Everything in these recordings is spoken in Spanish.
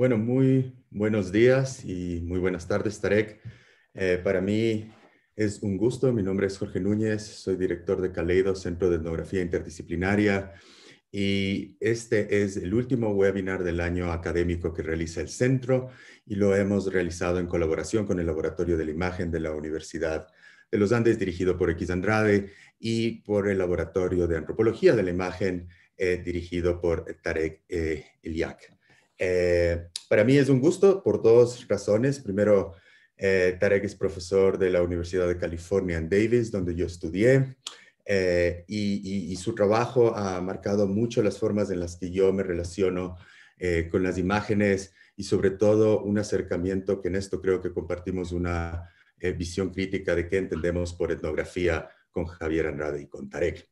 Bueno, muy buenos días y muy buenas tardes, Tarek. Eh, para mí es un gusto. Mi nombre es Jorge Núñez, soy director de Caleido, Centro de Etnografía Interdisciplinaria. Y este es el último webinar del año académico que realiza el centro y lo hemos realizado en colaboración con el Laboratorio de la Imagen de la Universidad de los Andes, dirigido por X Andrade, y por el Laboratorio de Antropología de la Imagen, eh, dirigido por Tarek eh, eh, para mí es un gusto por dos razones. Primero, eh, Tarek es profesor de la Universidad de California en Davis, donde yo estudié, eh, y, y, su trabajo ha marcado mucho las formas en las que yo me relaciono con las imágenes y sobre todo un acercamiento que en esto creo que compartimos una visión crítica de qué entendemos por etnografía con Javier Andrade y con Tarek.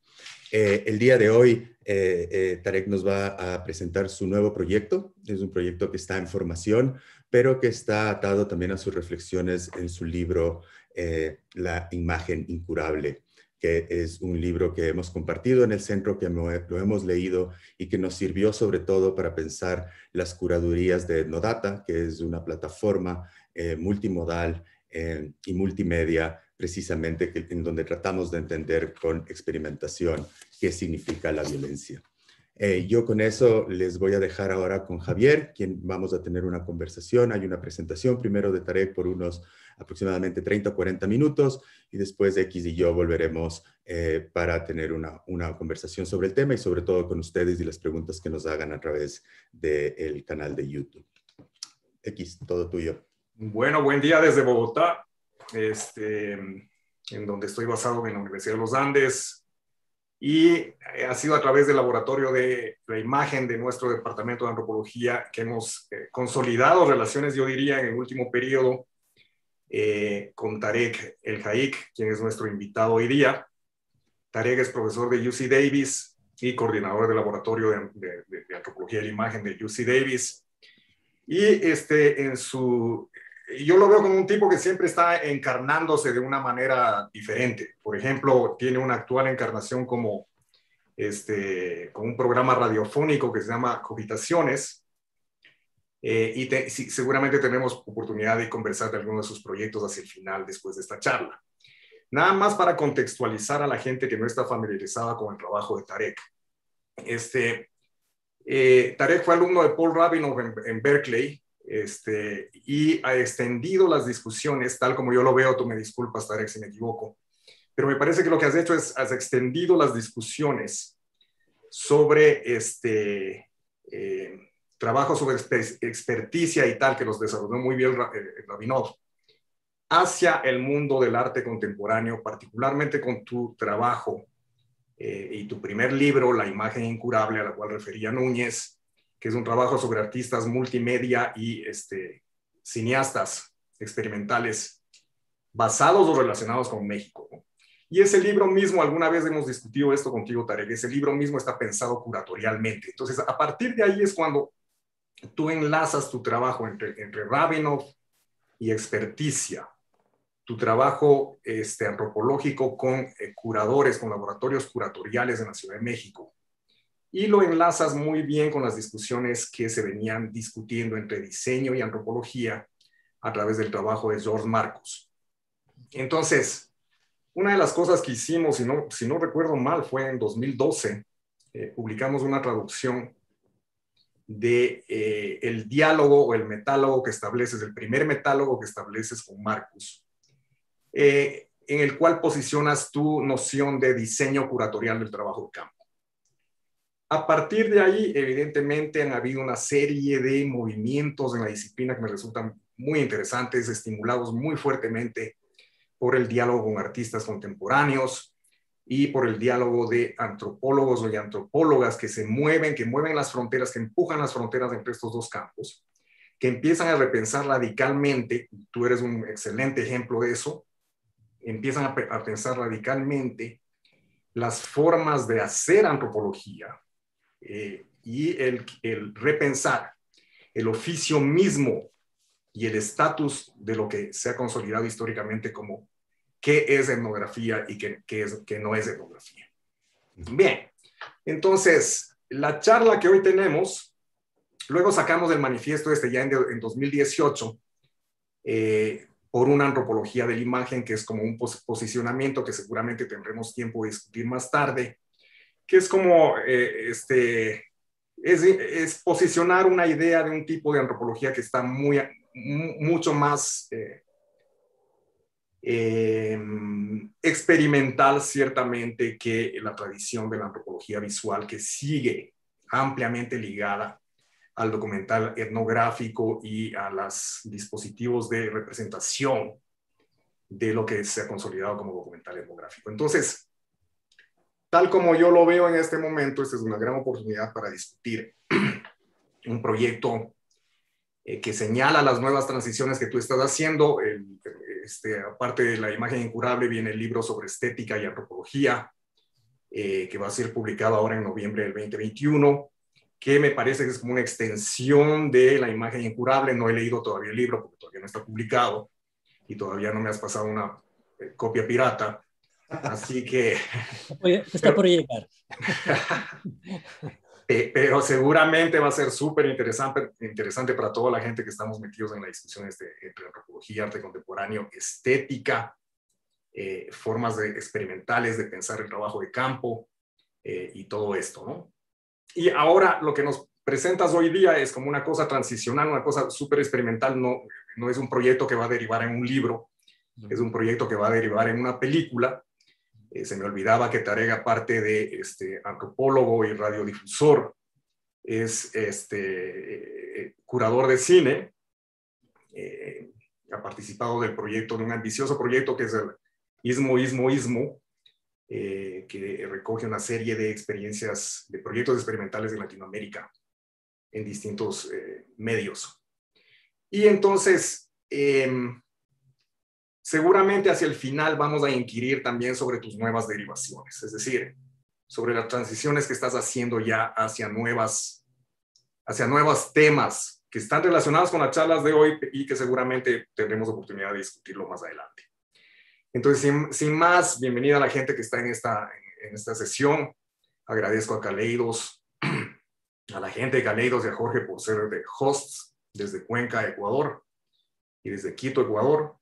Eh, el día de hoy, eh, eh, Tarek nos va a presentar su nuevo proyecto. Es un proyecto que está en formación, pero que está atado también a sus reflexiones en su libro La imagen incurable que es un libro que hemos compartido en el centro, que lo hemos leído y que nos sirvió sobre todo para pensar las curadurías de Nodata, que es una plataforma multimodal y multimedia precisamente en donde tratamos de entender con experimentación qué significa la violencia. Eh, yo con eso les voy a dejar ahora con Javier, quien vamos a tener una conversación. Hay una presentación primero de Tarek por unos aproximadamente 30 o 40 minutos y después X y yo volveremos eh, para tener una, conversación sobre el tema y sobre todo con ustedes y las preguntas que nos hagan a través del canal de YouTube. X, todo tuyo. Bueno, buen día desde Bogotá este, en donde estoy basado en la Universidad de los Andes, y ha sido a través del laboratorio de la imagen de nuestro departamento de antropología que hemos eh, consolidado relaciones, yo diría, en el último periodo eh, con Tarek El Jaik, quien es nuestro invitado hoy día. Tarek es profesor de UC Davis y coordinador del laboratorio de, de antropología de la imagen de UC Davis. Y este, en su yo lo veo como un tipo que siempre está encarnándose de una manera diferente. Por ejemplo, tiene una actual encarnación como este, con un programa radiofónico que se llama Cogitaciones. Eh, y seguramente tenemos oportunidad de conversar de algunos de sus proyectos hacia el final después de esta charla. Nada más para contextualizar a la gente que no está familiarizada con el trabajo de Tarek. Este, eh, Tarek fue alumno de Paul Rabinow en Berkeley este, y ha extendido las discusiones, tal como yo lo veo, tú me disculpas, Tarek, si me equivoco, pero me parece que lo que has hecho es, has extendido las discusiones sobre este eh, trabajo sobre experticia y tal, que los desarrolló muy bien eh, eh, Rabinov, hacia el mundo del arte contemporáneo, particularmente con tu trabajo y tu primer libro, La imagen incurable, a la cual refería Núñez, que es un trabajo sobre artistas multimedia y este, cineastas experimentales basados o relacionados con México. Y ese libro mismo, alguna vez hemos discutido esto contigo, Tarek, ese libro mismo está pensado curatorialmente. Entonces, a partir de ahí es cuando tú enlazas tu trabajo entre, entre Rabinov y experticia, tu trabajo este, antropológico con eh, curadores, con laboratorios curatoriales en la Ciudad de México, y lo enlazas muy bien con las discusiones que se venían discutiendo entre diseño y antropología a través del trabajo de George Marcos. Entonces, una de las cosas que hicimos, si no, si no recuerdo mal, fue en 2012, eh, publicamos una traducción de eh, el diálogo o el metálogo que estableces, el primer metálogo que estableces con Marcus, eh, en el cual posicionas tu noción de diseño curatorial del trabajo de campo. A partir de ahí, evidentemente, han habido una serie de movimientos en la disciplina que me resultan muy interesantes, estimulados muy fuertemente por el diálogo con artistas contemporáneos y por el diálogo de antropólogos y antropólogas que se mueven, que mueven las fronteras, que empujan las fronteras entre estos dos campos, que empiezan a repensar radicalmente, tú eres un excelente ejemplo de eso, empiezan a, a pensar radicalmente las formas de hacer antropología, eh, y el, repensar el oficio mismo y el estatus de lo que se ha consolidado históricamente como qué es etnografía y qué, qué, no es etnografía. Bien, entonces, la charla que hoy tenemos, luego sacamos el manifiesto este ya en, 2018, eh, por una antropología de la imagen, que es como un posicionamiento que seguramente tendremos tiempo de discutir más tarde, que es como, eh, este, es, posicionar una idea de un tipo de antropología que está muy, mucho más eh, em, experimental ciertamente que la tradición de la antropología visual que sigue ampliamente ligada al documental etnográfico y a los dispositivos de representación de lo que se ha consolidado como documental etnográfico. Entonces, Tal como yo lo veo en este momento, esta es una gran oportunidad para discutir un proyecto eh, que señala las nuevas transiciones que tú estás haciendo. Este, aparte de la imagen incurable, viene el libro sobre estética y antropología, eh, que va a ser publicado ahora en noviembre del 2021, que me parece que es como una extensión de la imagen incurable. No he leído todavía el libro porque todavía no está publicado y todavía no me has pasado una eh, copia pirata Así que... Está por llegar. Eh, pero seguramente va a ser súper interesante, para toda la gente que estamos metidos en la discusión este, entre antropología, arte contemporáneo, estética, eh, formas experimentales de pensar el trabajo de campo eh, y todo esto, ¿no? Y ahora lo que nos presentas hoy día es como una cosa transicional, una cosa súper experimental, no, no es un proyecto que va a derivar en un libro, es un proyecto que va a derivar en una película eh, se me olvidaba que Tarega, aparte de este, antropólogo y radiodifusor, es este, eh, curador de cine. Eh, ha participado del proyecto, de un ambicioso proyecto que es el Ismo Ismo Istmo, que recoge una serie de experiencias, de proyectos experimentales de Latinoamérica en distintos medios. Y entonces, em, seguramente hacia el final vamos a inquirir también sobre tus nuevas derivaciones, es decir, sobre las transiciones que estás haciendo ya hacia nuevas, hacia nuevos temas que están relacionados con las charlas de hoy y que seguramente tendremos oportunidad de discutirlo más adelante. Entonces, sin, más, bienvenida a la gente que está en esta, en esta sesión. Agradezco a Caleidos, a la gente de Caleidos y a Jorge por ser de hosts desde Cuenca, Ecuador, y desde Quito, Ecuador.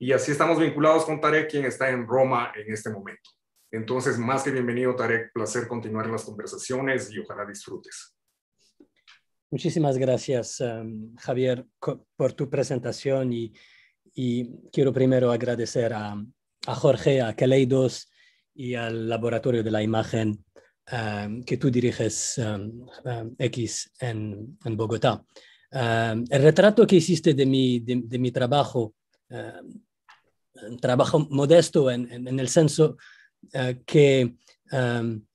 Y así estamos vinculados con Tarek, quien está en Roma en este momento. Entonces, más que bienvenido, Tarek. Placer continuar las conversaciones y ojalá disfrutes. Muchísimas gracias, um, Javier, por tu presentación y, quiero primero agradecer a, a Jorge, a Kaleidos y al Laboratorio de la Imagen um, que tú diriges um, X en, Bogotá. el retrato que hiciste de mi, de, mi trabajo un trabajo modesto en, el senso eh, que em,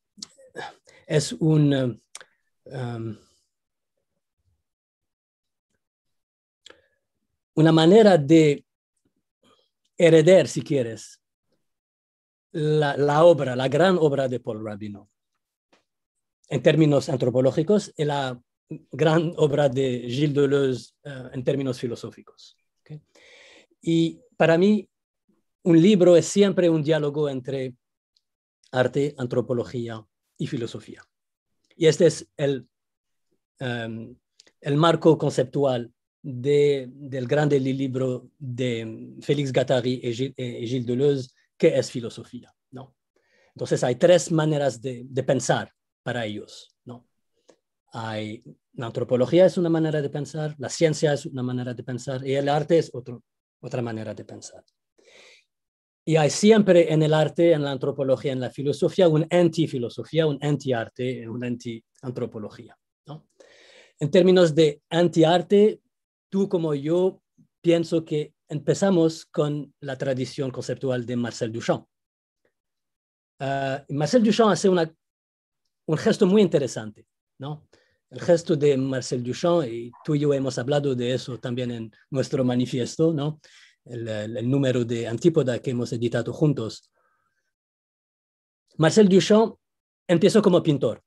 es un... Em, em, una manera de heredar, si quieres, la, obra, la gran obra de Paul Rabino, en términos antropológicos, y la gran obra de Gilles Deleuze eh, en términos filosóficos. Y para mí, un libro es siempre un diálogo entre arte, antropología y filosofía. Y este es el, em, marco conceptual del grande libro de Félix Gattari y eh, Gilles, Deleuze, que es filosofía. Entonces hay tres maneras de, pensar para ellos. la antropología es una manera de pensar, la ciencia es una manera de pensar y el arte es otra manera de pensar. Y hay siempre en el arte, en la antropología, en la filosofía, un antifilosofía, un antiarte, una antiantropología. ¿no? En términos de antiarte, tú como yo pienso que empezamos con la tradición conceptual de Marcel Duchamp. Ah, Marcel Duchamp hace un gesto muy interesante, ¿no? El gesto de Marcel Duchamp, y tú y yo hemos hablado de eso también en nuestro manifiesto, ¿no? el, número de Antípoda que hemos editado juntos. Marcel Duchamp empezó como pintor.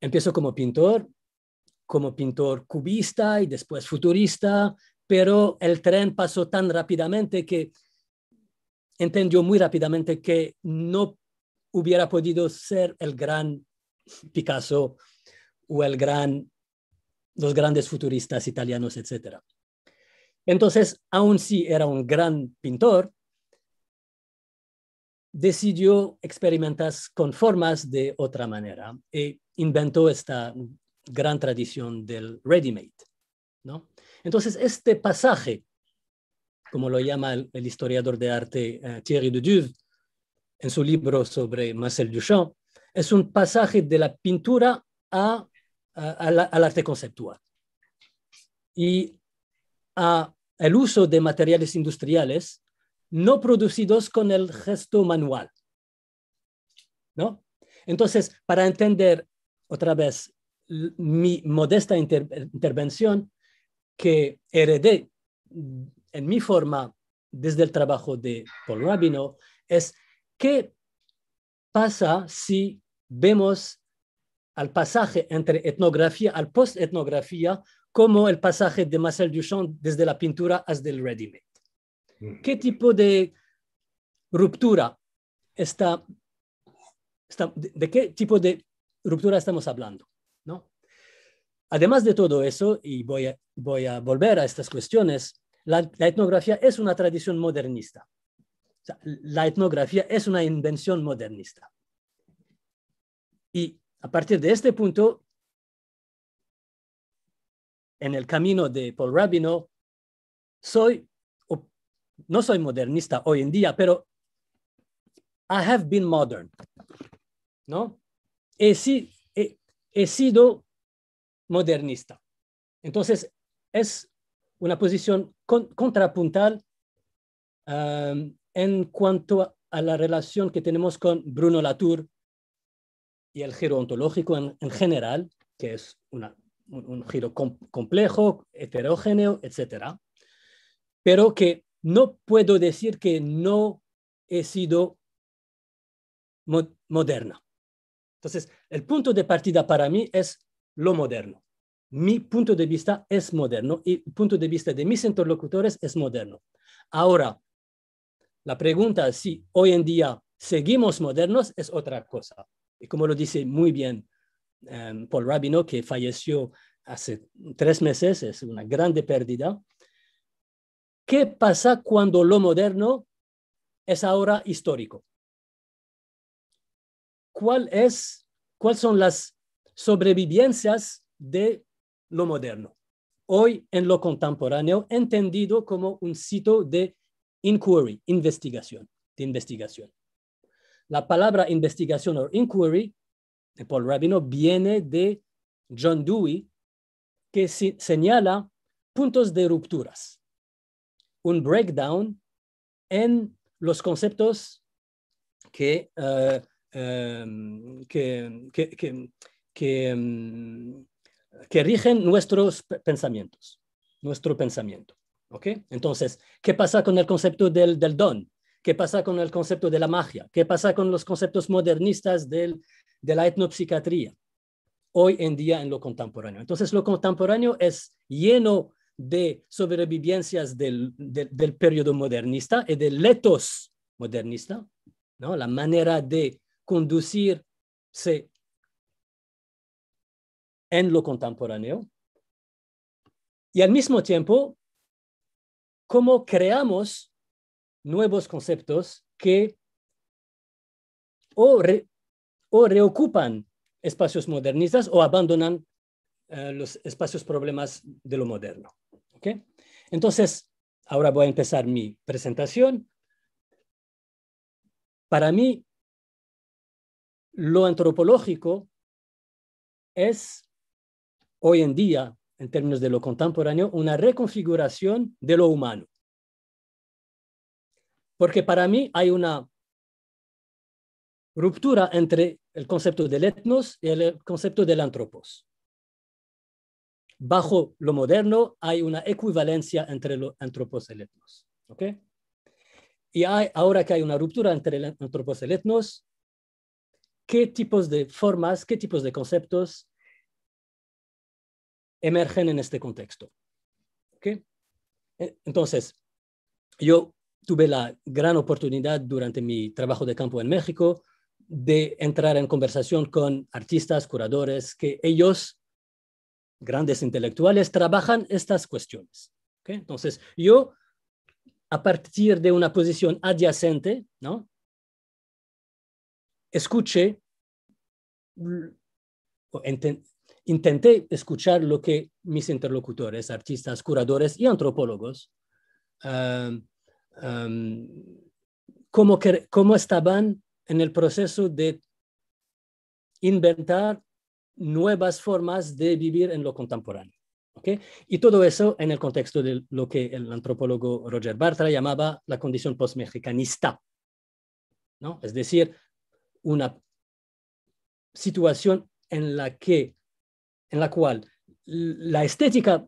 Empezó como pintor, como pintor cubista y después futurista, pero el tren pasó tan rápidamente que entendió muy rápidamente que no hubiera podido ser el gran Picasso o el gran, los grandes futuristas italianos, etcétera. Entonces, aun si era un gran pintor, decidió experimentar con formas de otra manera e inventó esta gran tradición del ready-made. Entonces, este pasaje, como lo llama el, historiador de arte eh, Thierry Duduve en su libro sobre Marcel Duchamp, es un pasaje de la pintura a, al arte conceptual. Y a el uso de materiales industriales no producidos con el gesto manual. ¿No? Entonces, para entender otra vez mi modesta intervención que heredé en mi forma desde el trabajo de Paul Rabino, es qué pasa si vemos al pasaje entre etnografía al post-etnografía como el pasaje de Marcel Duchamp desde la pintura hasta el ready-made. Mm. ¿Qué tipo de ruptura está, de, qué tipo de ruptura estamos hablando? ¿no? Además de todo eso, y voy a, voy a volver a estas cuestiones, la, etnografía es una tradición modernista. la etnografía es una invención modernista. Y a partir de este punto, en el camino de Paul Rabino, soy, no soy modernista hoy en día, pero I have been modern, ¿no? He, sido modernista. Entonces, es una posición contrapuntal um, en cuanto a, la relación que tenemos con Bruno Latour y el giro en general, que es una un, giro complejo, heterogéneo, etcétera, Pero que no puedo decir que no he sido moderna. Entonces, el punto de partida para mí es lo moderno. Mi punto de vista es moderno y el punto de vista de mis interlocutores es moderno. Ahora, la pregunta si hoy en día seguimos modernos es otra cosa. Y como lo dice muy bien Em, Paul Rabino, que falleció hace tres meses, es una grande pérdida. ¿Qué pasa cuando lo moderno es ahora histórico? ¿Cuál es, ¿Cuáles son las sobrevivencias de lo moderno? Hoy en lo contemporáneo, entendido como un sitio de inquiry, investigación, de investigación. La palabra investigación o inquiry Paul Rabino viene de John Dewey, que señala puntos de rupturas, un breakdown en los conceptos que, eh, em, em, rigen nuestros pensamientos, nuestro pensamiento. Entonces, ¿qué pasa con el concepto del, del don? ¿Qué pasa con el concepto de la magia? ¿Qué pasa con los conceptos modernistas del, de la etnopsiquiatría hoy en día en lo contemporáneo. Entonces, lo contemporáneo es lleno de sobrevivencias del, periodo modernista y del letos modernista, ¿no? la manera de conducirse en lo contemporáneo. Y al mismo tiempo, cómo creamos nuevos conceptos que o o reocupan espacios modernistas o abandonan eh, los espacios problemas de lo moderno. Entonces, ahora voy a empezar mi presentación. Para mí, lo antropológico es hoy en día, en términos de lo contemporáneo, una reconfiguración de lo humano. Porque para mí hay una ruptura entre el concepto del etnos y el concepto del antropos. Bajo lo moderno hay una equivalencia entre los antropos y el etnos. ¿okay? Y ahora que hay una ruptura entre el antropos y el etnos, ¿qué tipos de formas, qué tipos de conceptos emergen en este contexto? ¿okay? Entonces, yo tuve la gran oportunidad durante mi trabajo de campo en México de entrar en conversación con artistas, curadores, que ellos, grandes intelectuales, trabajan estas cuestiones. Entonces, yo, a partir de una posición adyacente, ¿no? escuché, o intenté escuchar lo que mis interlocutores, artistas, curadores y antropólogos, ah, cómo, cómo estaban en el proceso de inventar nuevas formas de vivir en lo contemporáneo. Y todo eso en el contexto de lo que el antropólogo Roger Bartra llamaba la condición postmexicanista. ¿no? Es decir, una situación en la, que, en la cual la estética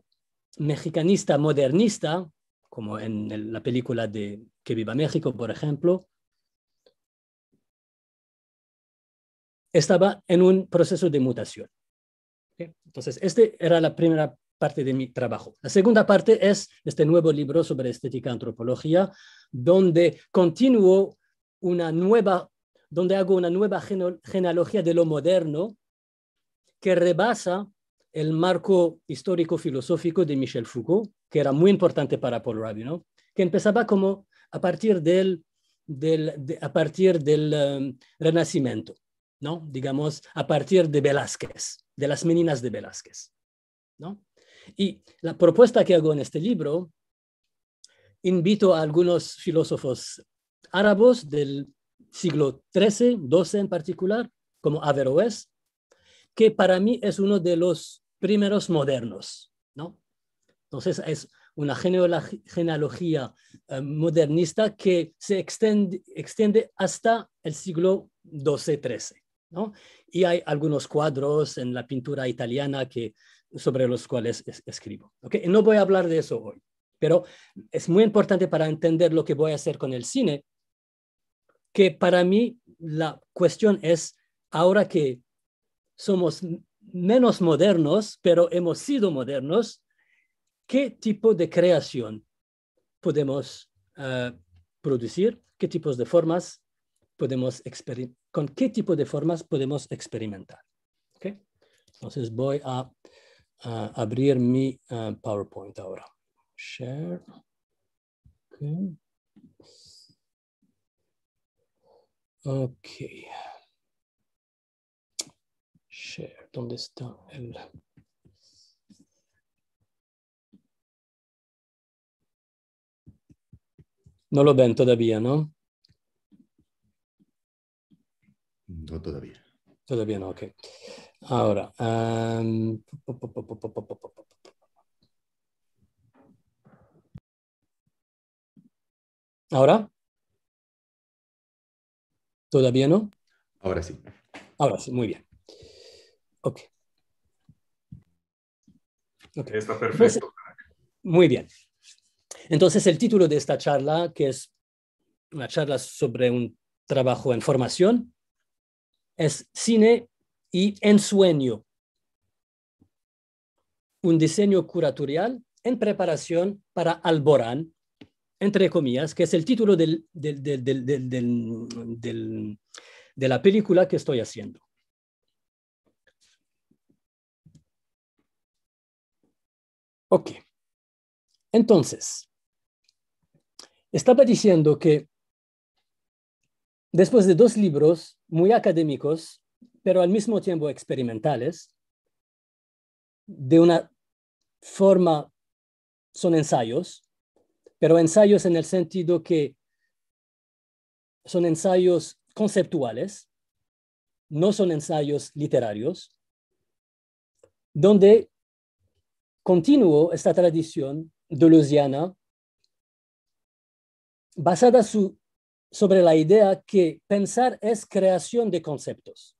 mexicanista modernista, como en la película de Que viva México, por ejemplo, estaba en un proceso de mutación. Entonces, esta era la primera parte de mi trabajo. La segunda parte es este nuevo libro sobre estética antropología, donde continúo una nueva, donde hago una nueva genealogía de lo moderno que rebasa el marco histórico-filosófico de Michel Foucault, que era muy importante para Paul Rabinow, que empezaba como a partir del, a partir del eh, Renacimiento. ¿no? Digamos, a partir de Velázquez, de las meninas de Velázquez, Y la propuesta que hago en este libro, invito a algunos filósofos árabes del siglo XIII, XII en particular, como Averroes, que para mí es uno de los primeros modernos, Entonces es una genealogía eh, modernista que se extiende hasta el siglo XII-XIII. Y hay algunos cuadros en la pintura italiana que, sobre los cuales escribo. No voy a hablar de eso hoy, pero es muy importante para entender lo que voy a hacer con el cine, que para mí la cuestión es, ahora que somos menos modernos, pero hemos sido modernos, ¿qué tipo de creación podemos eh, producir? ¿Qué tipos de formas podemos experimentar? con qué tipo de formas podemos experimentar. ¿Okay? Entonces voy a, abrir mi eh, PowerPoint ahora. Share. ok. Share. ¿Dónde está el...? No lo ven todavía, ¿no? No todavía. Todavía no, ok. Ahora, ¿ahora? ¿Todavía no? Ahora sí. Ahora sí, muy bien. Ok. Está perfecto. muy bien. Entonces, el título de esta charla, que es una charla sobre un trabajo en formación, es cine y ensueño. Un diseño curatorial en preparación para Alborán, entre comillas, que es el título de la película que estoy haciendo. Ok. Entonces, estaba diciendo que Después de dos libros muy académicos, pero al mismo tiempo experimentales, de una forma son ensayos, pero ensayos en el sentido que son ensayos conceptuales, no son ensayos literarios, donde continuó esta tradición de deleuziana basada su, sobre la idea que pensar es creación de conceptos.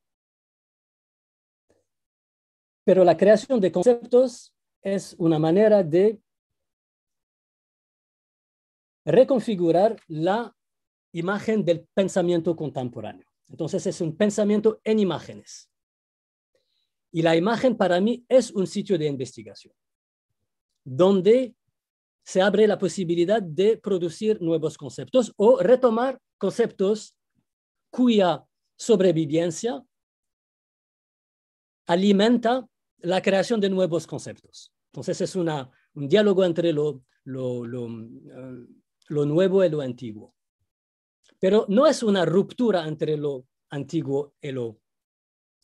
Pero la creación de conceptos es una manera de reconfigurar la imagen del pensamiento contemporáneo. Entonces es un pensamiento en imágenes. Y la imagen para mí es un sitio de investigación, donde se abre la posibilidad de producir nuevos conceptos o retomar conceptos cuya sobrevivencia alimenta la creación de nuevos conceptos. Entonces es un diálogo entre eh, lo nuevo y lo antiguo. Pero no es una ruptura entre lo antiguo y lo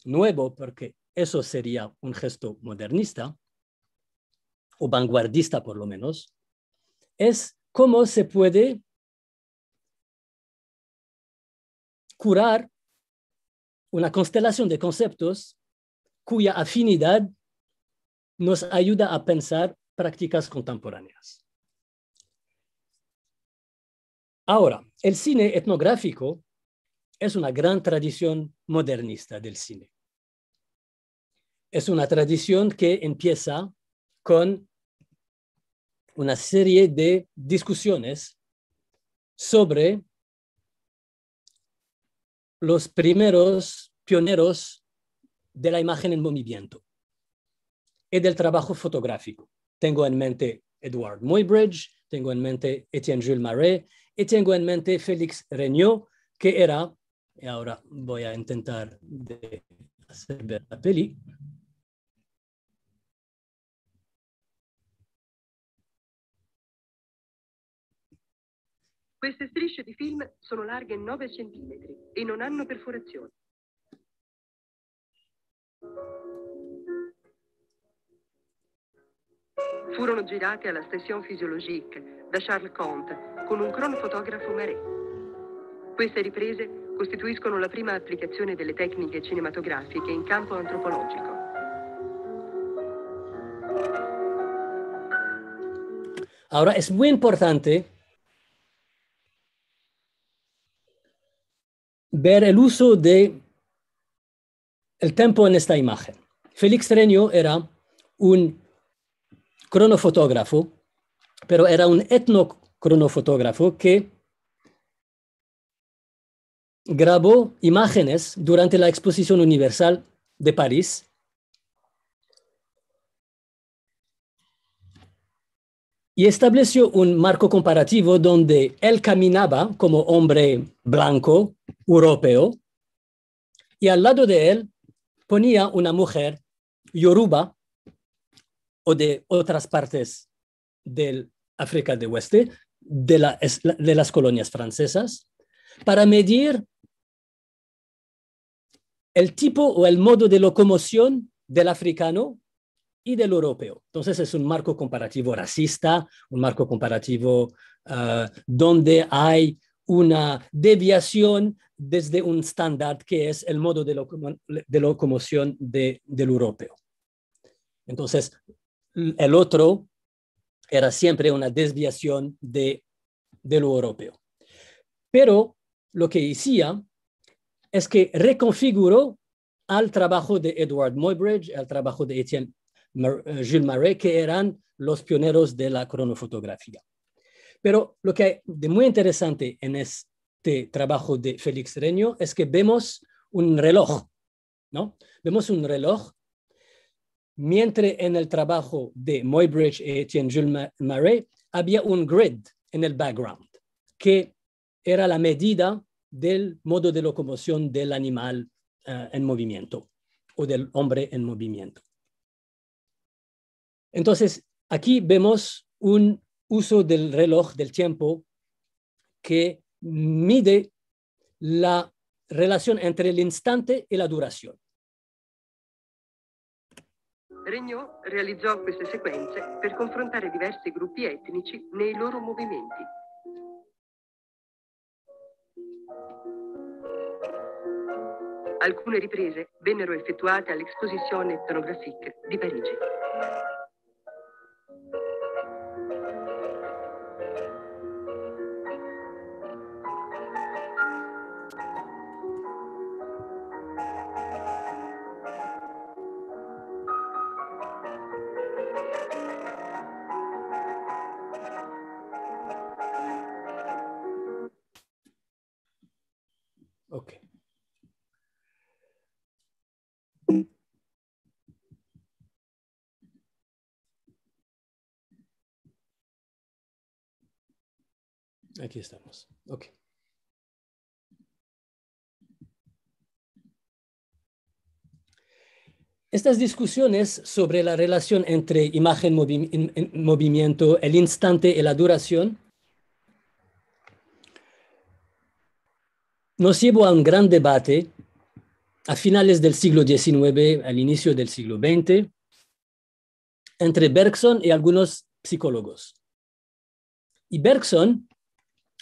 nuevo, porque eso sería un gesto modernista, o vanguardista por lo menos, es cómo se puede curar una constelación de conceptos cuya afinidad nos ayuda a pensar prácticas contemporáneas. Ahora, el cine etnográfico es una gran tradición modernista del cine. Es una tradición que empieza con una serie de discusiones sobre los primeros pioneros de la imagen en movimiento y del trabajo fotográfico. Tengo en mente Edward Muybridge, tengo en mente Etienne Jules Marais y tengo en mente Félix Regnault, que era, y ahora voy a intentar hacer ver la peli, Queste strisce di film sono larghe 9 cm e non hanno perforazioni. Furono girate alla Station Physiologique da Charles Comte con un cronofotografo Marais. Queste riprese costituiscono la prima applicazione delle tecniche cinematografiche in campo antropologico. Ora, è molto importante ver el uso de el tiempo en esta imagen. Félix Treño era un cronofotógrafo, pero era un etnocronofotógrafo que grabó imágenes durante la Exposición Universal de París y estableció un marco comparativo donde él caminaba como hombre blanco, europeo, y al lado de él ponía una mujer yoruba o de otras partes del África del Oeste, de, de las colonias francesas, para medir el tipo o el modo de locomoción del africano y del europeo. Entonces es un marco comparativo racista, un marco comparativo ah, donde hay una deviación desde un estándar que es el modo de, locomoción del europeo. Entonces, el otro era siempre una desviación de, lo europeo. Pero lo que hicía es que reconfiguró al trabajo de Edward Muybridge, al trabajo de Etienne Jules eh, Marais, que eran los pioneros de la cronofotografía. Pero lo que es de muy interesante en este trabajo de Félix Reño es que vemos un reloj, ¿no? Vemos un reloj, mientras en el trabajo de Moybridge y Etienne Jules Marais había un grid en el background, que era la medida del modo de locomoción del animal eh, en movimiento o del hombre en movimiento. Entonces, aquí vemos un uso del reloj del tiempo que mide la relación entre el instante e la durazione. Regnault realizzò queste sequenze per confrontare diversi gruppi etnici nei loro movimenti. Alcune riprese vennero effettuate all'Exposizione Etnographique di Parigi. aquí estamos. Ok. Estas discusiones sobre la relación entre imagen, movimiento, el instante y la duración nos llevó a un gran debate a finales del siglo XIX, al inicio del siglo XX, entre Bergson y algunos psicólogos. Y Bergson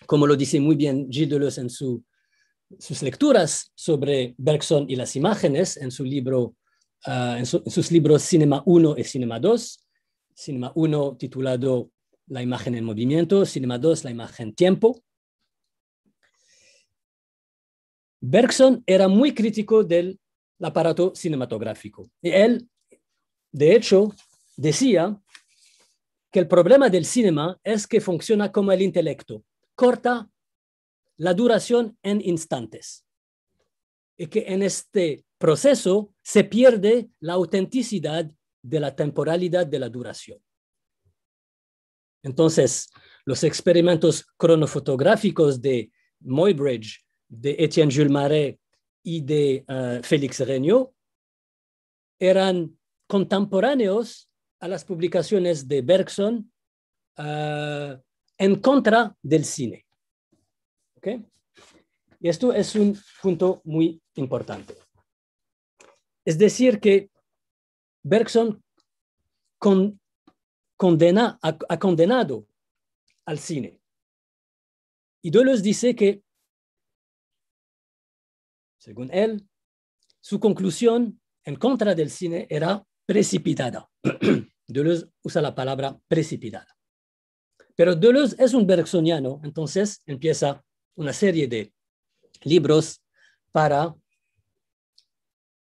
como lo dice muy bien G. Deleuze en sus lecturas sobre Bergson y las imágenes, en, su ah, sus libros Cinema 1 y Cinema 2, Cinema 1 titulado La imagen en movimiento, Cinema 2 La imagen tiempo. Bergson era muy crítico del aparato cinematográfico. Y él, de hecho, decía que el problema del cinema es que funciona como el intelecto, corta la duración en instantes. Y que en este proceso se pierde la autenticidad de la temporalidad de la duración. Entonces, los experimentos cronofotográficos de Moybridge, de Etienne Jules Marais y de eh, Félix Regnault eran contemporáneos a las publicaciones de Bergson, eh, en contra del cine. Y esto es un punto muy importante. Es decir, que Bergson condena, ha, condenado al cine. Y Deleuze dice que, según él, su conclusión en contra del cine era precipitada. Deleuze usa la palabra precipitada. Pero Deleuze es un bergsoniano, entonces empieza una serie de libros para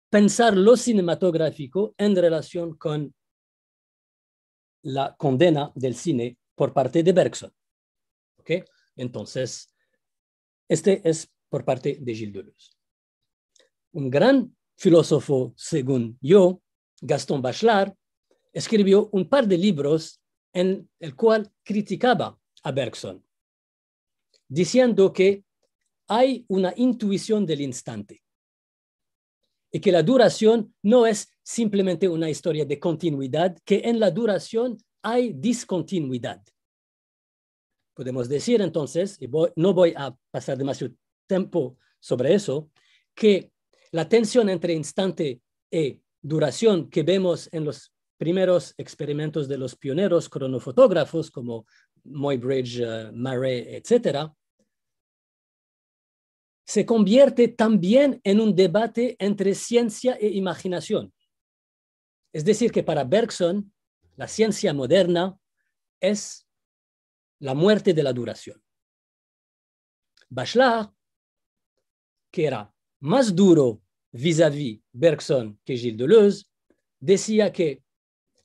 pensar lo cinematográfico en relación con la condena del cine por parte de Bergson. Entonces, este es por parte de Gilles Deleuze. Un gran filósofo, según yo, Gaston Bachelard, escribió un par de libros en el cual criticaba a Bergson, diciendo que hay una intuición del instante y que la duración no es simplemente una historia de continuidad, que en la duración hay discontinuidad. Podemos decir entonces, y no voy a pasar demasiado tiempo sobre eso, que la tensión entre instante y e duración que vemos en los primeros experimentos de los pioneros cronofotógrafos como Moybridge, eh, Murray, etc., se convierte también en un debate entre ciencia e imaginación. Es decir, que para Bergson, la ciencia moderna es la muerte de la duración. Bachelard, que era más duro vis à -vis Bergson que Gilles Deleuze, decía que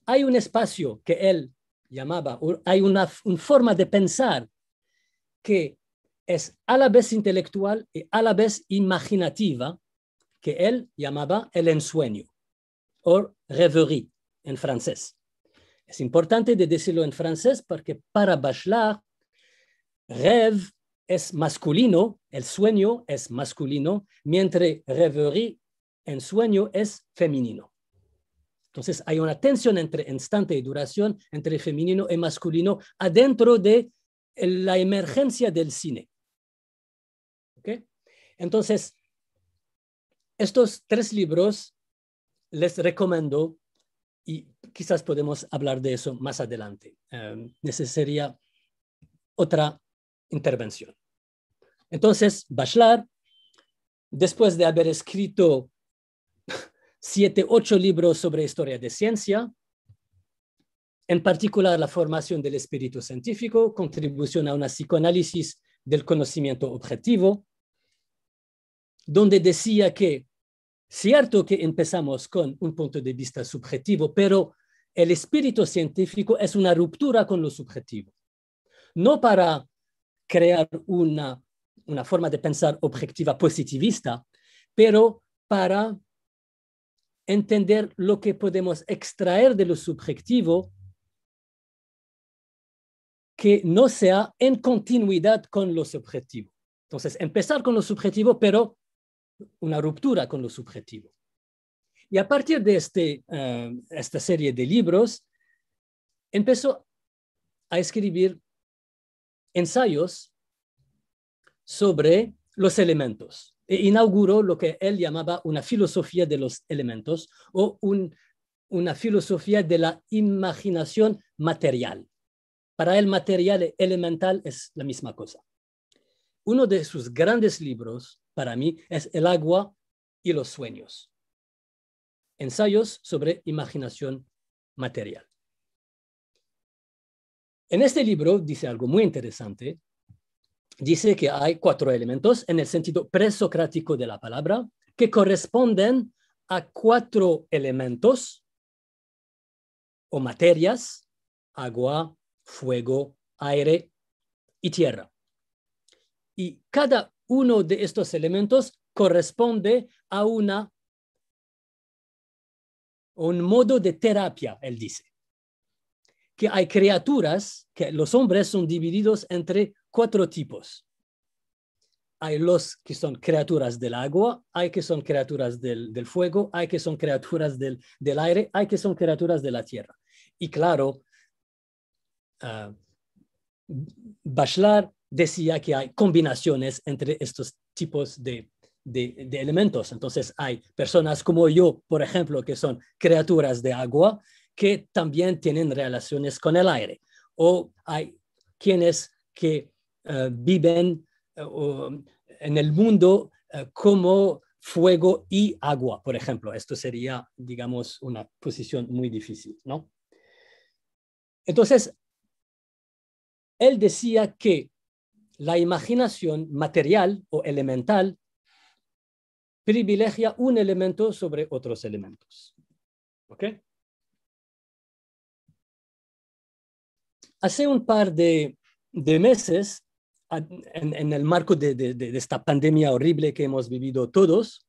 hay un espacio que él llamaba, hay una, forma de pensar que es a la vez intelectual y a la vez imaginativa, que él llamaba el ensueño o rêverie en francés. Es importante decirlo en francés porque para Bachelard, rêve es masculino, el sueño es masculino, mientras rêverie, en sueño, es femenino. Entonces hay una tensión entre instante y duración, entre femenino y masculino, adentro de la emergencia del cine. Entonces, estos tres libros les recomiendo y quizás podemos hablar de eso más adelante. Em, necesitaría otra intervención. Entonces, Bachelard, después de haber escrito siete, ocho libros sobre historia de ciencia, en particular la formación del espíritu científico, contribución a una psicoanálisis del conocimiento objetivo, donde decía que, cierto que empezamos con un punto de vista subjetivo, pero el espíritu científico es una ruptura con lo subjetivo, no para crear una, una forma de pensar objetiva positivista, pero para entender lo que podemos extraer de lo subjetivo que no sea en continuidad con lo subjetivo. Entonces, empezar con lo subjetivo, pero una ruptura con lo subjetivo. Y a partir de este, eh, esta serie de libros, empezó a escribir ensayos sobre los elementos. E inauguró lo que él llamaba una filosofía de los elementos o una filosofía de la imaginación material. Para él material y elemental es la misma cosa. Uno de sus grandes libros para mí es El agua y los sueños. Ensayos sobre imaginación material. En este libro dice algo muy interesante dice que hay cuatro elementos en el sentido presocrático de la palabra que corresponden a cuatro elementos o materias, agua, fuego, aire y tierra. Y cada uno de estos elementos corresponde a una un modo de terapia, él dice hay criaturas, que los hombres son divididos entre cuatro tipos. Hay los que son criaturas del agua, hay que son criaturas del, fuego, hay que son criaturas del, aire, hay que son criaturas de la tierra. Y claro, uh, Bachelard decía que hay combinaciones entre estos tipos de, de, elementos. Entonces hay personas como yo, por ejemplo, que son criaturas de agua que también tienen relaciones con el aire. O hay quienes que eh, viven eh, en el mundo eh, como fuego y agua, por ejemplo. Esto sería, digamos, una posición muy difícil, ¿no? Entonces, él decía que la imaginación material o elemental privilegia un elemento sobre otros elementos. ¿Ok? hace un par de, meses, en, el marco de, esta pandemia horrible que hemos vivido todos,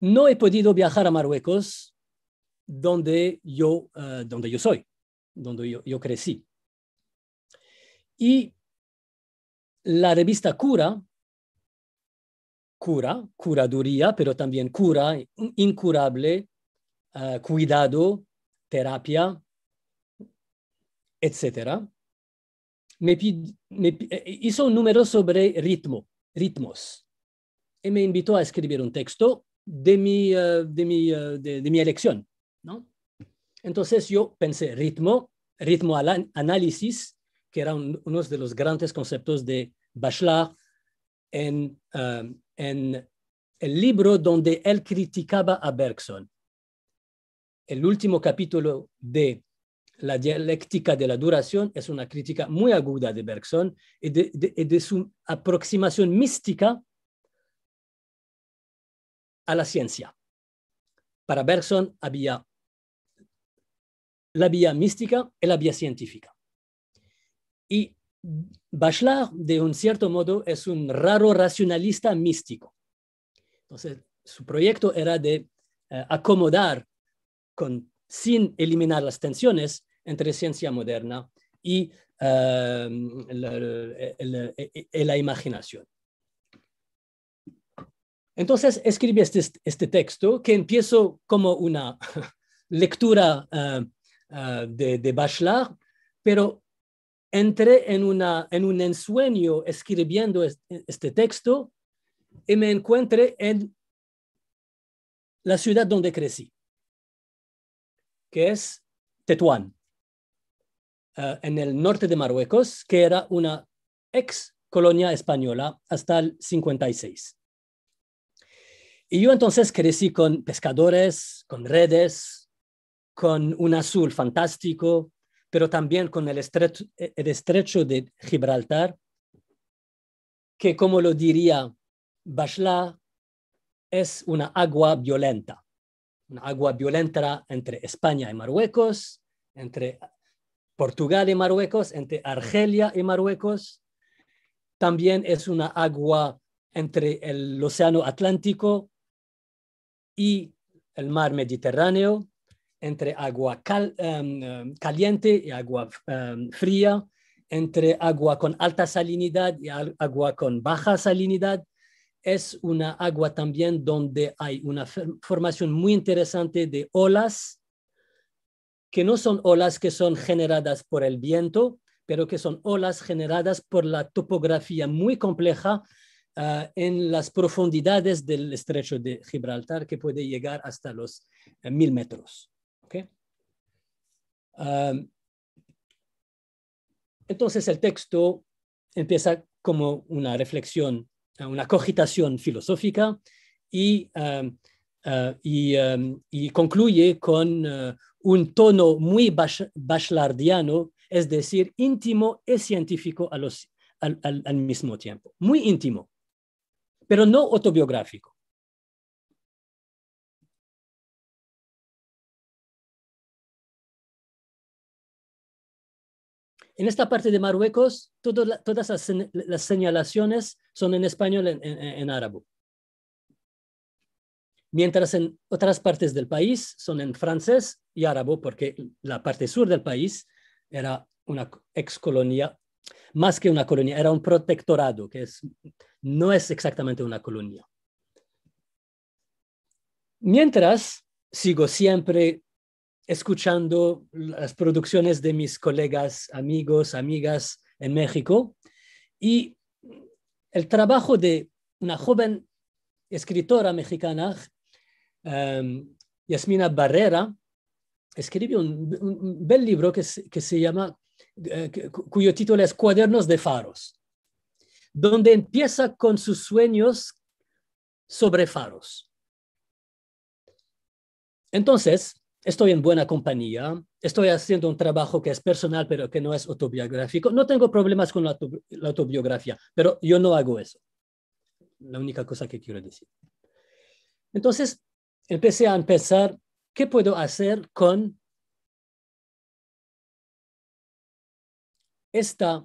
no he podido viajar a Marruecos donde yo, eh, donde yo soy, donde yo, crecí. Y la revista Cura, Cura, curaduría, pero también cura, incurable, eh, cuidado, terapia, etcétera, Me, hizo un número sobre ritmo, ritmos y me invitó a escribir un texto eh, eh, de mi, elección. ¿no? Entonces yo pensé ritmo, ritmo análisis, que era uno de los grandes conceptos de Bachelard em, en el libro donde él criticaba a Bergson. El último capítulo de la dialéctica de la duración es una crítica muy aguda de Bergson y de, su aproximación mística a la ciencia. Para Bergson había la vía mística y la vía científica. Y Bachelard, de un cierto modo, es un raro racionalista místico. Entonces, su proyecto era de eh, acomodar con sin eliminar las tensiones entre ciencia moderna y em, la, imaginación. Entonces escribí este, este, texto que empiezo como una lectura em, em, de, de Bachelard, pero entré en, una, en un ensueño escribiendo este texto y me encuentré en la ciudad donde crecí que es Tetuán, eh, en el norte de Marruecos, que era una ex colonia española hasta el 56. Y yo entonces crecí con pescadores, con redes, con un azul fantástico, pero también con el estrecho, de Gibraltar, que como lo diría Bashla es una agua violenta una agua violenta entre España y Marruecos, entre Portugal y Marruecos, entre Argelia y Marruecos. También es una agua entre el Océano Atlántico y el mar Mediterráneo, entre agua em, em, caliente y agua em, fría, entre agua con alta salinidad y agua con baja salinidad, es una agua también donde hay una formación muy interesante de olas, que no son olas que son generadas por el viento, pero que son olas generadas por la topografía muy compleja ah, en las profundidades del estrecho de Gibraltar, que puede llegar hasta los eh, mil metros. Ah, entonces el texto empieza como una reflexión eh, una cogitación filosófica y, eh, eh, concluye con un tono muy bachelardiano, es decir, íntimo y científico al mismo tiempo, muy íntimo, pero no autobiográfico. En esta parte de Marruecos, todas las, señalaciones son en español, en, en, árabe. Mientras en otras partes del país son en francés y árabe, porque la parte sur del país era una ex más que una colonia, era un protectorado, que no es exactamente una colonia. Mientras, sigo siempre escuchando las producciones de mis colegas, amigos, amigas en México y el trabajo de una joven escritora mexicana, em, Yasmina Barrera, escribió un, bel libro que, que se llama, eh, cuyo título es Cuadernos de Faros, donde empieza con sus sueños sobre faros. Entonces, estoy en buena compañía, estoy haciendo un trabajo que es personal, pero que no es autobiográfico. No tengo problemas con la, autobiografía, pero yo no hago eso. La única cosa que quiero decir. Entonces, empecé a empezar ¿qué puedo hacer con esta,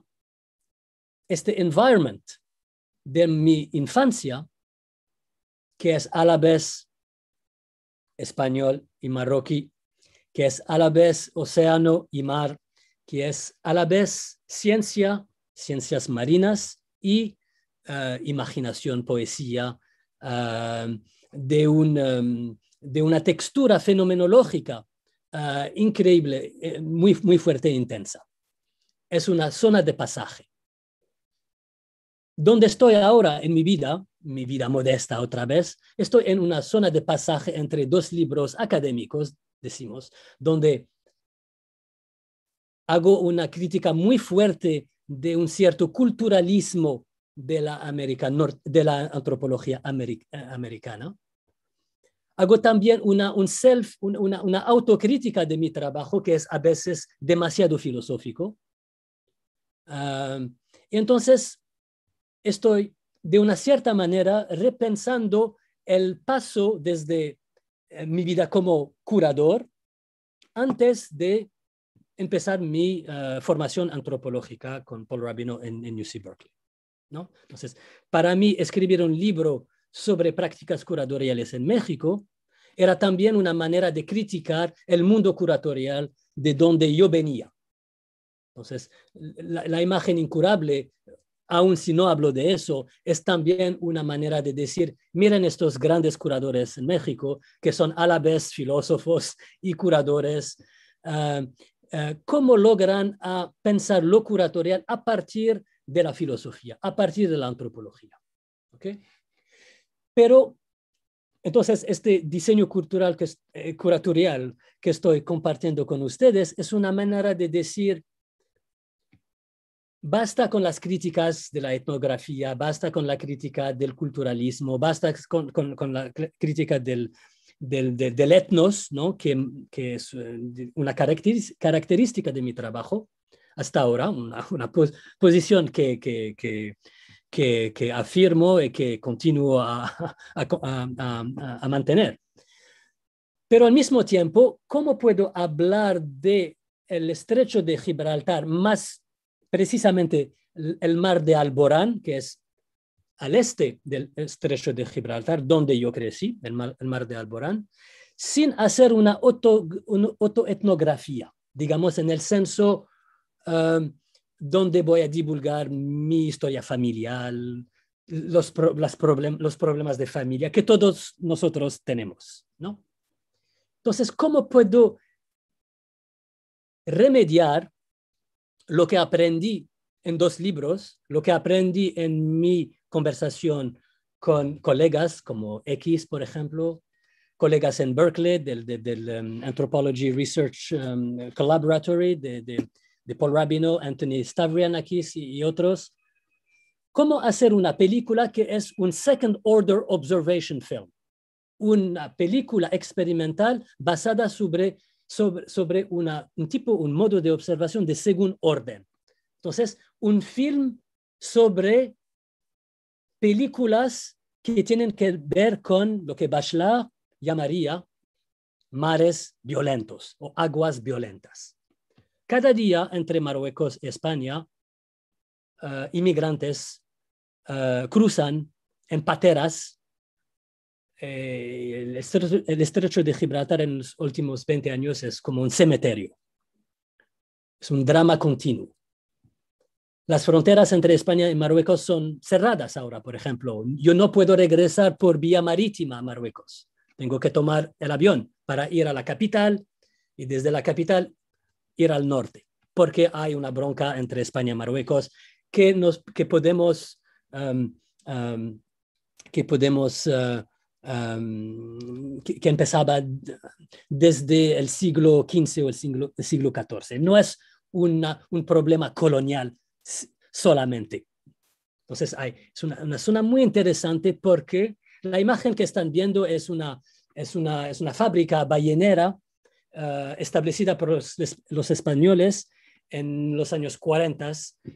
este environment de mi infancia, que es a la vez español y marroquí, que es a la vez océano y mar, que es a la vez ciencia, ciencias marinas y eh, imaginación, poesía, eh, em, de, una textura fenomenológica eh, increíble, muy, muy fuerte e intensa. Es una zona de pasaje. Donde estoy ahora en mi vida mi vida modesta otra vez, estoy en una zona de pasaje entre dos libros académicos, decimos, donde hago una crítica muy fuerte de un cierto culturalismo de la, América, de la antropología eh, americana. Hago también una, un self, una, autocrítica de mi trabajo que es a veces demasiado filosófico. Ah, entonces, estoy de una cierta manera repensando el paso desde eh, mi vida como curador antes de empezar mi eh, formación antropológica con Paul Rabino en, en UC Berkeley. Entonces, para mí escribir un libro sobre prácticas curatoriales en México era también una manera de criticar el mundo curatorial de donde yo venía. Entonces, la imagen incurable aun si no hablo de eso, es también una manera de decir, miren estos grandes curadores en México, que son a la vez filósofos y curadores, eh, eh, cómo logran ah, pensar lo curatorial a partir de la filosofía, a partir de la antropología. Pero entonces, este diseño cultural que, eh, curatorial que estoy compartiendo con ustedes es una manera de decir, Basta con las críticas de la etnografía, basta con la crítica del culturalismo, basta con, la crítica del, del, etnos, ¿no? que, es eh, una característica de mi trabajo hasta ahora, una, posición que, que, afirmo y que continúo a, a, mantener. Pero al mismo tiempo, ¿cómo puedo hablar de el estrecho de Gibraltar más precisamente el mar de Alborán, que es al este del estrecho de Gibraltar, donde yo crecí, el mar, de Alborán, sin hacer una, auto, autoetnografía, digamos, en el senso, um, donde voy a divulgar mi historia familiar, los, los problemas de familia que todos nosotros tenemos, ¿no? Entonces, ¿cómo puedo remediar lo que aprendí en dos libros, lo que aprendí en mi conversación con colegas como X, por ejemplo, colegas en Berkeley del, um, Anthropology Research um, Collaboratory de, Paul Rabino, Anthony Stavrianakis y otros, cómo hacer una película que es un second order observation film, una película experimental basada sobre sobre, un tipo, un modo de observación de según orden. Entonces, un film sobre películas que tienen que ver con lo que Bachelard llamaría mares violentos o aguas violentas. Cada día entre Marruecos y España, eh, inmigrantes eh, cruzan en pateras el, estrecho, de Gibraltar en los últimos 20 años es como un cementerio. Es un drama continuo. Las fronteras entre España y Marruecos son cerradas ahora, por ejemplo. Yo no puedo regresar por vía marítima a Marruecos. Tengo que tomar el avión para ir a la capital y desde la capital ir al norte, porque hay una bronca entre España y Marruecos que, nos, que podemos, um, um, que podemos uh, Em, que, empezaba desde el siglo XV o el siglo, XIV. No es una, un problema colonial solamente. Entonces, hay, es una, zona muy interesante porque la imagen que están viendo es una, es es una fábrica ballenera eh, establecida por los, españoles en los años 40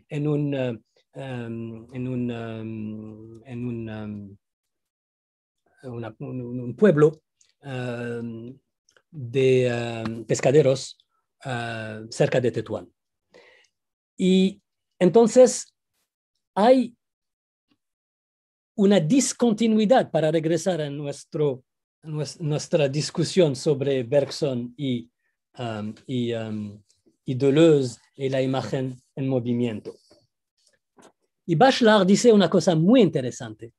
en un, eh, em, en em, un, pueblo um, de um, pescaderos uh, cerca de Tetuán. Y entonces hay una discontinuidad para regresar a nuestro, nuestra discusión sobre Bergson y, um, y, y Deleuze y la imagen en movimiento. Y Bachelard dice una cosa muy interesante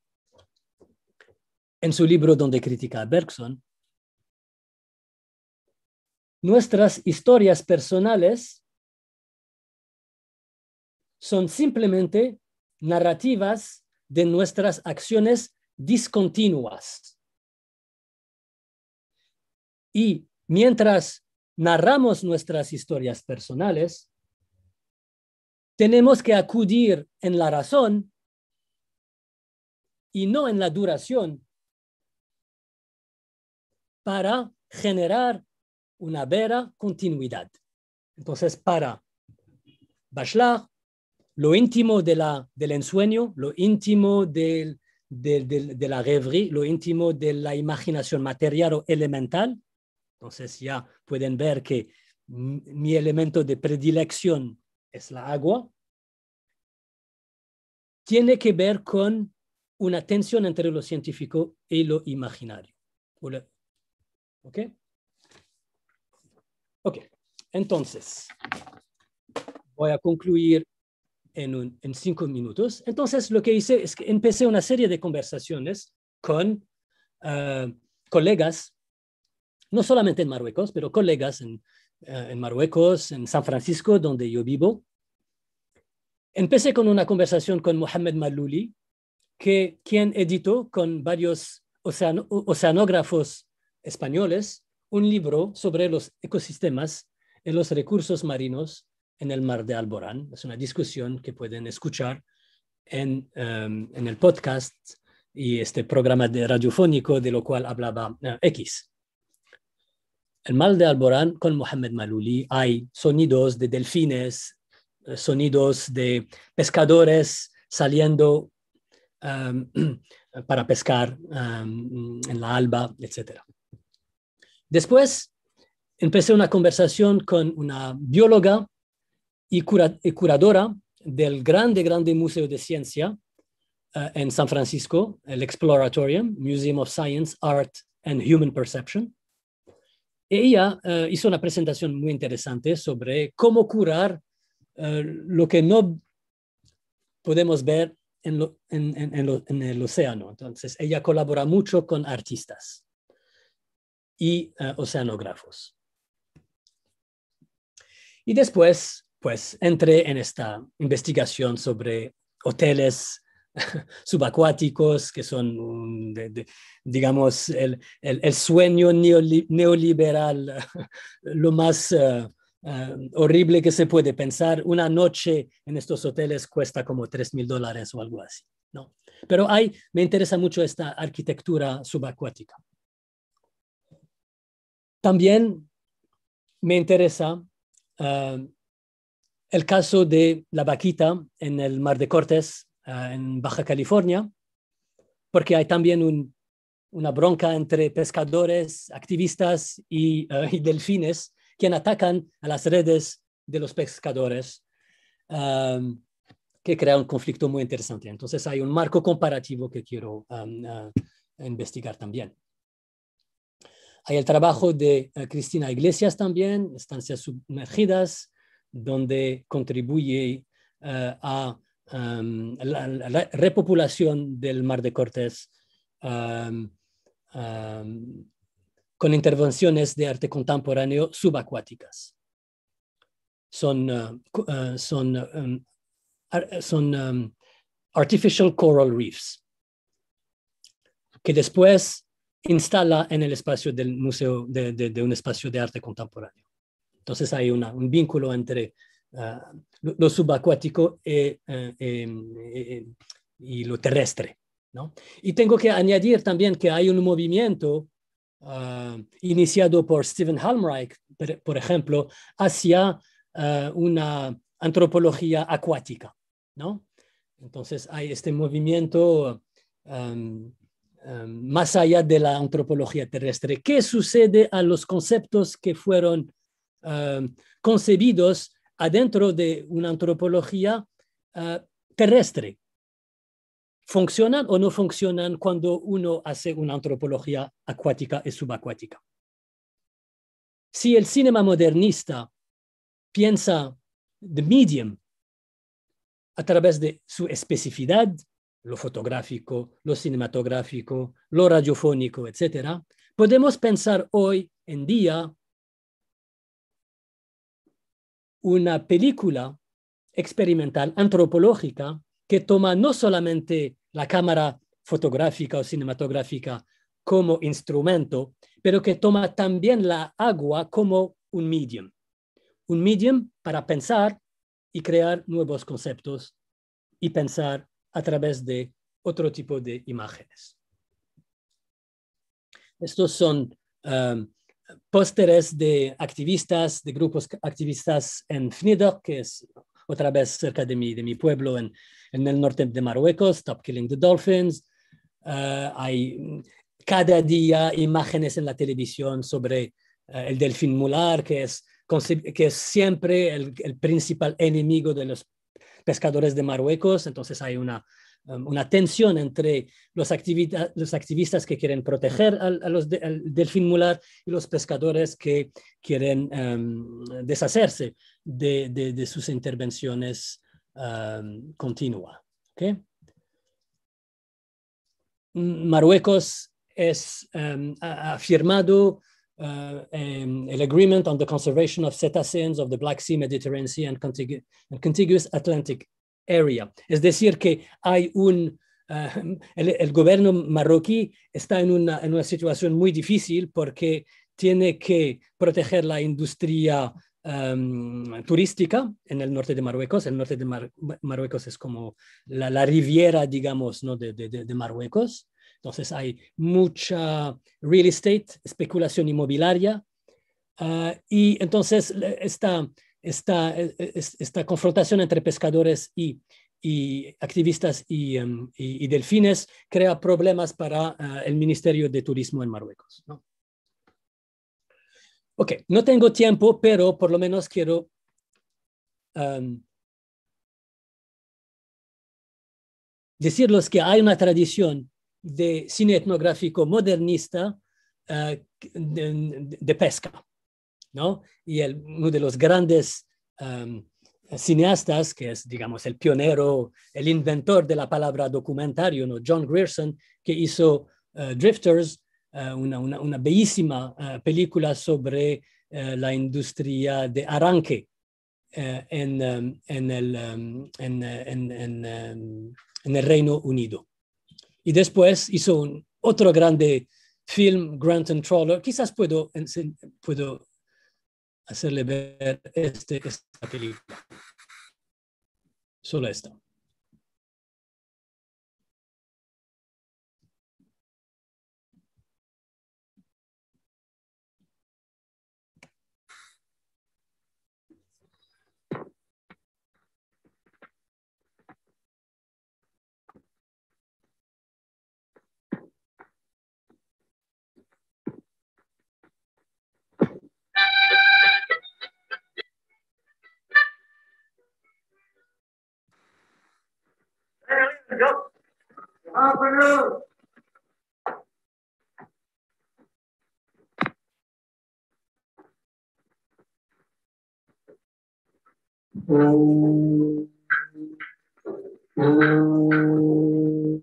en su libro donde critica a Bergson, nuestras historias personales son simplemente narrativas de nuestras acciones discontinuas. Y mientras narramos nuestras historias personales, tenemos que acudir en la razón y no en la duración para generar una vera continuidad. Entonces, para Bachelard, lo íntimo de la, del ensueño, lo íntimo de la rêverie, lo íntimo de la imaginación material o elemental. Entonces ya pueden ver que mi elemento de predilección es la agua. Tiene que ver con una tensión entre lo científico y lo imaginario, ¿Ok? Ok, entonces, voy a concluir en, cinco minutos. Entonces, lo que hice es que empecé una serie de conversaciones con eh, colegas, no solamente en Marruecos, pero colegas eh, en, Marruecos, en San Francisco, donde yo vivo. Empecé con una conversación con Mohamed Malouli, que, quien editó con varios oceanógrafos españoles un libro sobre los ecosistemas y los recursos marinos en el mar de Alborán. Es una discusión que pueden escuchar en, em, el podcast y este programa de radiofónico de lo cual hablaba eh, X. El mar de Alborán con Mohamed Maluli hay sonidos de delfines, eh, sonidos de pescadores saliendo em, para pescar em, en la alba, etcétera. Después empecé una conversación con una bióloga y, curadora del grande, grande Museo de Ciencia eh, en San Francisco, el Exploratorium, Museum of Science, Art and Human Perception. Ella eh, hizo una presentación muy interesante sobre cómo curar eh, lo que no podemos ver en, el océano. Entonces, ella colabora mucho con artistas y eh, oceanógrafos. Y después, pues, entré en esta investigación sobre hoteles subacuáticos, que son, mm, digamos, el, el, sueño neoliberal, lo más eh, eh, horrible que se puede pensar. Una noche en estos hoteles cuesta como 3 mil dólares o algo así. ¿no? Pero hay, me interesa mucho esta arquitectura subacuática. También me interesa eh, el caso de la vaquita en el Mar de Cortes, eh, en Baja California, porque hay también una bronca entre pescadores, activistas y, eh, delfines, que atacan a las redes de los pescadores, que crea un conflicto muy interesante. Entonces hay un marco comparativo que quiero investigar también. Hay el trabajo de eh, Cristina Iglesias también, Estancias Sumergidas, donde contribuye eh, a em, la, repopulación del Mar de Cortés em, em, con intervenciones de arte contemporáneo subacuáticas. Son, eh, son, son artificial coral reefs, que después instala en el espacio del museo, de, un espacio de arte contemporáneo. Entonces hay un vínculo entre ah, lo, subacuático e, eh, em, e, e, y lo terrestre. Y tengo que añadir también que hay un movimiento ah, iniciado por Stephen Halmreich, por ejemplo, hacia ah, una antropología acuática. Entonces hay este movimiento Em, más allá de la antropología terrestre. ¿Qué sucede a los conceptos que fueron em, concebidos adentro de una antropología eh, terrestre? ¿Funcionan o no funcionan cuando uno hace una antropología acuática y subacuática? Si el cinema modernista piensa de medium a través de su especificidad, lo fotográfico, lo cinematográfico, lo radiofónico, etc., podemos pensar hoy en día una película experimental antropológica que toma no solamente la cámara fotográfica o cinematográfica como instrumento, pero que toma también la agua como un medium, un medium para pensar y crear nuevos conceptos y pensar a través de otro tipo de imágenes. Estos son um, pósteres de activistas, de grupos activistas en FNIDOC, que es otra vez cerca de mi, de mi pueblo en, en el norte de Marruecos, Stop Killing the Dolphins. Uh, hay mm, cada día imágenes en la televisión sobre uh, el delfín mular, que es, que es siempre el, principal enemigo de los pescadores de Marruecos, entonces hay una, um, tensión entre los, activistas que quieren proteger al, a mular y los pescadores que quieren um, deshacerse de, sus intervenciones um, continua. continuas. Marruecos es, ha firmado el acuerdo sobre agreement on the conservation of cetaceans of the Black Sea, Mediterranean Sea, and, contiguous Atlantic area. Es decir, que hay un, uh, el, gobierno marroquí está en una, en una, situación muy difícil porque tiene que proteger la industria um, turística en el norte de Marruecos. El norte de Marruecos es como la, la, riviera, digamos, ¿no? de, de, de Marruecos. Entonces hay mucha real estate, especulación inmobiliaria, ah, y entonces e, e, esta, confrontación entre pescadores y, y activistas y, em, delfines crea problemas para ah, el Ministerio de Turismo en Marruecos. Ok, no tengo tiempo, pero por lo menos quiero... Em, decirles que hay una tradición de cine etnográfico modernista eh, de, pesca. Y uno de los grandes em, cineastas, que es, digamos, el pionero, el inventor de la palabra documentario, John Grierson, que hizo eh, Drifters, eh, una, bellísima película sobre la industria de arranque en el Reino Unido. Y después hizo un otro grande film, Grant and Troller. Quizás puedo, hacerle ver este, esta película. Solo esta. Go. Officer. Oh. Oh.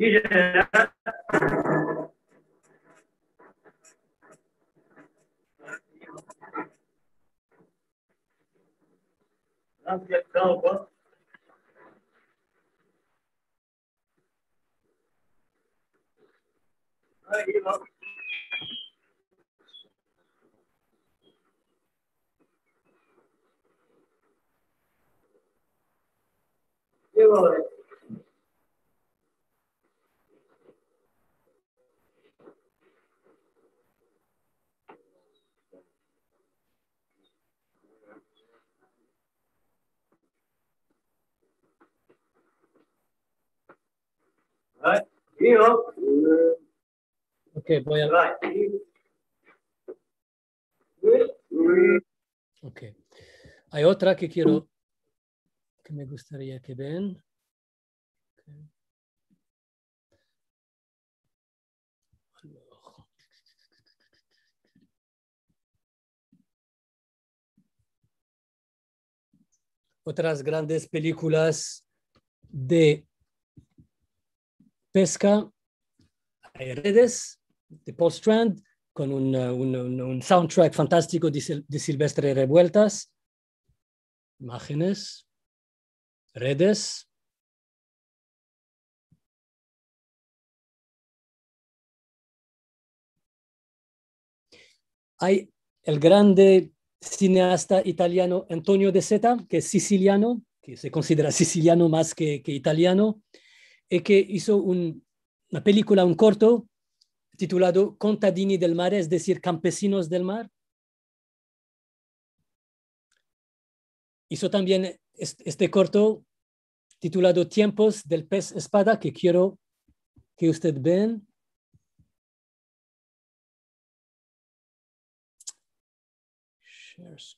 e gerar é Aí, logo. E agora? Right. voy a... okay Hay otra que quiero, que me gustaría que vean. Otras grandes películas de pesca, hay redes de Post-Trend con eh, un, soundtrack fantástico de, Silvestre Revueltas, imágenes, redes, hay el grande cineasta italiano Antonio De Seta, que es siciliano, que se considera siciliano más que italiano, es que hizo una película, un corto, titulado Contadini del Mar, es decir, Campesinos del Mar. Hizo también este corto titulado Tiempos del pez espada, que quiero que usted vea. Share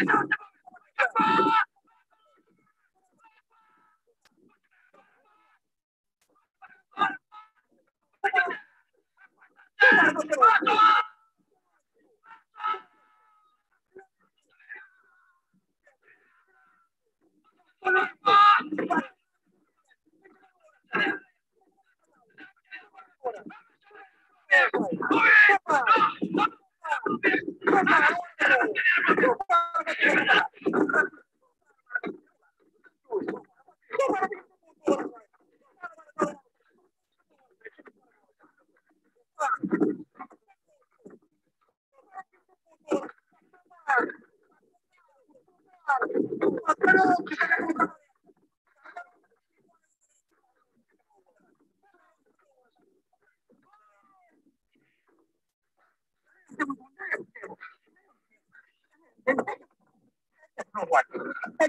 I don't know.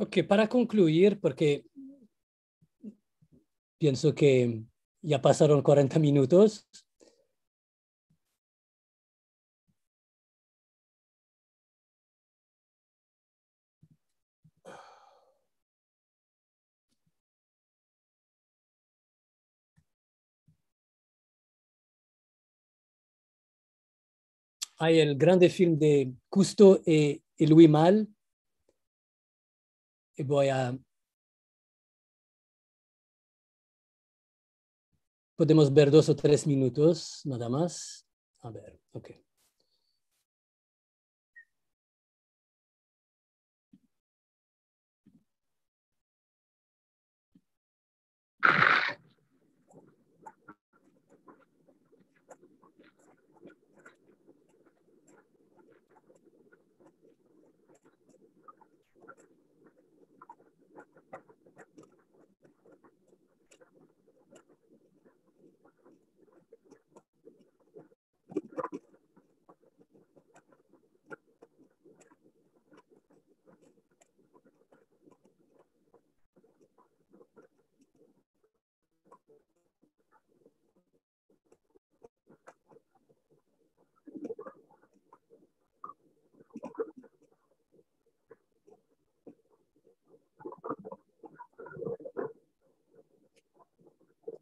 Ok, para concluir, porque pienso que ya pasaron 40 minutos. Hay el grande film de Custo y eh, Luis Mal, voy a... Podemos ver dos o tres minutos, nada más. A ver, ok.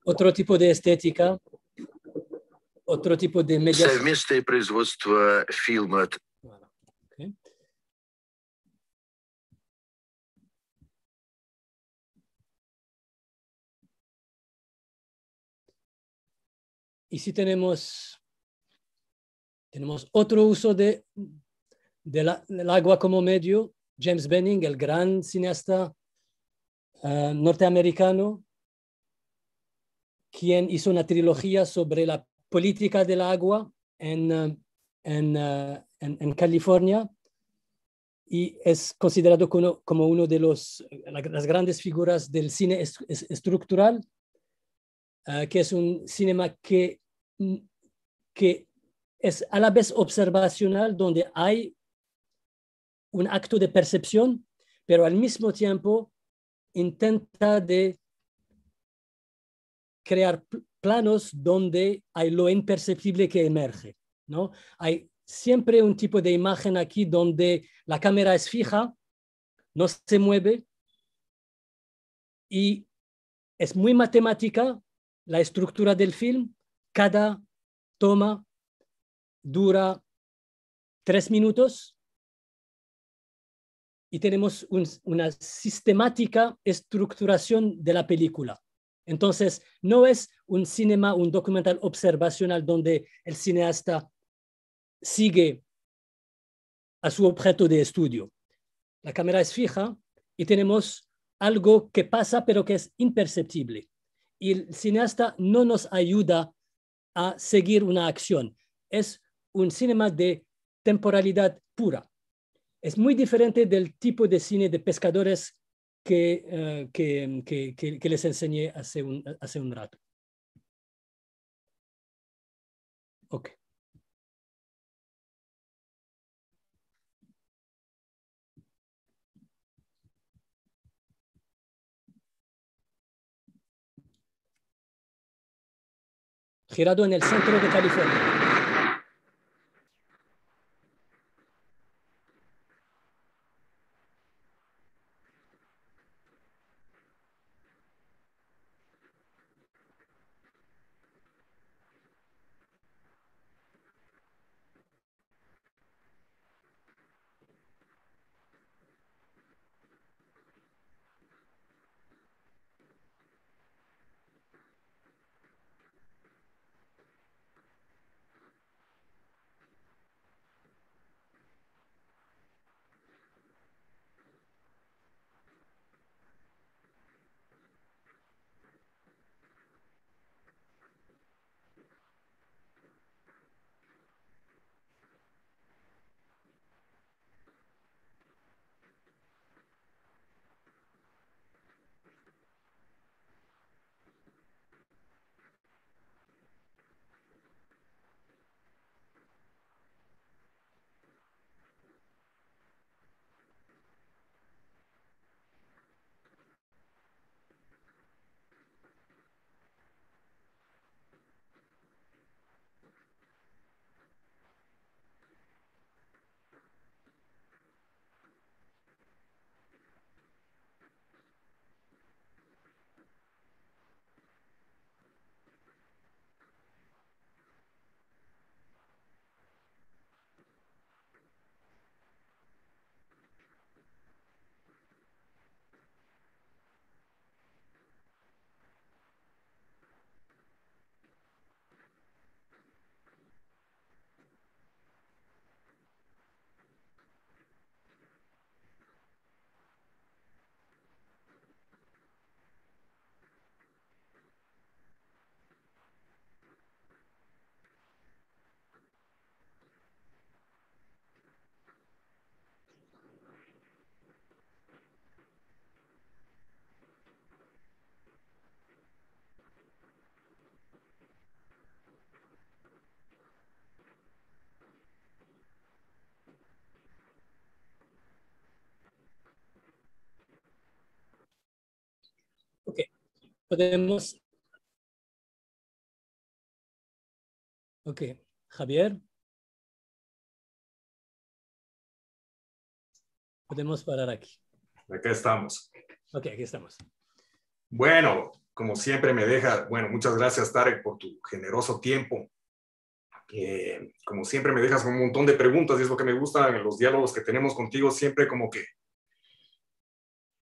Otro tipo de estética, otro tipo de media... Совместное производство фильма Y si tenemos, tenemos otro uso de, de del agua como medio, James Benning, el gran cineasta eh, norteamericano, quien hizo una trilogía sobre la política del agua en, eh, eh, California y es considerado como, una uno de los, las grandes figuras del cine estructural Ah, que es un cinema que, mm, que es a la vez observacional, donde hay un acto de percepción, pero al mismo tiempo intenta de crear planos donde hay lo imperceptible que emerge. ¿no? Hay siempre un tipo de imagen aquí donde la cámara es fija, no se mueve y es muy matemática, la estructura del film, cada toma dura tres minutos y tenemos una sistemática estructuración de la película. Entonces, no es un cinema, un documental observacional donde el cineasta sigue a su objeto de estudio. La cámara es fija y tenemos algo que pasa pero que es imperceptible y el cineasta no nos ayuda a seguir una acción. Es un cinema de temporalidad pura. Es muy diferente del tipo de cine de pescadores que, eh, que, les enseñé hace un rato. girado en el centro de California. Podemos. Ok, Javier. Podemos parar aquí. Acá estamos. Ok, aquí estamos. Bueno, como siempre me deja, bueno, muchas gracias Tarek por tu generoso tiempo. Eh, como siempre me dejas un montón de preguntas y es lo que me gusta en los diálogos que tenemos contigo, siempre como que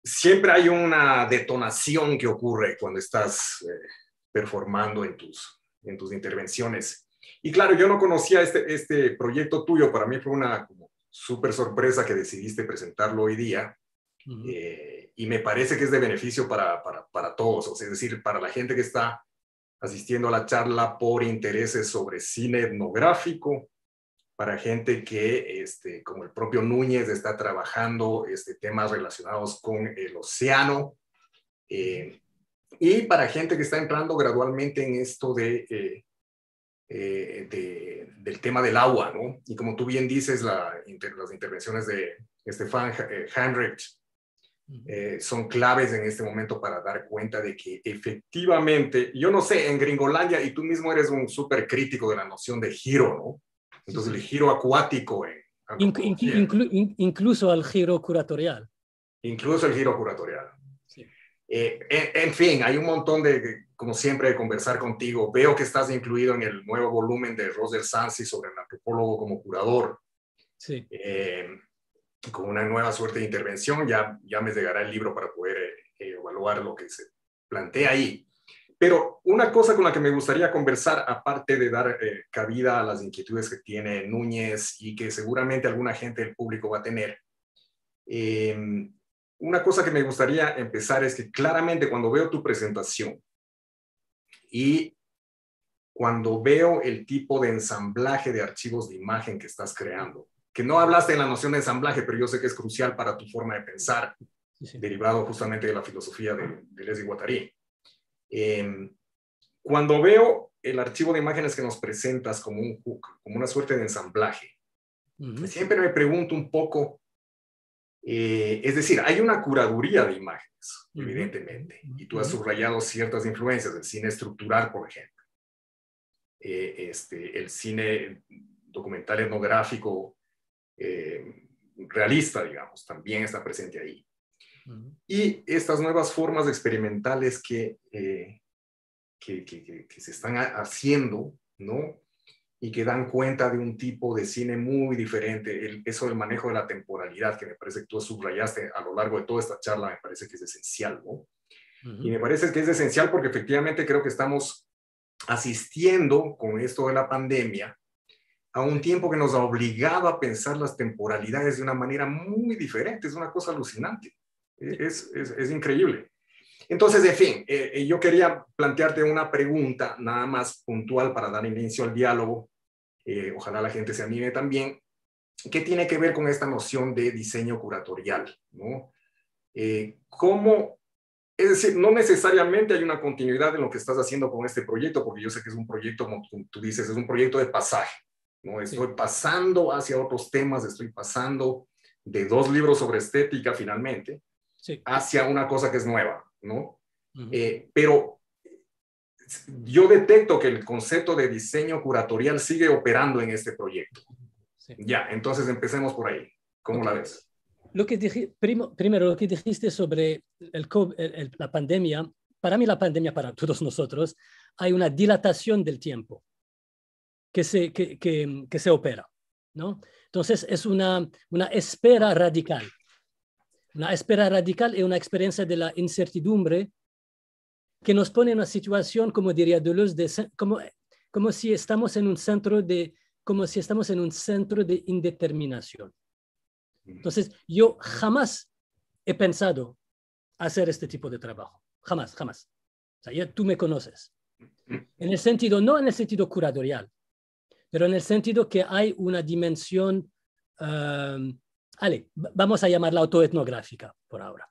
siempre hay una detonación que ocurre cuando estás eh, performando en tus, intervenciones. Y claro, yo no conocía este, este proyecto tuyo, para mí fue una súper sorpresa que decidiste presentarlo hoy día. Eh, y me parece que es de beneficio para, todos, es decir, para la gente que está asistiendo a la charla por intereses sobre cine etnográfico, para gente que, este, como el propio Núñez, está trabajando este, temas relacionados con el océano. Eh, y para gente que está entrando gradualmente en esto eh, eh, de, del tema del agua, ¿no? Y como tú bien dices, las intervenciones de estefan Heinrich son claves en este momento para dar cuenta de que efectivamente, yo no sé, en Gringolandia, y tú mismo eres un súper crítico de la noción de giro, ¿no? Entonces el giro acuático. incluso al giro curatorial. Incluso el giro curatorial. Sí. Eh, en, fin, hay un montón de, como siempre, de conversar contigo. Veo que estás incluido en el nuevo volumen de Roger Sansi sobre el antropólogo como curador. Sí. Eh, con una nueva suerte de intervención, ya, ya me llegará el libro para poder eh, evaluar lo que se plantea ahí. Pero una cosa con la que me gustaría conversar, aparte de dar eh, cabida a las inquietudes que tiene Núñez y que seguramente alguna gente del público va a tener, em, una cosa que me gustaría empezar es que claramente cuando veo tu presentación y cuando veo el tipo de ensamblaje de archivos de imagen que estás creando, que no hablaste de la noción de ensamblaje, pero yo sé que es crucial para tu forma de pensar, derivado justamente de la filosofía de, de Leslie Guattari. Em, cuando veo el archivo de imágenes que nos presentas como, un, como una suerte de ensamblaje, siempre me pregunto un poco, eh, es decir, hay una curaduría de imágenes, evidentemente, y tú has subrayado ciertas influencias, del cine estructural, por ejemplo, eh, este, el cine documental etnográfico eh, realista, digamos, también está presente ahí. Y estas nuevas formas experimentales que, eh, que, se están haciendo, ¿no? Y que dan cuenta de un tipo de cine muy diferente. El, eso del manejo de la temporalidad, que me parece que tú subrayaste a lo largo de toda esta charla, me parece que es esencial, ¿no? Y me parece que es esencial porque efectivamente creo que estamos asistiendo con esto de la pandemia a un tiempo que nos ha obligado a pensar las temporalidades de una manera muy diferente. Es una cosa alucinante. Es, es, increíble. Entonces, en fin, eh, eh, yo quería plantearte una pregunta nada más puntual para dar inicio al diálogo. Eh, ojalá la gente se anime también. ¿Qué tiene que ver con esta noción de diseño curatorial? ¿no? ¿Cómo es decir, no necesariamente hay una continuidad en lo que estás haciendo con este proyecto, porque yo sé que es un proyecto, como tú dices, es un proyecto de pasaje. ¿no? Estoy pasando hacia otros temas, estoy pasando de dos libros sobre estética finalmente hacia una cosa que es nueva, ¿no? Eh, pero yo detecto que el concepto de diseño curatorial sigue operando en este proyecto. Ya, entonces empecemos por ahí. ¿Cómo la ves? Lo que primero, lo que dijiste sobre la pandemia, para mí la pandemia, para todos nosotros, hay una dilatación del tiempo que se, se opera. ¿no? Entonces es una, una espera radical. Una espera radical es una experiencia de la incertidumbre que nos pone en una situación, como diría Deleuze, de, como, como, si estamos en un centro de, como si estamos en un centro de indeterminación. Entonces, yo jamás he pensado hacer este tipo de trabajo. Jamás, jamás. O sea, ya tú me conoces. En el sentido, no en el sentido curatorial, pero en el sentido que hay una dimensión eh, Ale, vamos a llamarla autoetnográfica por ahora.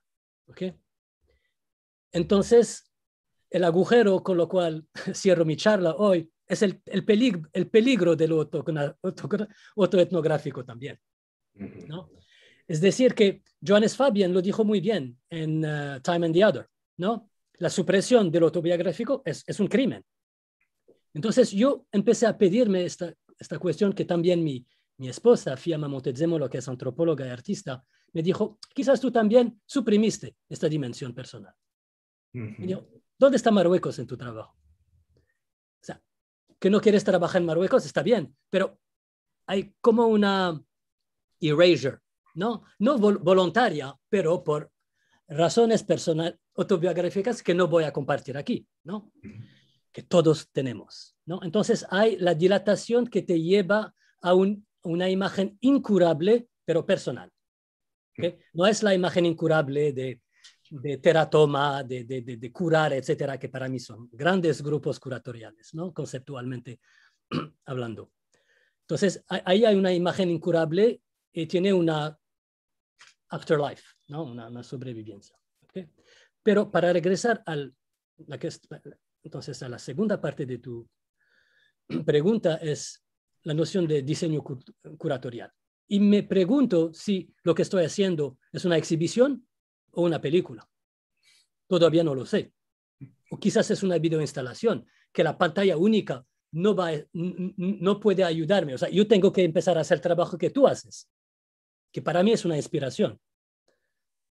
Entonces, el agujero con lo cual cierro mi charla hoy es el, el, peligro, del autoetnográfico también. ¿no? Es decir, que Johannes Fabian lo dijo muy bien en eh, Time and the Other, ¿no? La supresión del autobiográfico es, un crimen. Entonces yo empecé a pedirme esta cuestión que también mi, mi esposa, Fiamma Montezemolo, que es antropóloga y artista, me dijo, quizás tú también suprimiste esta dimensión personal. ¿dónde está Marruecos en tu trabajo? O sea, que no quieres trabajar en Marruecos, está bien, pero hay como una erasure, ¿no? No voluntaria, pero por razones personales, autobiográficas que no voy a compartir aquí, ¿no? Que todos tenemos, ¿no? Entonces hay la dilatación que te lleva a un una imagen incurable, pero personal. No es la imagen incurable de, teratoma, de, curar, etcétera, que para mí son grandes grupos curatoriales, ¿no? conceptualmente hablando. Entonces, ahí hay una imagen incurable y tiene una afterlife, ¿no? una, sobrevivencia. Pero para regresar al, entonces a la segunda parte de tu pregunta es la noción de diseño curatorial. Y me pregunto si lo que estoy haciendo es una exhibición o una película. Todavía no lo sé. O quizás es una videoinstalación, que la pantalla única no, puede ayudarme. O sea, yo tengo que empezar a hacer el trabajo que tú haces, que para mí es una inspiración.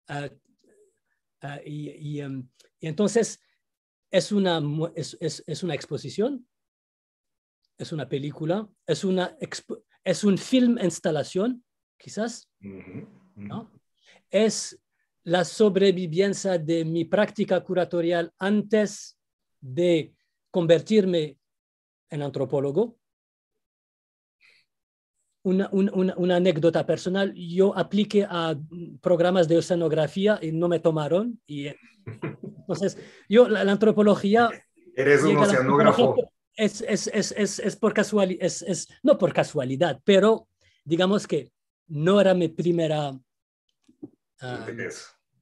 Ah, ah, em, y, entonces es es una exposición es una película, es, una es un film instalación, quizás, Es la sobrevivencia de mi práctica curatorial antes de convertirme en antropólogo. Una, anécdota personal. Yo apliqué a programas de oceanografía y no me tomaron. Y, eh, entonces, yo la, la antropología... Eres un oceanógrafo. es, es, por casualidad, es, no por casualidad, pero digamos que no era mi primera, ah,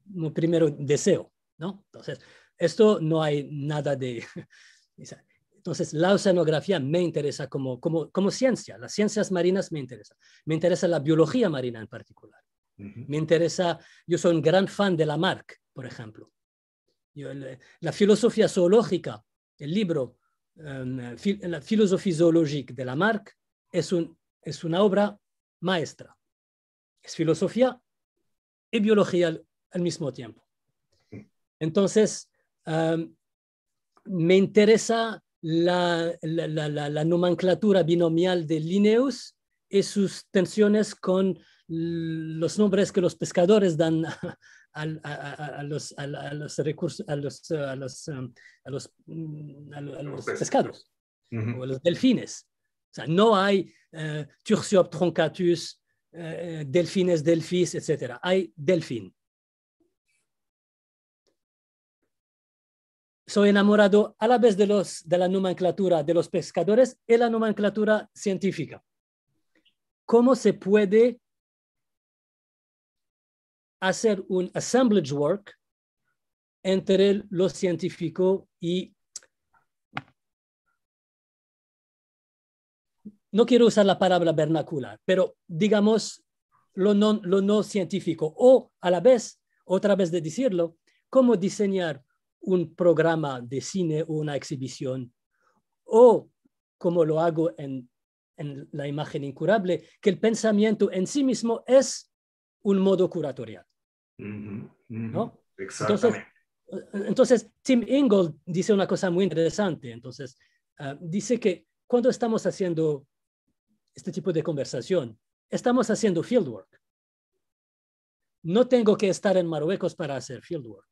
mi primero deseo, ¿no? Entonces, esto no hay nada de... Entonces, la oceanografía me interesa como, como, como ciencia, las ciencias marinas me interesan. Me interesa la biología marina en particular. Me interesa, yo soy un gran fan de Lamarck, por ejemplo. la filosofía zoológica, el libro eh, la filosofía zoológica de Lamarck es, una obra maestra. Es filosofía y biología al, mismo tiempo. Entonces, em, me interesa la, nomenclatura binomial de Linnaeus y sus tensiones con los nombres que los pescadores dan a, los, a, los, recursos, um, mm, los, pescados o a los delfines. O sea, no hay Turciop eh, troncatus, eh, delfines, delfis, etc. Hay delfín. Soy enamorado a la vez de, los, de la nomenclatura de los pescadores y la nomenclatura científica. ¿Cómo se puede hacer un assemblage work entre lo científico y no quiero usar la palabra vernacular, pero digamos lo no, lo no científico o a la vez, otra vez de decirlo, cómo diseñar un programa de cine o una exhibición o como lo hago en la imagen incurable, que el pensamiento en sí mismo es un modo curatorial. Eh, entonces, Tim Ingold dice una cosa muy interesante. Entonces, ah, dice que cuando estamos haciendo este tipo de conversación, estamos haciendo fieldwork. No tengo que estar en Marruecos para hacer fieldwork.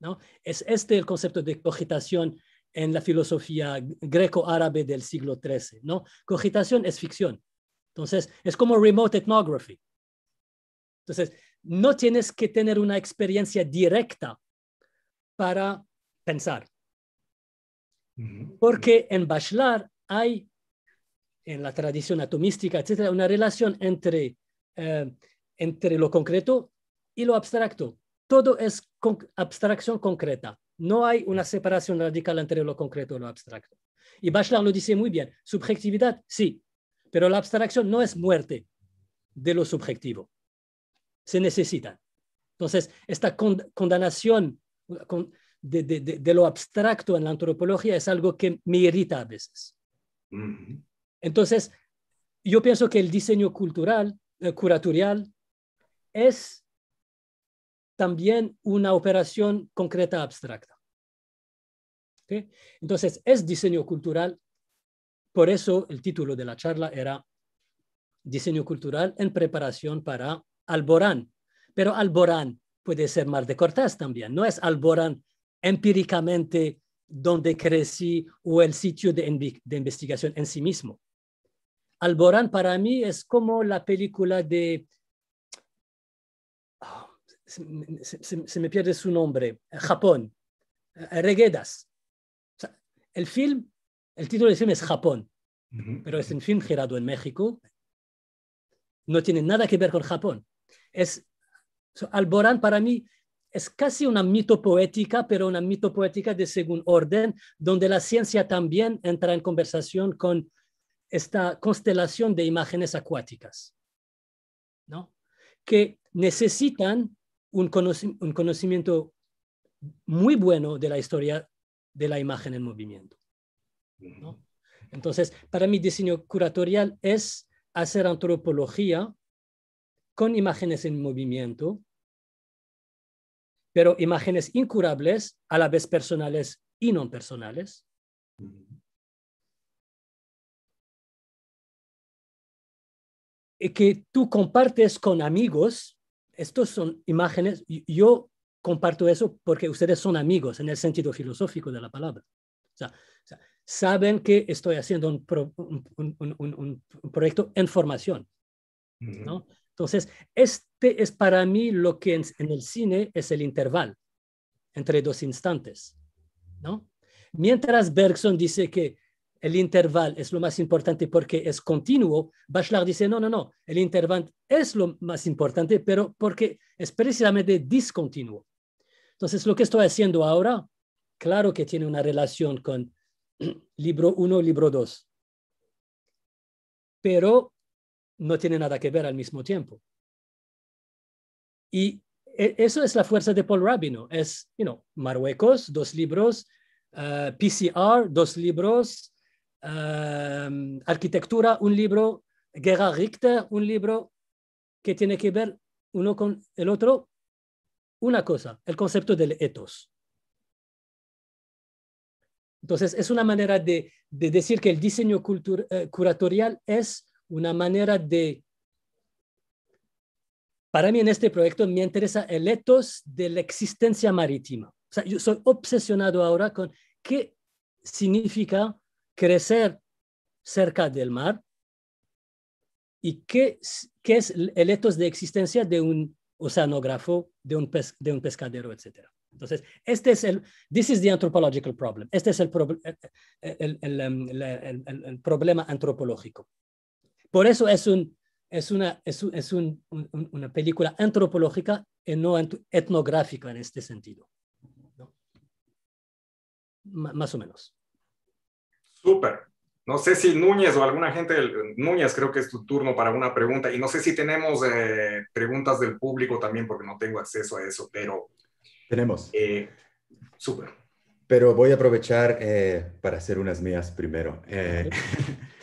¿no? Es este el concepto de cogitación en la filosofía greco-árabe del siglo XIII. ¿no? Cogitación es ficción. Entonces, es como remote ethnography. Entonces, no tienes que tener una experiencia directa para pensar. Porque en Bachelard hay, en la tradición atomística, etcétera, una relación entre, eh, lo concreto y lo abstracto. Todo es abstracción concreta. No hay una separación radical entre lo concreto y lo abstracto. Y Bachelard lo dice muy bien. Subjetividad, sí, pero la abstracción no es muerte de lo subjetivo se necesitan. Entonces, esta condenación de, lo abstracto en la antropología es algo que me irrita a veces. Entonces, yo pienso que el diseño cultural, eh, curatorial, es también una operación concreta abstracta. Entonces, es diseño cultural, por eso el título de la charla era Diseño cultural en preparación para Alborán, pero Alborán puede ser Mar de Cortés también, no es Alborán empíricamente donde crecí o el sitio de, investigación en sí mismo. Alborán para mí es como la película de... Ah, se, me pierde su nombre, Japón, Reguedas. el film, el título del film es Japón, pero es un film girado en México. No tiene nada que ver con Japón. Es, Alborán para mí es casi una mitopoética, pero una mitopoética de segundo orden, donde la ciencia también entra en conversación con esta constelación de imágenes acuáticas, ¿no? que necesitan un, conocimiento muy bueno de la historia de la imagen en movimiento. Entonces, para mi diseño curatorial es hacer antropología con imágenes en movimiento, pero imágenes incurables, a la vez personales y no personales. Y que tú compartes con amigos, estos son imágenes, yo comparto eso porque ustedes son amigos en el sentido filosófico de la palabra. O sea, saben que estoy haciendo un, proyecto en formación. ¿no? Entonces, este es para mí lo que en, el cine es el intervalo entre dos instantes, ¿no? Mientras Bergson dice que el intervalo es lo más importante porque es continuo, Bachelard dice, no, no, no, el intervalo es lo más importante, pero porque es precisamente discontinuo. Entonces, lo que estoy haciendo ahora, claro que tiene una relación con libro 1, libro 2, pero no tiene nada que ver al mismo tiempo. Y e, eso es la fuerza de Paul Rabino. Es, you know, Marruecos, dos libros, eh, PCR, dos libros, eh, arquitectura, un libro, Guerra Richter, un libro que tiene que ver uno con el otro. Una cosa, el concepto del ethos. Entonces, es una manera de, decir que el diseño cultural eh, curatorial es una manera de... Para mí en este proyecto me interesa el etos de la existencia marítima. O sea, yo soy obsesionado ahora con qué significa crecer cerca del mar y qué, qué es el etos de existencia de un oceanógrafo, de un, pescadero, etc. Entonces, este es el, this is the anthropological problem, este es el, el problema antropológico. Por eso es, un, es, una, es, una película antropológica y no etnográfica en este sentido. ¿no? Más o menos. Súper. No sé si Núñez o alguna gente, Núñez creo que es tu turno para una pregunta y no sé si tenemos eh, preguntas del público también porque no tengo acceso a eso, pero... Tenemos. Eh, Súper. Pero voy a aprovechar eh, para hacer unas mías primero. Eh,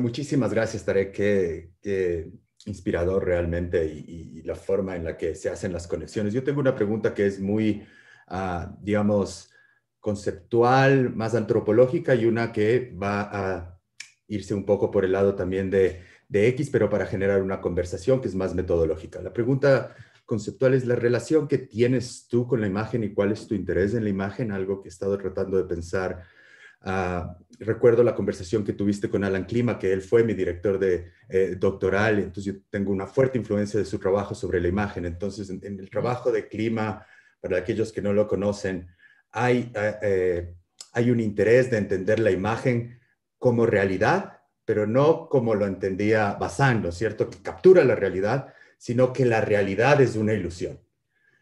Muchísimas gracias, Tarek. Qué, inspirador realmente y, la forma en la que se hacen las conexiones. Yo tengo una pregunta que es muy, ah, digamos, conceptual, más antropológica y una que va a irse un poco por el lado también de, de X, pero para generar una conversación que es más metodológica. La pregunta conceptual es la relación que tienes tú con la imagen y cuál es tu interés en la imagen, algo que he estado tratando de pensar Ah, recuerdo la conversación que tuviste con Alan Klima, que él fue mi director de eh, doctoral, entonces yo tengo una fuerte influencia de su trabajo sobre la imagen. Entonces, en, el trabajo de Klima, para aquellos que no lo conocen, hay, eh, eh, hay un interés de entender la imagen como realidad, pero no como lo entendía Bazán, ¿no es cierto? Que captura la realidad, sino que la realidad es una ilusión.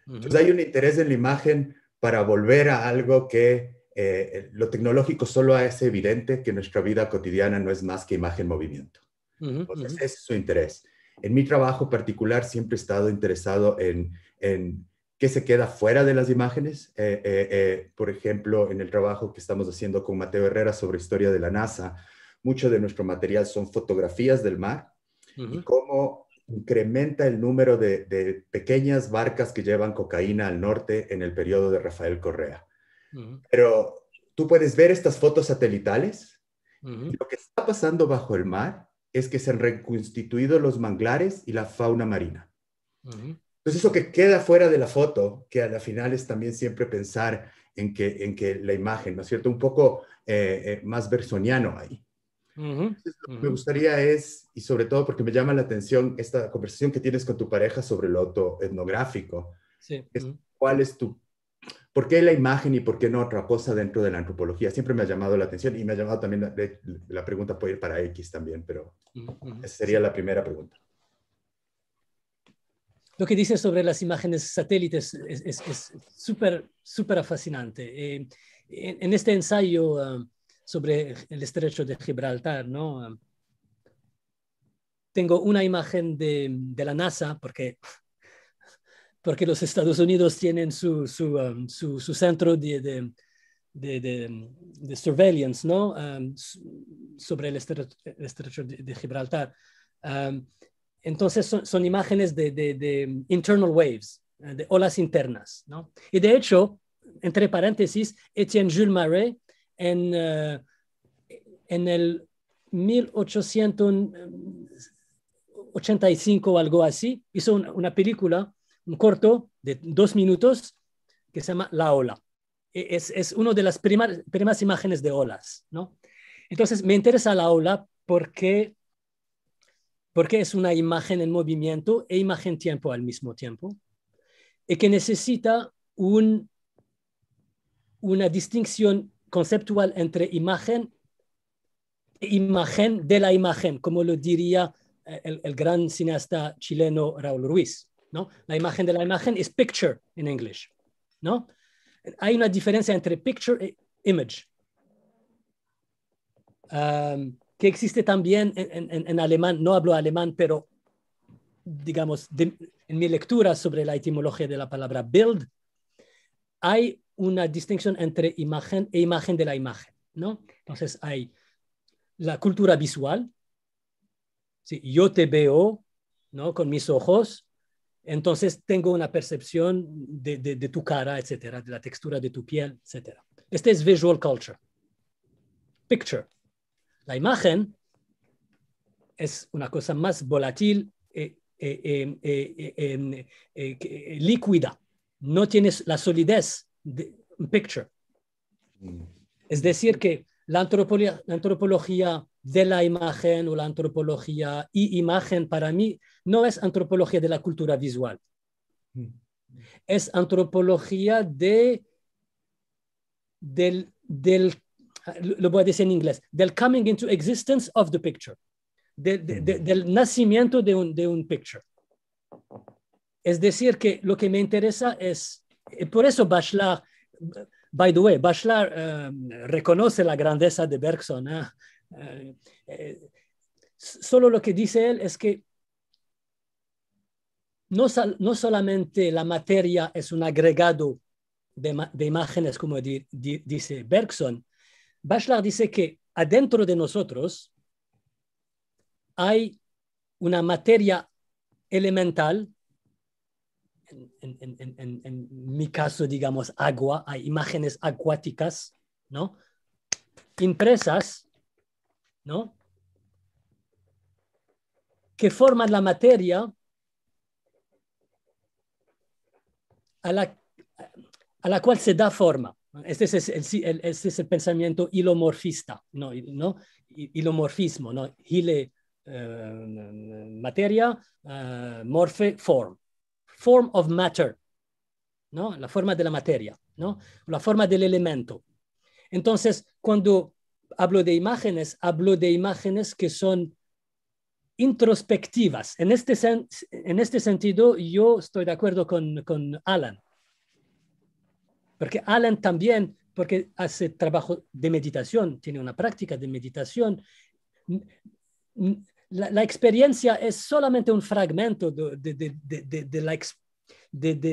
Entonces, hay un interés en la imagen para volver a algo que eh, lo tecnológico solo hace evidente que nuestra vida cotidiana no es más que imagen-movimiento. Entonces, ese es su interés. En mi trabajo particular siempre he estado interesado en, en qué se queda fuera de las imágenes. Eh, eh, por ejemplo, en el trabajo que estamos haciendo con Mateo Herrera sobre historia de la NASA, mucho de nuestro material son fotografías del mar y cómo incrementa el número de, de, pequeñas barcas que llevan cocaína al norte en el periodo de Rafael Correa pero tú puedes ver estas fotos satelitales. Lo que está pasando bajo el mar es que se han reconstituido los manglares y la fauna marina. Entonces, eso que queda fuera de la foto, que a la final es también siempre pensar en que, en que la imagen, ¿no es cierto? Un poco eh, eh, más bersoniano ahí. me gustaría es, y sobre todo porque me llama la atención esta conversación que tienes con tu pareja sobre lo autoetnográfico, sí. cuál es tu ¿Por qué la imagen y por qué no otra cosa dentro de la antropología? Siempre me ha llamado la atención y me ha llamado también, la, pregunta puede ir para X también, pero esa sería la primera pregunta. Lo que dices sobre las imágenes satélites es súper, súper fascinante. Eh, en, este ensayo ah, sobre el estrecho de Gibraltar, ¿no? Ah, tengo una imagen de, de la NASA, porque porque los Estados Unidos tienen su, su, um, su, su centro de, de, de, surveillance, ¿no? Um, sobre el estrecho de, Gibraltar. Um, entonces son, imágenes de, internal waves, eh, de olas internas, ¿no? Y de hecho, entre paréntesis, Etienne Jules Marais en, eh, en el 1885 o algo así, hizo una, una película un corto de dos minutos que se llama La Ola. E, es, una de las primas, primeras imágenes de olas, Entonces me interesa la ola porque, porque es una imagen en movimiento e imagen-tiempo al mismo tiempo y que necesita un, una distinción conceptual entre imagen e imagen de la imagen, como lo diría eh, el gran cineasta chileno Raúl Ruiz. ¿no? La imagen de la imagen es picture en inglés, ¿no? Hay una diferencia entre picture e image, que existe también en, alemán, no hablo alemán, pero digamos, en mi lectura sobre la etimología de la palabra build, hay una distinción entre imagen e imagen de la imagen, ¿no? Entonces hay la cultura visual, si yo te veo, ¿no? Con mis ojos, entonces tengo una percepción de, tu cara, etcétera, de la textura de tu piel, etcétera. Este es visual culture. Picture. La imagen es una cosa más volátil, eh, eh, eh, em, líquida. No tienes la solidez de un picture. Es decir, que la la antropología de la imagen o la antropología y imagen para mí no es antropología de la cultura visual, hmm. es antropología de, del, del, lo voy a decir en inglés, del coming into existence of the picture, hmm. del nacimiento de un, picture. Es decir, que lo que me interesa es, eh, por eso Bachelard, by the way, Bachelard eh, reconoce la grandeza de Bergson. Ah, eh, solo lo que dice él es que no, solamente la materia es un agregado de, imágenes, como dice Bergson, Bachelard dice que adentro de nosotros hay una materia elemental, en, en, en, mi caso, digamos, agua, hay imágenes acuáticas, ¿no? Impresas, ¿no? Que forman la materia a la, a la cual se da forma. Este es el, este es el pensamiento ilomorfista, ¿no? ¿no? ¿no? Hile, eh, materia, eh, morfe, form. Form of matter, ¿no? La forma de la materia, ¿no? La forma del elemento. Entonces, cuando hablo de imágenes, hablo de imágenes que son introspectivas. En este, en este sentido, yo estoy de acuerdo con, con Alan, porque Alan también, porque hace trabajo de meditación, tiene una práctica de meditación. La, la experiencia es solamente un fragmento de, de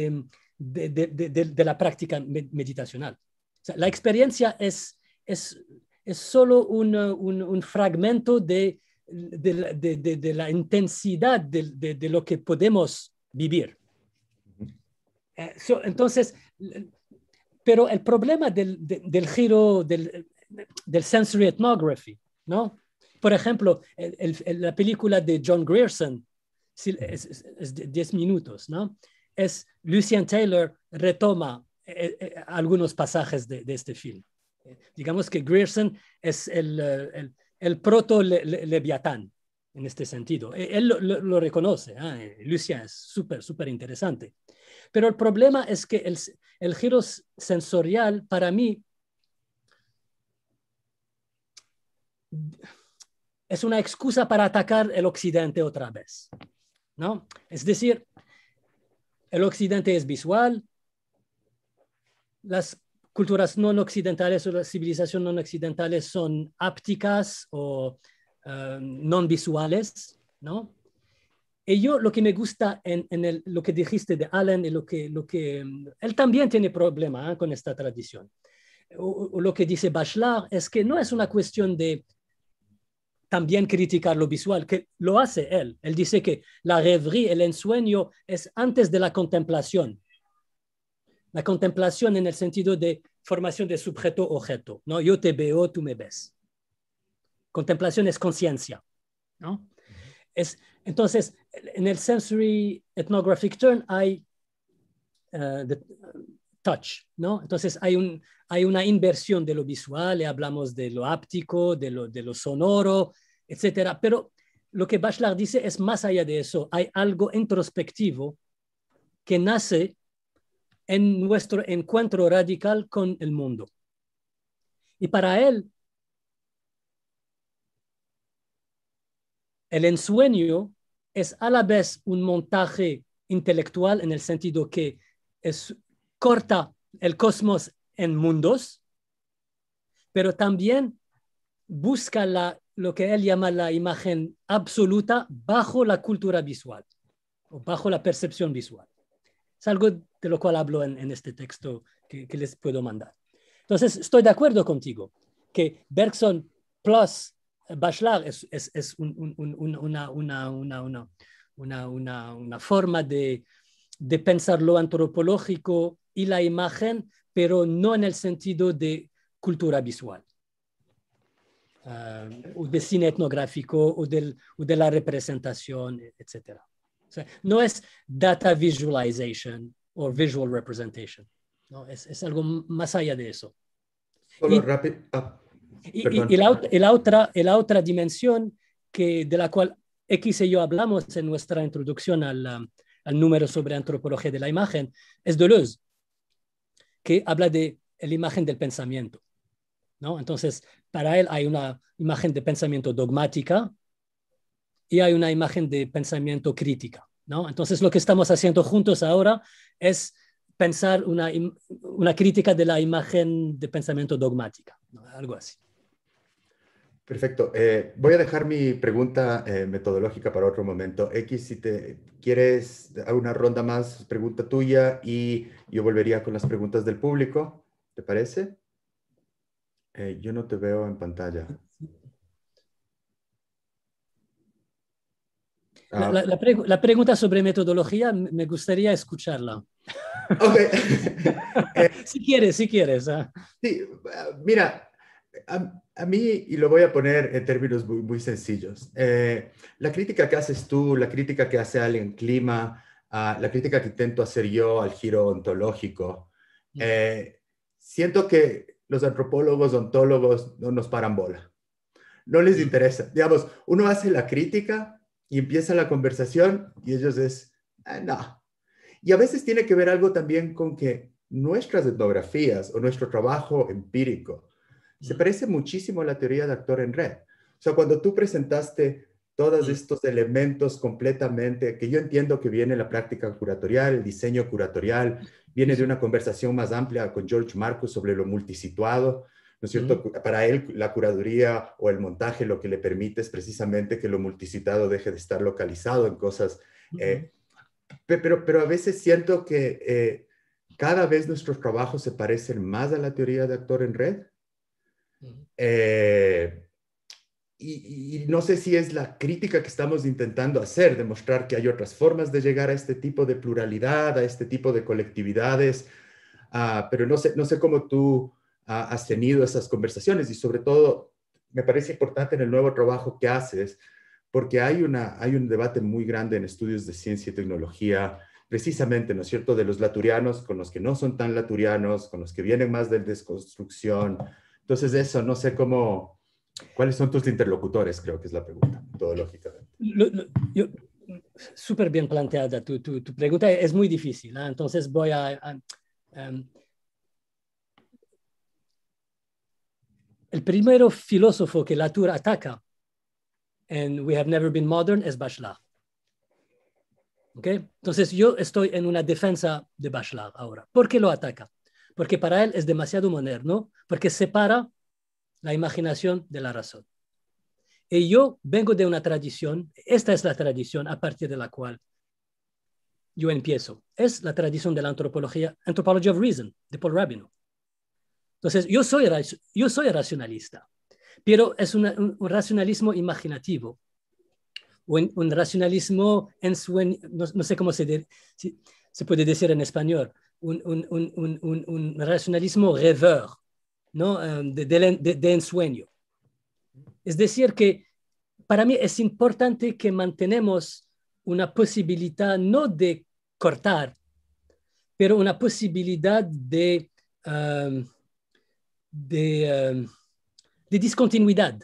la, la práctica meditacional. la experiencia es, es, es solo un, un fragmento de, de la, intensidad de, lo que podemos vivir. Eh, entonces, pero el problema del, giro del, sensory ethnography, ¿no? Por ejemplo, la película de John Grierson es, de 10 minutos, ¿no? Es Lucien Taylor retoma eh, eh, algunos pasajes de, este film. Digamos que Grierson es el el proto Leviatán en este sentido. E-, él lo, reconoce. ¿ah? Eh, Lucia es súper, súper interesante. Pero el problema es que el, giro sensorial para mí es una excusa para atacar el occidente otra vez. ¿no? Es decir, el occidente es visual, las culturas no occidentales o las civilizaciones no occidentales son ápticas o eh, no visuales, ¿no? Y yo lo que me gusta en, lo que dijiste de Allen y lo que, lo que él también tiene problema ¿eh? con esta tradición. O, lo que dice Bachelard es que no es una cuestión de también criticar lo visual, que lo hace él. Él dice que la reverie, el ensueño es antes de la contemplación. La contemplación en el sentido de formación de sujeto-objeto, ¿no? Yo te veo, tú me ves. Contemplación es conciencia, ¿no? Es, entonces, en el sensory ethnographic turn hay eh, touch, ¿no? Entonces hay, un, hay una inversión de lo visual, hablamos de lo áptico, de lo, de lo sonoro, etc. pero lo que Bachelard dice es más allá de eso, hay algo introspectivo que nace en nuestro encuentro radical con el mundo. Y para él, el ensueño es a la vez un montaje intelectual en el sentido que es, corta el cosmos en mundos, pero también busca la, lo que él llama la imagen absoluta bajo la cultura visual o bajo la percepción visual. Es algo de lo cual hablo en, este texto que, les puedo mandar. Entonces, estoy de acuerdo contigo que Bergson plus Bachelard es, es, es una, una, una, una, una, forma de, de pensar lo antropológico y la imagen, pero no en el sentido de cultura visual. Eh, o de cine etnográfico o, o de la representación, etcétera no es data visualization o visual representation. No, es, es, algo más allá de eso. y, la, otra, la otra dimensión que, de la cual X y yo hablamos en nuestra introducción al, um, al número sobre antropología de la imagen es Deleuze, que habla de la imagen del pensamiento. ¿no? Entonces, para él hay una imagen de pensamiento dogmática, y hay una imagen de pensamiento crítica. ¿no? Entonces, lo que estamos haciendo juntos ahora es pensar una, crítica de la imagen de pensamiento dogmática, algo así. Perfecto. Eh, voy a dejar mi pregunta eh, metodológica para otro momento. X, si te quieres una ronda más, pregunta tuya y yo volvería con las preguntas del público. ¿Te parece? Eh, yo no te veo en pantalla. La, ah. la, pregunta sobre metodología me gustaría escucharla. Eh, si quieres, si quieres. Ah. mira, a, mí, y lo voy a poner en términos muy, sencillos, eh, la crítica que haces tú, la crítica que hace alguien clima, ah, la crítica que intento hacer yo al giro ontológico, mm. eh, siento que los antropólogos, ontólogos no nos paran bola. No les mm. interesa. Digamos, uno hace la crítica y empieza la conversación y ellos es, ah, no. Y a veces tiene que ver algo también con que nuestras etnografías o nuestro trabajo empírico se parece muchísimo a la teoría de actor en red. O sea, cuando tú presentaste todos estos elementos completamente, que yo entiendo que viene la práctica curatorial, el diseño curatorial, viene de una conversación más amplia con George Marcus sobre lo multisituado, es cierto? Para él la curaduría o el montaje lo que le permite es precisamente que lo multicitado deje de estar localizado en cosas. Eh, pero, pero a veces siento que eh, cada vez nuestros trabajos se parecen más a la teoría de actor en red. Eh, y, no sé si es la crítica que estamos intentando hacer, demostrar que hay otras formas de llegar a este tipo de pluralidad, a este tipo de colectividades, ah, pero no sé, no sé cómo tú has tenido esas conversaciones y sobre todo me parece importante en el nuevo trabajo que haces, porque hay, una, hay un debate muy grande en estudios de ciencia y tecnología, precisamente, ¿no es cierto?, de los laturianos con los que no son tan laturianos, con los que vienen más del desconstrucción. Entonces, eso, no sé cómo, ¿cuáles son tus interlocutores? Creo que es la pregunta, todo lógicamente. Súper bien planteada tu, tu, pregunta, es muy difícil, ¿ah? entonces voy a, em, el primero filósofo que Latour ataca en We Have Never Been Modern es Bachelard. ¿Okay? Entonces yo estoy en una defensa de Bachelard ahora. ¿Por qué lo ataca? Porque para él es demasiado moderno, porque separa la imaginación de la razón. Y yo vengo de una tradición, esta es la tradición a partir de la cual yo empiezo. Es la tradición de la antropología, Anthropology of Reason, de Paul Rabinow. Entonces, yo soy, yo soy racionalista, pero es un, racionalismo imaginativo, un, un racionalismo en sueño, no, sé cómo se, puede decir en español, un, racionalismo rêveur, ¿no? Um, de, ensueño. Es decir, que para mí es importante que mantenemos una posibilidad no de cortar, pero una posibilidad de, um, de, um, de discontinuidad,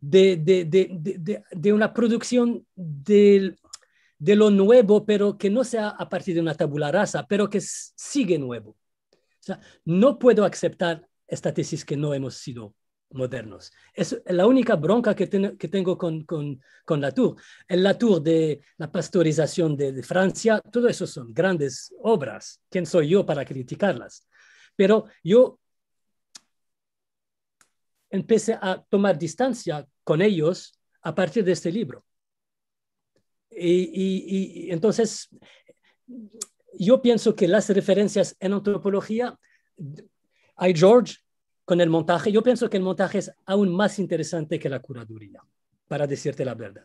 de, de, de, una producción de, lo nuevo, pero que no sea a partir de una tabula rasa, pero que sigue nuevo. O sea, no puedo aceptar esta tesis que no hemos sido modernos. Es la única bronca que, que tengo con, con, con, Latour. El Latour de la pastorización de, de, Francia, todo eso son grandes obras. ¿Quién soy yo para criticarlas? Pero yo empecé a tomar distancia con ellos a partir de este libro. Y, entonces, yo pienso que las referencias en antropología, hay George con el montaje, yo pienso que el montaje es aún más interesante que la curaduría, para decirte la verdad.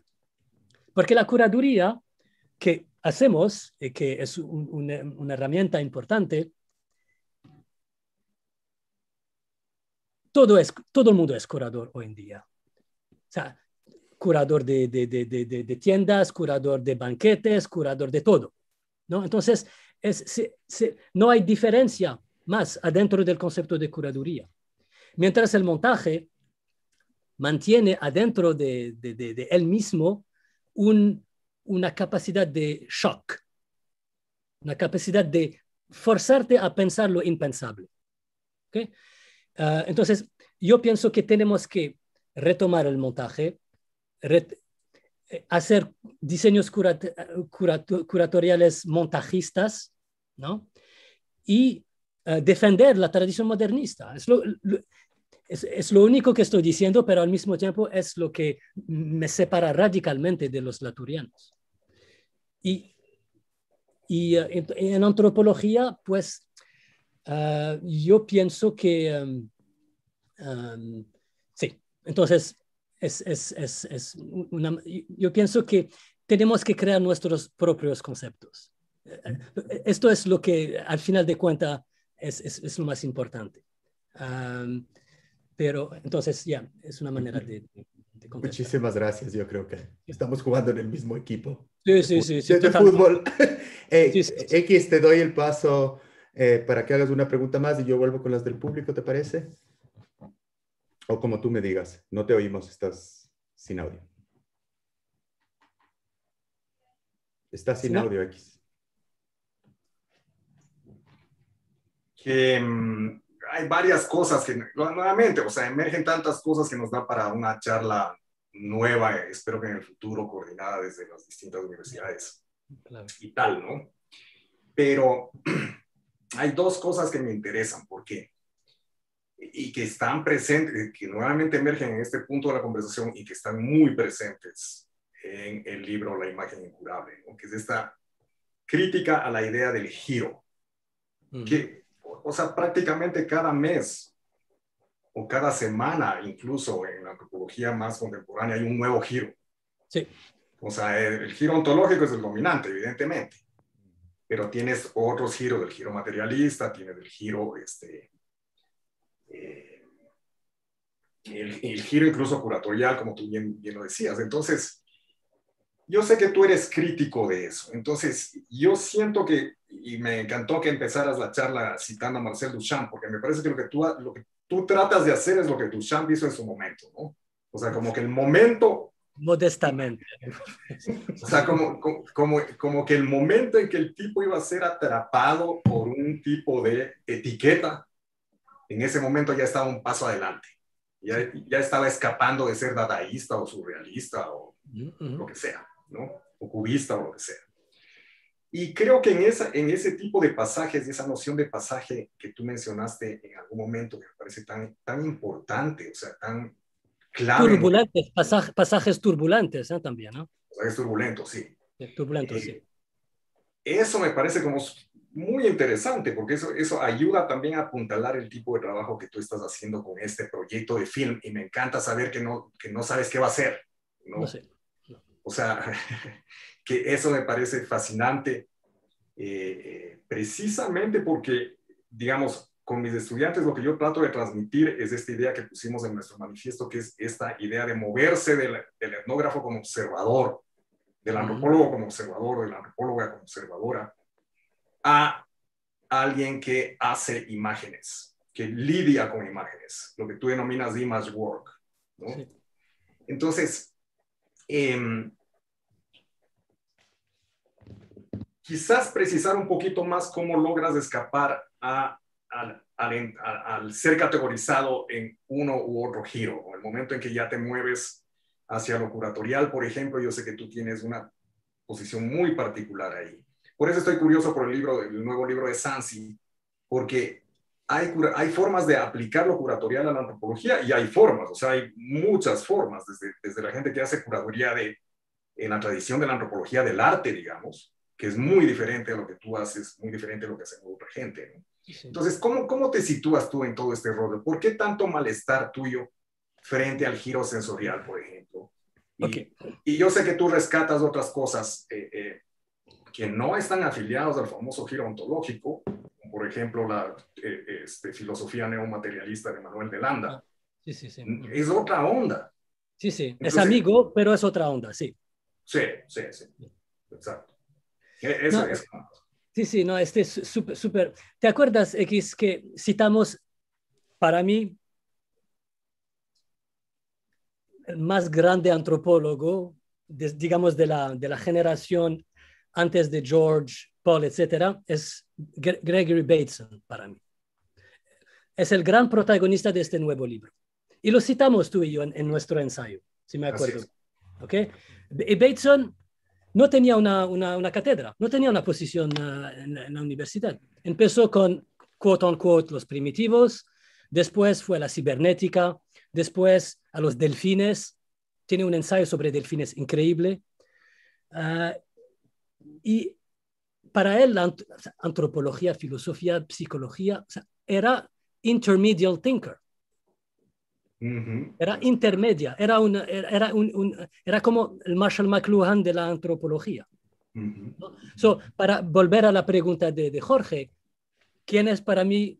Porque la curaduría que hacemos, eh, que es una herramienta importante, todo, es, todo el mundo es curador hoy en día. O sea, curador de, tiendas, curador de banquetes, curador de todo. ¿no? Entonces, no hay diferencia más adentro del concepto de curaduría. Mientras el montaje mantiene adentro de, él mismo una capacidad de shock, una capacidad de forzarte a pensar lo impensable. ¿okay? Ah, entonces, yo pienso que tenemos que retomar el montaje, eh, hacer diseños curatoriales montajistas, ¿no? Y eh, defender la tradición modernista. Es lo, es, lo único que estoy diciendo, pero al mismo tiempo es lo que me separa radicalmente de los laturianos. Y, eh, en antropología, pues Ah, yo pienso que em, em, sí, entonces es, es, es, es una, yo pienso que tenemos que crear nuestros propios conceptos. Eh, esto es lo que al final de cuentas es, lo más importante. pero entonces, ya, es una manera de, Muchísimas gracias, yo creo que estamos jugando en el mismo equipo. Sí, sí, sí. sí, de, fútbol. Eh, X, te doy el paso. Eh, para que hagas una pregunta más y yo vuelvo con las del público, ¿te parece? O como tú me digas, no te oímos, estás sin audio. Estás sin audio, X. Mm, hay varias cosas que, nuevamente, o sea, emergen tantas cosas que nos da para una charla nueva, espero que en el futuro, coordinada desde las distintas universidades y tal, ¿no? Pero hay dos cosas que me interesan, ¿por qué? Y que están presentes, que nuevamente emergen en este punto de la conversación y que están muy presentes en el libro La imagen incurable, que es esta crítica a la idea del giro, que, o sea, prácticamente cada mes o cada semana, incluso en la antropología más contemporánea, hay un nuevo giro. Sí. O sea, el, el giro ontológico es el dominante, evidentemente pero tienes otros giros del giro materialista, tiene el giro, este, eh, el, giro incluso curatorial, como tú bien, bien lo decías. Entonces, yo sé que tú eres crítico de eso. Entonces, yo siento que, y me encantó que empezaras la charla citando a Marcel Duchamp, porque me parece que lo que tú, lo que tú tratas de hacer es lo que Duchamp hizo en su momento, ¿no? O sea, como que el momento modestamente. O sea, como, como, como que el momento en que el tipo iba a ser atrapado por un tipo de etiqueta, en ese momento ya estaba un paso adelante. Ya, ya estaba escapando de ser dadaísta o surrealista o lo que sea, ¿no? O cubista o lo que sea. Y creo que en, esa, en ese tipo de pasajes, esa noción de pasaje que tú mencionaste en algún momento, que me parece tan, tan importante, o sea, tan, Turbulentes, pasajes turbulentes ¿eh? también, ¿no? Pasajes turbulentos, sí. Turbulentos, eh, sí. Eso me parece como muy interesante porque eso, eso ayuda también a apuntalar el tipo de trabajo que tú estás haciendo con este proyecto de film y me encanta saber que no, que no sabes qué va a ser. ¿no? sé. O sea, que eso me parece fascinante eh, precisamente porque, digamos, con mis estudiantes lo que yo trato de transmitir es esta idea que pusimos en nuestro manifiesto, que es esta idea de moverse del, etnógrafo como observador, del antropólogo como observador, de la antropóloga como observadora, a alguien que hace imágenes, que lidia con imágenes, lo que tú denominas image work. Entonces, em, quizás precisar un poquito más cómo logras escapar a al, ser categorizado en uno u otro giro, o el momento en que ya te mueves hacia lo curatorial, por ejemplo, yo sé que tú tienes una posición muy particular ahí. Por eso estoy curioso por el, libro, el nuevo libro de Sansi, porque hay, hay formas de aplicar lo curatorial a la antropología y hay formas, o sea, hay muchas formas, desde, la gente que hace curaduría de, en la tradición de la antropología del arte, digamos, que es muy diferente a lo que tú haces, muy diferente a lo que hace otra gente. ¿no? Entonces, ¿cómo, ¿cómo te sitúas tú en todo este rollo? ¿Por qué tanto malestar tuyo frente al giro sensorial, por ejemplo? Y, yo sé que tú rescatas otras cosas eh, eh, que no están afiliados al famoso giro ontológico, por ejemplo la eh, este, filosofía neomaterialista de Manuel de Landa. Ah, sí, sí, sí. Mm, es otra onda. Sí, sí. es amigo, pero es otra onda, sí. Sí, sí, sí. Exacto. E, Eso es. Sí, sí, no, este es súper, súper. ¿Te acuerdas, X, que citamos para mí el más grande antropólogo, digamos, de la, de la generación antes de George, Paul, etcétera, es Gregory Bateson para mí. Es el gran protagonista de este nuevo libro. Y lo citamos tú y yo en, nuestro ensayo, si me acuerdo. ¿Ok? Y Bateson no tenía una, una, cátedra, no tenía una posición eh, en, la universidad. Empezó con, quote unquote, los primitivos, después fue la cibernética, después a los delfines, tiene un ensayo sobre delfines increíble. Ah, y para él, la antropología, filosofía, psicología, era intermedial thinker. Era intermedia, era, era, un, era como el Marshall McLuhan de la antropología. para volver a la pregunta de, Jorge, ¿quién es para mí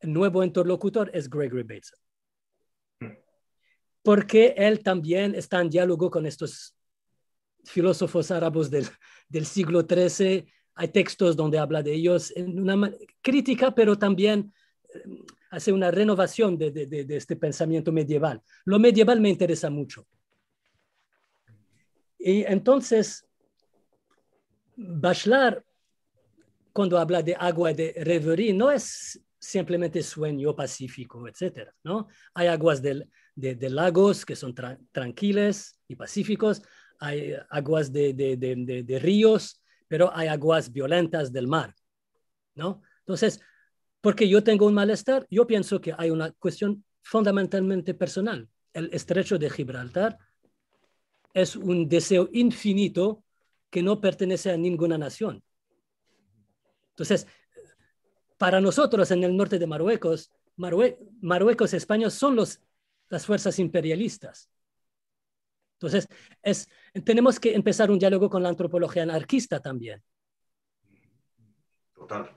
el nuevo interlocutor? Es Gregory Bateson. Hmm. Porque él también está en diálogo con estos filósofos árabes del, del siglo XIII. Hay textos donde habla de ellos en una crítica, pero también eh, hace una renovación de, este pensamiento medieval. Lo medieval me interesa mucho. Y entonces, Bachelard, cuando habla de agua de reverie, no es simplemente sueño pacífico, etcétera, ¿no? Hay aguas de, lagos que son tranquiles y pacíficos, hay aguas de, de, ríos, pero hay aguas violentas del mar, ¿no? Entonces, porque yo tengo un malestar, yo pienso que hay una cuestión fundamentalmente personal. El estrecho de Gibraltar es un deseo infinito que no pertenece a ninguna nación. Entonces, para nosotros en el norte de Marruecos, Marruecos y España son los, las fuerzas imperialistas. Entonces, es, tenemos que empezar un diálogo con la antropología anarquista también. Total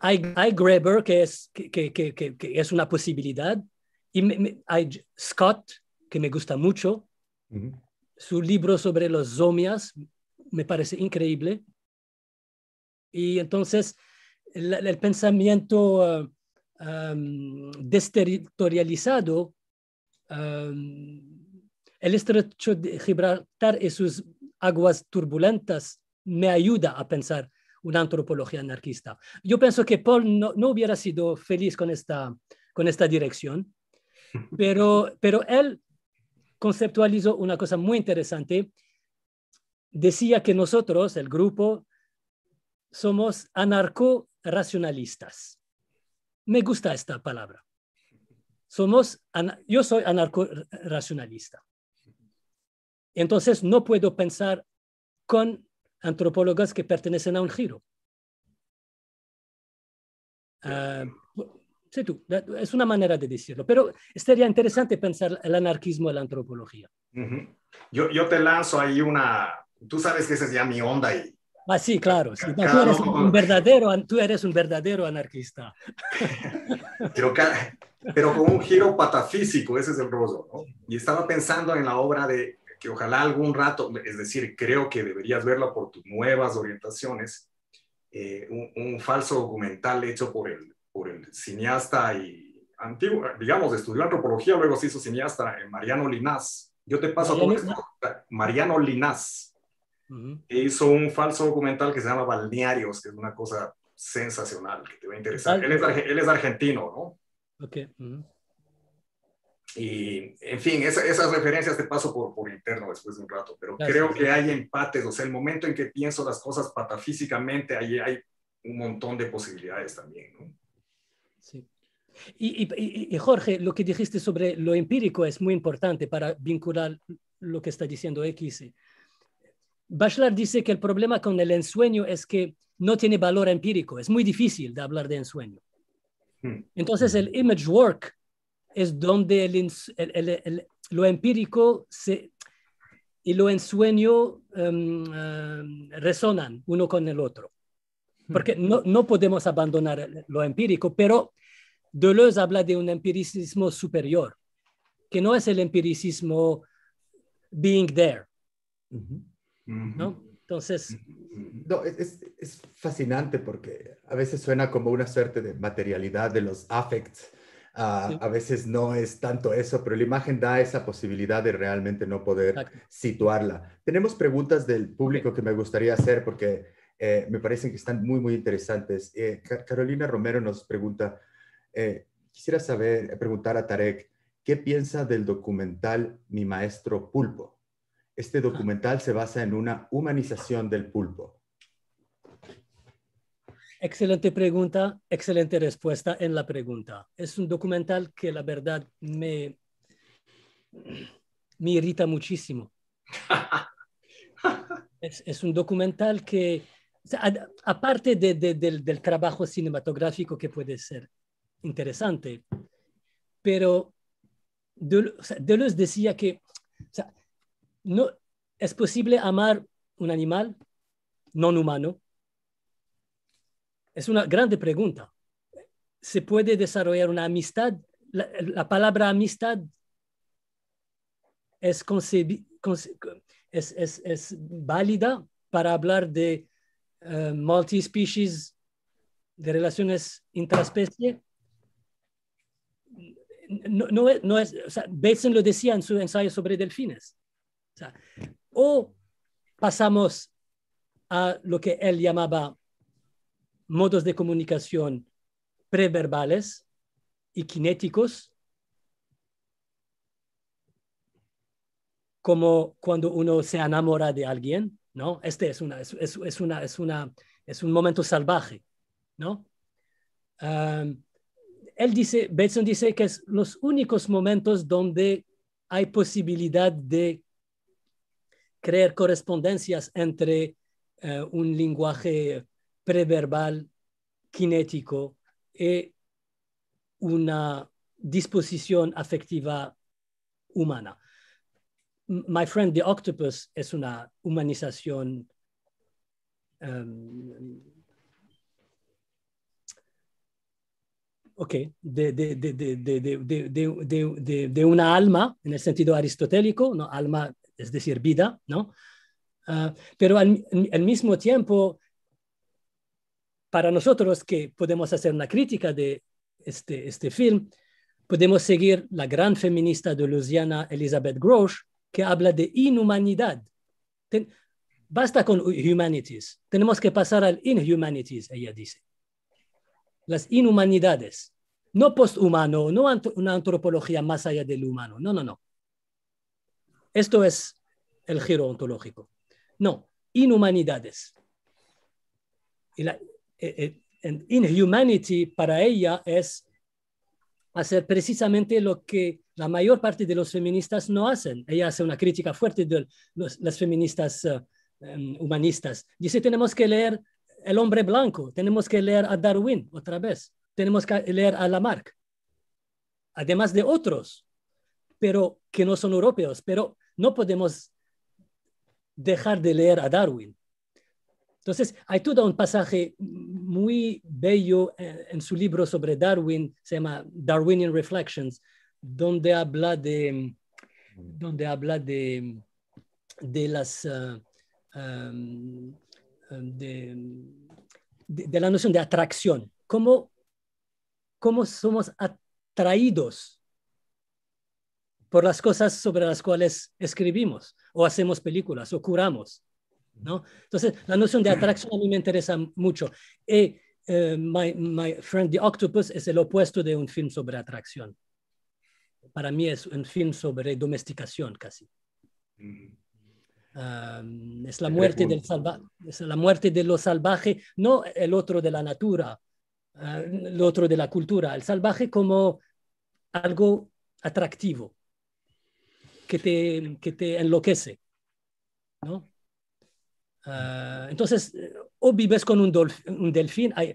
hay Greber, que es, que, es una posibilidad, y hay Scott, que me gusta mucho. Su libro sobre los zomias me parece increíble. Y entonces, el, pensamiento eh, desterritorializado, el estrecho de Gibraltar y sus aguas turbulentas me ayuda a pensar una antropología anarquista. Yo pienso que Paul no, hubiera sido feliz con esta, con esta dirección, pero, pero él conceptualizó una cosa muy interesante. Decía que nosotros, el grupo, somos anarco-racionalistas. Me gusta esta palabra. Somos, yo soy anarco-racionalista. Entonces no puedo pensar con antropólogas que pertenecen a un giro. Uh, tú, es una manera de decirlo, pero estaría interesante pensar el anarquismo en la antropología. yo, te lanzo ahí una, tú sabes que esa es ya mi onda y... Ah, sí, claro, tú, eres un verdadero, tú eres un verdadero anarquista. pero, pero con un giro patafísico, ese es el rollo. ¿no? Y estaba pensando en la obra de que ojalá algún rato, es decir, creo que deberías verla por tus nuevas orientaciones, eh, un, falso documental hecho por el, por el cineasta y antiguo, digamos, estudió antropología, luego se hizo cineasta, eh, Mariano Linás. Yo te paso Mariano, a Mariano Linás. E hizo un falso documental que se llama Balnearios, que es una cosa sensacional, que te va a interesar. Él es, argentino, ¿no? Ok. Y, en fin, esas referencias te paso por, por interno después de un rato, pero creo que hay empates, o sea, el momento en que pienso las cosas patafísicamente, ahí hay un montón de posibilidades también, Sí. Y, y, Jorge, lo que dijiste sobre lo empírico es muy importante para vincular lo que está diciendo X. Bachelard dice que el problema con el ensueño es que no tiene valor empírico, es muy difícil de hablar de ensueño. Hmm. Entonces el image work es donde el, lo empírico y lo ensueño em, em, resonan uno con el otro. Hmm. Porque no, no, podemos abandonar lo empírico, pero Deleuze habla de un empiricismo superior, que no es el empiricismo being there. ¿no? Entonces... No, es, es fascinante porque a veces suena como una suerte de materialidad de los affects a veces no es tanto eso, pero la imagen da esa posibilidad de realmente no poder situarla. Tenemos preguntas del público que me gustaría hacer porque eh, me parecen que están muy, muy interesantes. Eh, Carolina Romero nos pregunta, eh, quisiera saber, preguntar a Tarek, ¿qué piensa del documental Mi Maestro Pulpo? Este documental se basa en una humanización del pulpo. Excelente pregunta, excelente respuesta en la pregunta. Es un documental que la verdad me, me irrita muchísimo. es, un documental que, aparte del, trabajo cinematográfico que puede ser interesante, pero Deleuze decía que no, es posible amar un animal no humano, es una grande pregunta. ¿Se puede desarrollar una amistad? La, palabra amistad es, válida para hablar de eh, multispecies, de relaciones intraspecies? No, es, o Bateson lo decía en su ensayo sobre delfines. o pasamos a lo que él llamaba modos de comunicación preverbales y kinéticos, como cuando uno se enamora de alguien, ¿no? Este es, una, es, una, es, una, es un momento salvaje, ¿no? él dice, Bateson dice que es los únicos momentos donde hay posibilidad de crear correspondencias entre eh, un lenguaje preverbal, kinético y una disposición afectiva humana. My Friend the Octopus es una humanización de, de, una alma en el sentido aristotélico, ¿no? alma es decir vida, ¿no? pero al mismo tiempo para nosotros que podemos hacer una crítica de este, este film, podemos seguir la gran feminista de Louisiana, Elizabeth Grosh, que habla de inhumanidad. basta con humanities, tenemos que pasar al inhumanities, ella dice. Las inhumanidades, no posthumano, no una antropología más allá del humano, no, no, no. Esto es el giro ontológico. No, inhumanidades. Y la, eh, eh, humanity para ella es hacer precisamente lo que la mayor parte de los feministas no hacen. Ella hace una crítica fuerte de los, las feministas eh, em, humanistas. Dice, tenemos que leer El hombre blanco, tenemos que leer a Darwin otra vez, tenemos que leer a Lamarck, además de otros, pero que no son europeos, pero no podemos dejar de leer a Darwin. Entonces, hay todo un pasaje muy bello eh, en, su libro sobre Darwin, se llama Darwinian Reflections, donde habla de, donde habla de, las... Eh, eh, um, la noción de atracción, cómo, cómo somos atraídos por las cosas sobre las cuales escribimos o hacemos películas o curamos. Entonces, la noción de atracción a mí me interesa mucho. Eh, eh, y my, Friend the Octopus es el opuesto de un film sobre atracción. Para mí es un film sobre domesticación casi. Um, es, la muerte del la de lo salvaje, no el otro de la natura, el uh, otro de la cultura, el salvaje como algo atractivo que te, que te enloquece. ¿no? Ah, entonces, eh, o vives con un, delfín, hay,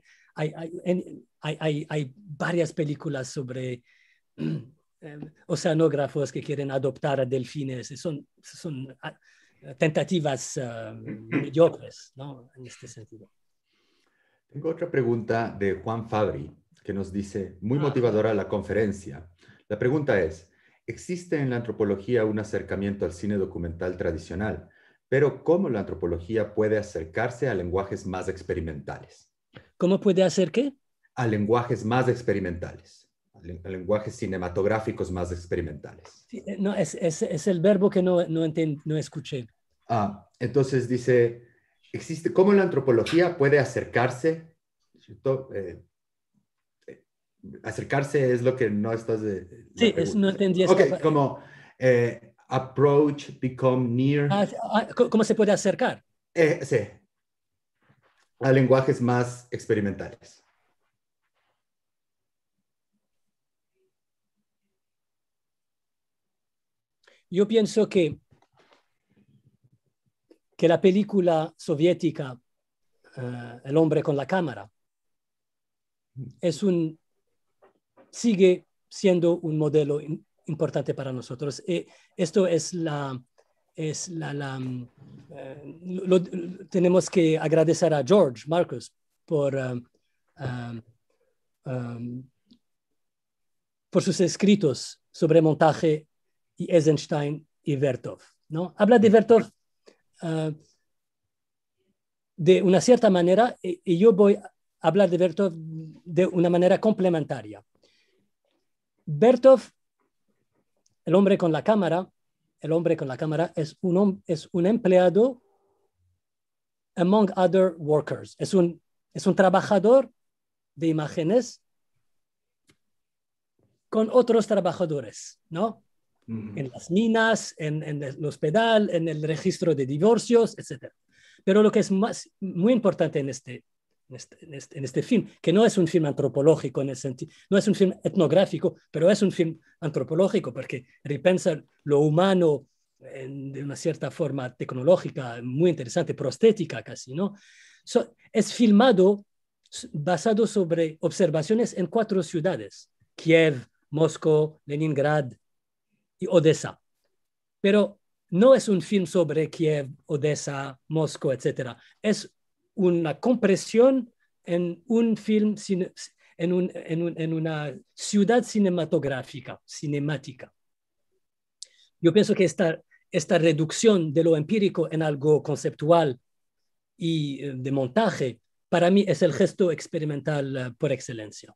varias películas sobre em, oceanógrafos que quieren adoptar a delfines, son, son ah, tentativas em, mediocres, ¿no? En este sentido. Tengo otra pregunta de Juan Fabri, que nos dice, muy ah. motivadora la conferencia. La pregunta es, ¿existe en la antropología un acercamiento al cine documental tradicional? pero cómo la antropología puede acercarse a lenguajes más experimentales. ¿Cómo puede hacer qué? A lenguajes más experimentales, a lenguajes cinematográficos más experimentales. Eh, no, es, es, es, el verbo que no, no, no escuché. Ah, entonces dice, existe, ¿cómo la antropología puede acercarse? Eh, eh, acercarse es lo que no estás... De, sí, es, no entendí. Ok, como approach, become near. Ah, ah, ¿Cómo se puede acercar? Eh, sí, a lenguajes más experimentales. Yo pienso que, que la película soviética, eh, El hombre con la cámara, es un, sigue siendo un modelo importante para nosotros. y eh, esto es la, es la, mm, eh, tenemos que agradecer a George Marcus por, eh, por sus escritos sobre montaje y Eisenstein y Vertov. ¿no? Habla de Vertov de una cierta manera y, y, yo voy a hablar de Vertov de una manera complementaria. Vertov el hombre con la cámara, el hombre con la cámara es un, es un empleado among other workers. Es un, es un trabajador de imágenes con otros trabajadores, ¿no? En las minas, en, en, el hospital, en el registro de divorcios, etc. Pero lo que es más, muy importante en este este, este, en este, film, que no es un film antropológico en el sentido, no es un film etnográfico, pero es un film antropológico porque repensa lo humano de una cierta forma tecnológica, muy interesante, prostética casi, ¿no? es filmado basado sobre observaciones en cuatro ciudades, Kiev, Moscú, Leningrad y Odessa. Pero no es un film sobre Kiev, Odessa, Moscú, etc. Es una compresión en un film, en, una ciudad cinematográfica, cinemática. Yo pienso que esta, esta reducción de lo empírico en algo conceptual y eh, de montaje, para mí es el gesto experimental eh, por excelencia,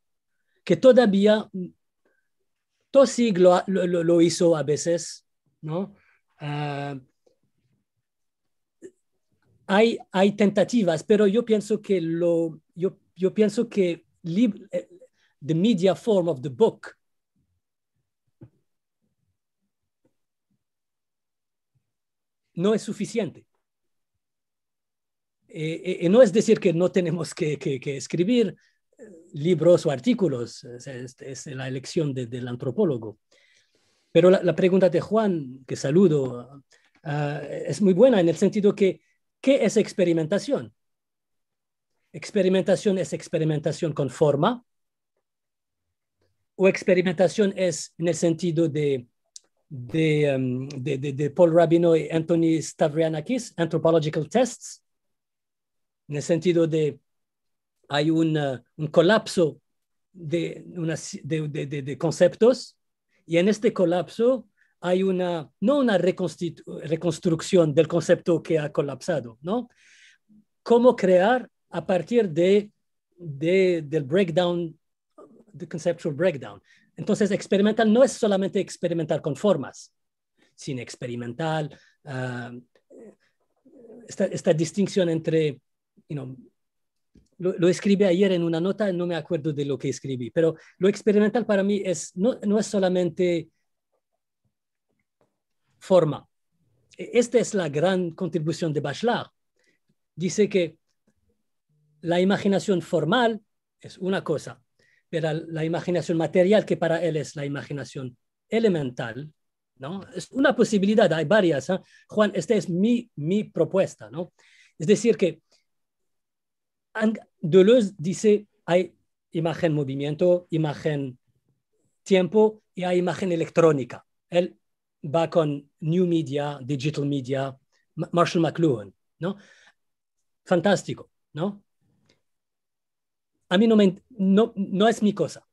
que todavía Tosig lo, lo, hizo a veces, ¿no? Ah, hay, hay tentativas, pero yo pienso que lo, yo, yo pienso que eh, the media form of the book no es suficiente. Eh, eh, no es decir que no tenemos que, escribir libros o artículos, es, la elección del antropólogo. Pero la, pregunta de Juan, que saludo, ah, es muy buena en el sentido que ¿Qué es experimentación? Experimentación es experimentación con forma o experimentación es en el sentido de, de, em, Paul Rabinow y Anthony Stavrianakis, Anthropological Tests, en el sentido de hay un eh, colapso de, de conceptos y en este colapso hay una, no una reconstrucción del concepto que ha colapsado, ¿no? Cómo crear a partir de, del breakdown, del conceptual breakdown. Entonces, experimental no es solamente experimentar con formas, sino experimental, ah, esta, distinción entre, lo, lo, escribí ayer en una nota, no me acuerdo de lo que escribí, pero lo experimental para mí es, no, no es solamente forma. E, esta es la gran contribución de Bachelard. Dice que la imaginación formal es una cosa, pero la imaginación material, que para él es la imaginación elemental, ¿no? Es una posibilidad, hay varias. ¿eh? Juan, esta es mi, mi propuesta, ¿no? Es decir que Deleuze dice, hay imagen movimiento, imagen tiempo y hay imagen electrónica. Él back on new media, digital media, Marshall McLuhan, ¿no? Fantástico, ¿no? A mí no, no, es mi cosa.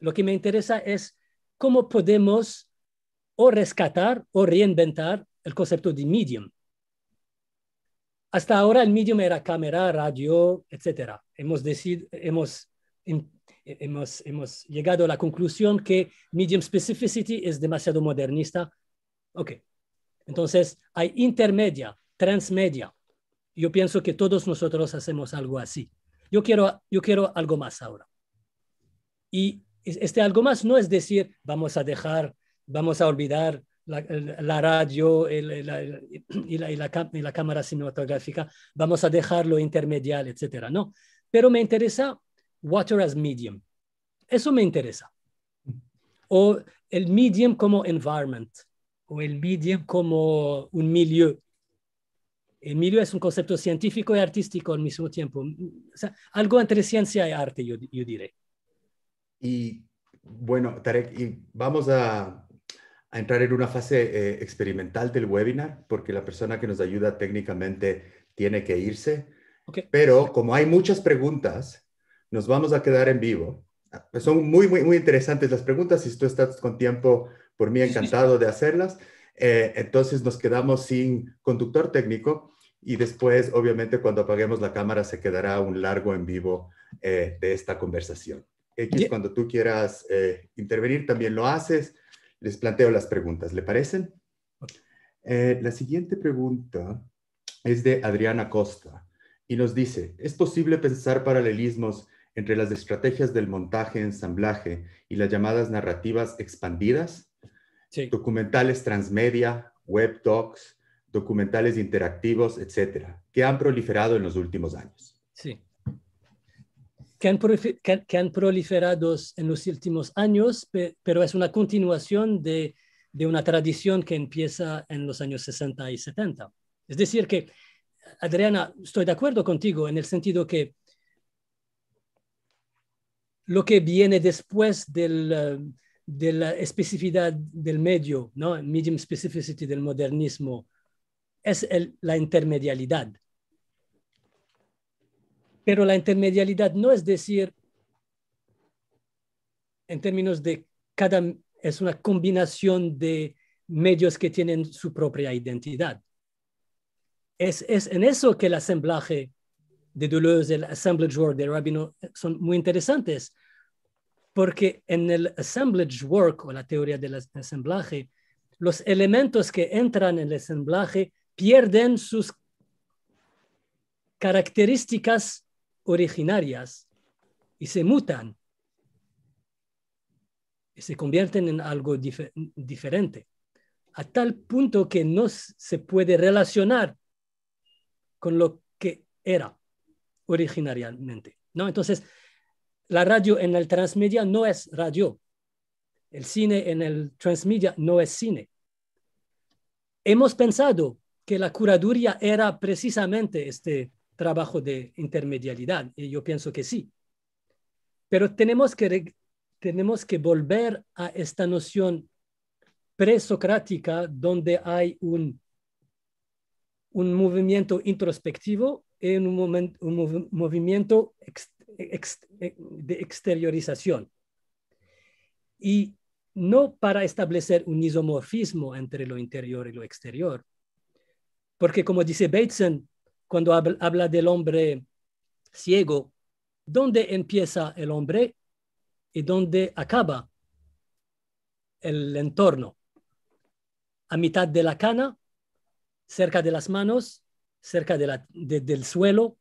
Lo que me interesa es cómo podemos o rescatar o reinventar el concepto de medium. Hasta ahora el medium era cámara, radio, etc. Hemos, decidido, hemos eh, hemos, llegado a la conclusión que medium specificity es demasiado modernista. Ok, entonces hay intermedia, transmedia. Yo pienso que todos nosotros hacemos algo así. Yo quiero, yo quiero algo más ahora. Y este algo más no es decir, vamos a dejar, vamos a olvidar la, radio y la, la, cámara cinematográfica, vamos a dejarlo intermedial, etcétera. No, pero me interesa water as medium. Eso me interesa. O el medium como environment, o el medium como un milieu. El milieu es un concepto científico y artístico al mismo tiempo. algo entre ciencia y arte, yo, yo diré. Y bueno, Tarek, y vamos a, entrar en una fase eh, experimental del webinar, porque la persona que nos ayuda técnicamente tiene que irse. Pero como hay muchas preguntas, nos vamos a quedar en vivo. Son muy, muy, muy interesantes las preguntas. Si tú estás con tiempo, por mí encantado de hacerlas. Eh, entonces nos quedamos sin conductor técnico y después, obviamente, cuando apaguemos la cámara, se quedará un largo en vivo eh, de esta conversación. X, cuando tú quieras eh, intervenir, también lo haces. Les planteo las preguntas, ¿le parecen? la siguiente pregunta es de Adriana Costa y nos dice, ¿es posible pensar paralelismos entre las estrategias del montaje, ensamblaje y las llamadas narrativas expandidas, documentales transmedia, web documentales interactivos, etcétera, que han proliferado en los últimos años. Sí. Que han, proliferado en los últimos años, pero es una continuación de una tradición que empieza en los años 60 y 70. Es decir, que, Adriana, estoy de acuerdo contigo en el sentido que lo que viene después eh, de la especificidad del medio, medium specificity del modernismo, es la intermedialidad. Pero la intermedialidad no es decir, en términos de cada, es una combinación de medios que tienen su propia identidad. Es, en eso que el asamblaje de Deleuze, el assemblage work de Rabino son muy interesantes, porque en el assemblage work o la teoría del ensamblaje, los elementos que entran en el ensamblaje pierden sus características originarias y se mutan y se convierten en algo diferente, a tal punto que no se puede relacionar con lo que era originariamente. ¿no? Entonces, la radio en el transmedia no es radio. El cine en el transmedia no es cine. Hemos pensado que la curaduría era precisamente este trabajo de intermedialidad, y yo pienso que sí. Pero tenemos que, tenemos que volver a esta noción presocrática donde hay un, un movimiento introspectivo y un, un movimiento eh, de exteriorización. Y no para establecer un isomorfismo entre lo interior y lo exterior, porque como dice Bateson, cuando habla del hombre ciego, ¿dónde empieza el hombre y dónde acaba el entorno? A mitad de la cana, cerca de las manos, cerca de del suelo.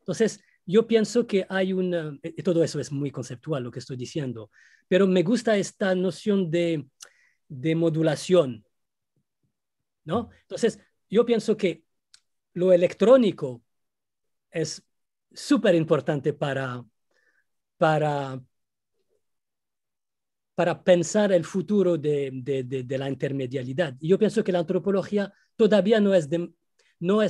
Entonces, yo pienso que hay y eh, eh, todo eso es muy conceptual lo que estoy diciendo, pero me gusta esta noción de, modulación, ¿no? Entonces, yo pienso que lo electrónico es súper importante para, para, para pensar el futuro de, la intermedialidad. Yo pienso que la antropología todavía no es, no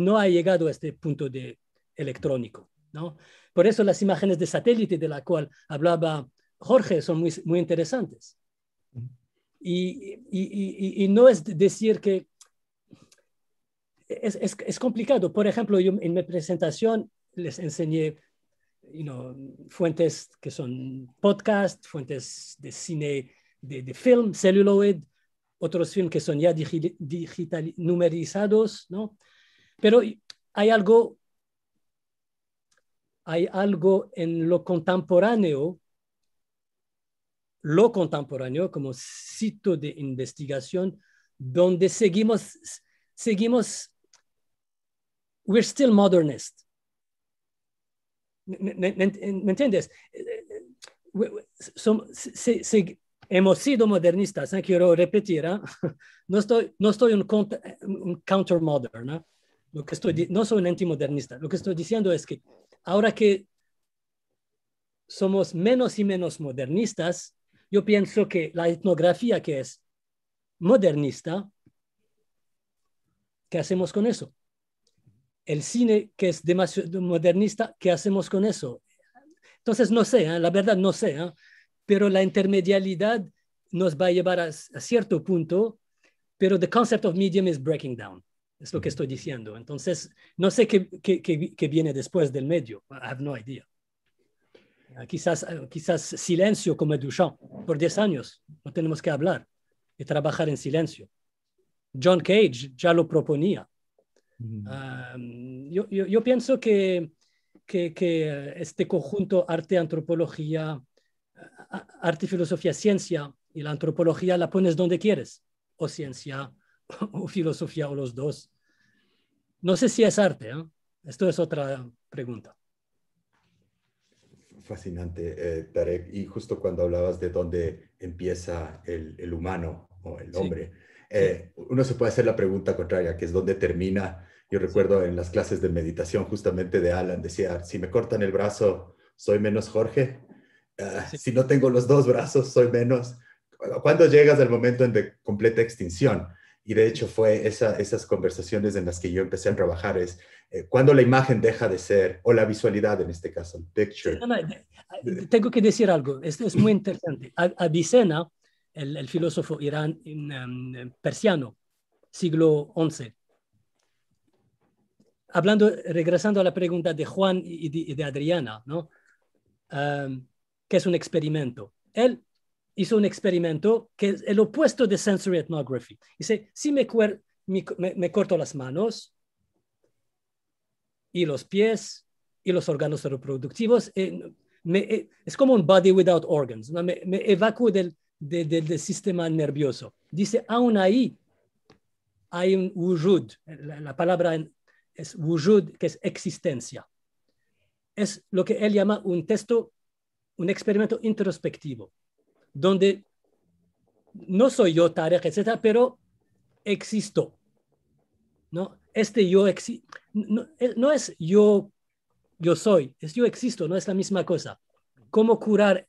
no ha llegado a este punto de, electrónico. ¿no? Por eso las imágenes de satélite de la cual hablaba Jorge son muy, muy interesantes. Y, y, y, no es decir que es, complicado. Por ejemplo, yo en mi presentación les enseñé fuentes que son podcast, fuentes de cine, de, film, celluloid, otros films que son ya digitalizados. digital, numerizados, ¿no? Pero hay algo hay algo en lo contemporáneo, lo contemporáneo como sitio de investigación, donde seguimos, seguimos, we're still modernist. ¿Me, entiendes? hemos sido modernistas, ¿eh? quiero repetir, ¿eh? no, estoy, no estoy un, counter-modern, ¿eh? Lo que estoy, no soy un antimodernista, lo que estoy diciendo es que ahora que somos menos y menos modernistas, yo pienso que la etnografía que es modernista, ¿qué hacemos con eso? El cine que es demasiado modernista, ¿qué hacemos con eso? Entonces, no sé, ¿eh? la verdad no sé, ¿eh? pero la intermedialidad nos va a llevar a, a cierto punto, pero the concept of medium is breaking down. Es lo que estoy diciendo. Entonces, no sé qué, qué, qué, viene después del medio. I have no idea. Ah, quizás, ah, quizás silencio como Duchamp. Por 10 años no tenemos que hablar y trabajar en silencio. John Cage ya lo proponía. yo, yo, yo, pienso que, que, que, este conjunto arte, antropología, arte, filosofía, ciencia y la antropología la pones donde quieres, o ciencia, o filosofía o los dos. No sé si es arte, ¿eh? esto es otra pregunta. Fascinante, eh, Tarek. Y justo cuando hablabas de dónde empieza el, humano o el hombre, eh, uno se puede hacer la pregunta contraria, que es dónde termina. Yo recuerdo en las clases de meditación justamente de Alan, decía, si me cortan el brazo, soy menos Jorge. Ah, si no tengo los dos brazos, soy menos. Cuando llegas al momento de completa extinción? Y de hecho fue esas conversaciones en las que yo empecé a trabajar, es eh, cuando la imagen deja de ser, o la visualidad en este caso, el picture. Eh, eh, tengo que decir algo, esto es muy interesante. Avicena, el, el, filósofo irán, em, em, persiano, siglo XI, hablando, regresando a la pregunta de Juan y de, Adriana, ¿no? que es un experimento. Él hizo un experimento que es el opuesto de sensory ethnography. Dice, si me, me, corto las manos y los pies y los órganos reproductivos, eh, eh, es como un body without organs, me, evacuo del, sistema nervioso. Dice, aún ahí hay un wujud, la, palabra es wujud, que es existencia. Es lo que él llama un texto, un experimento introspectivo donde no soy yo, tarea etcétera, pero existo. ¿no? Este yo eh, no, es yo, yo soy, es yo existo, no es la misma cosa. ¿Cómo curar?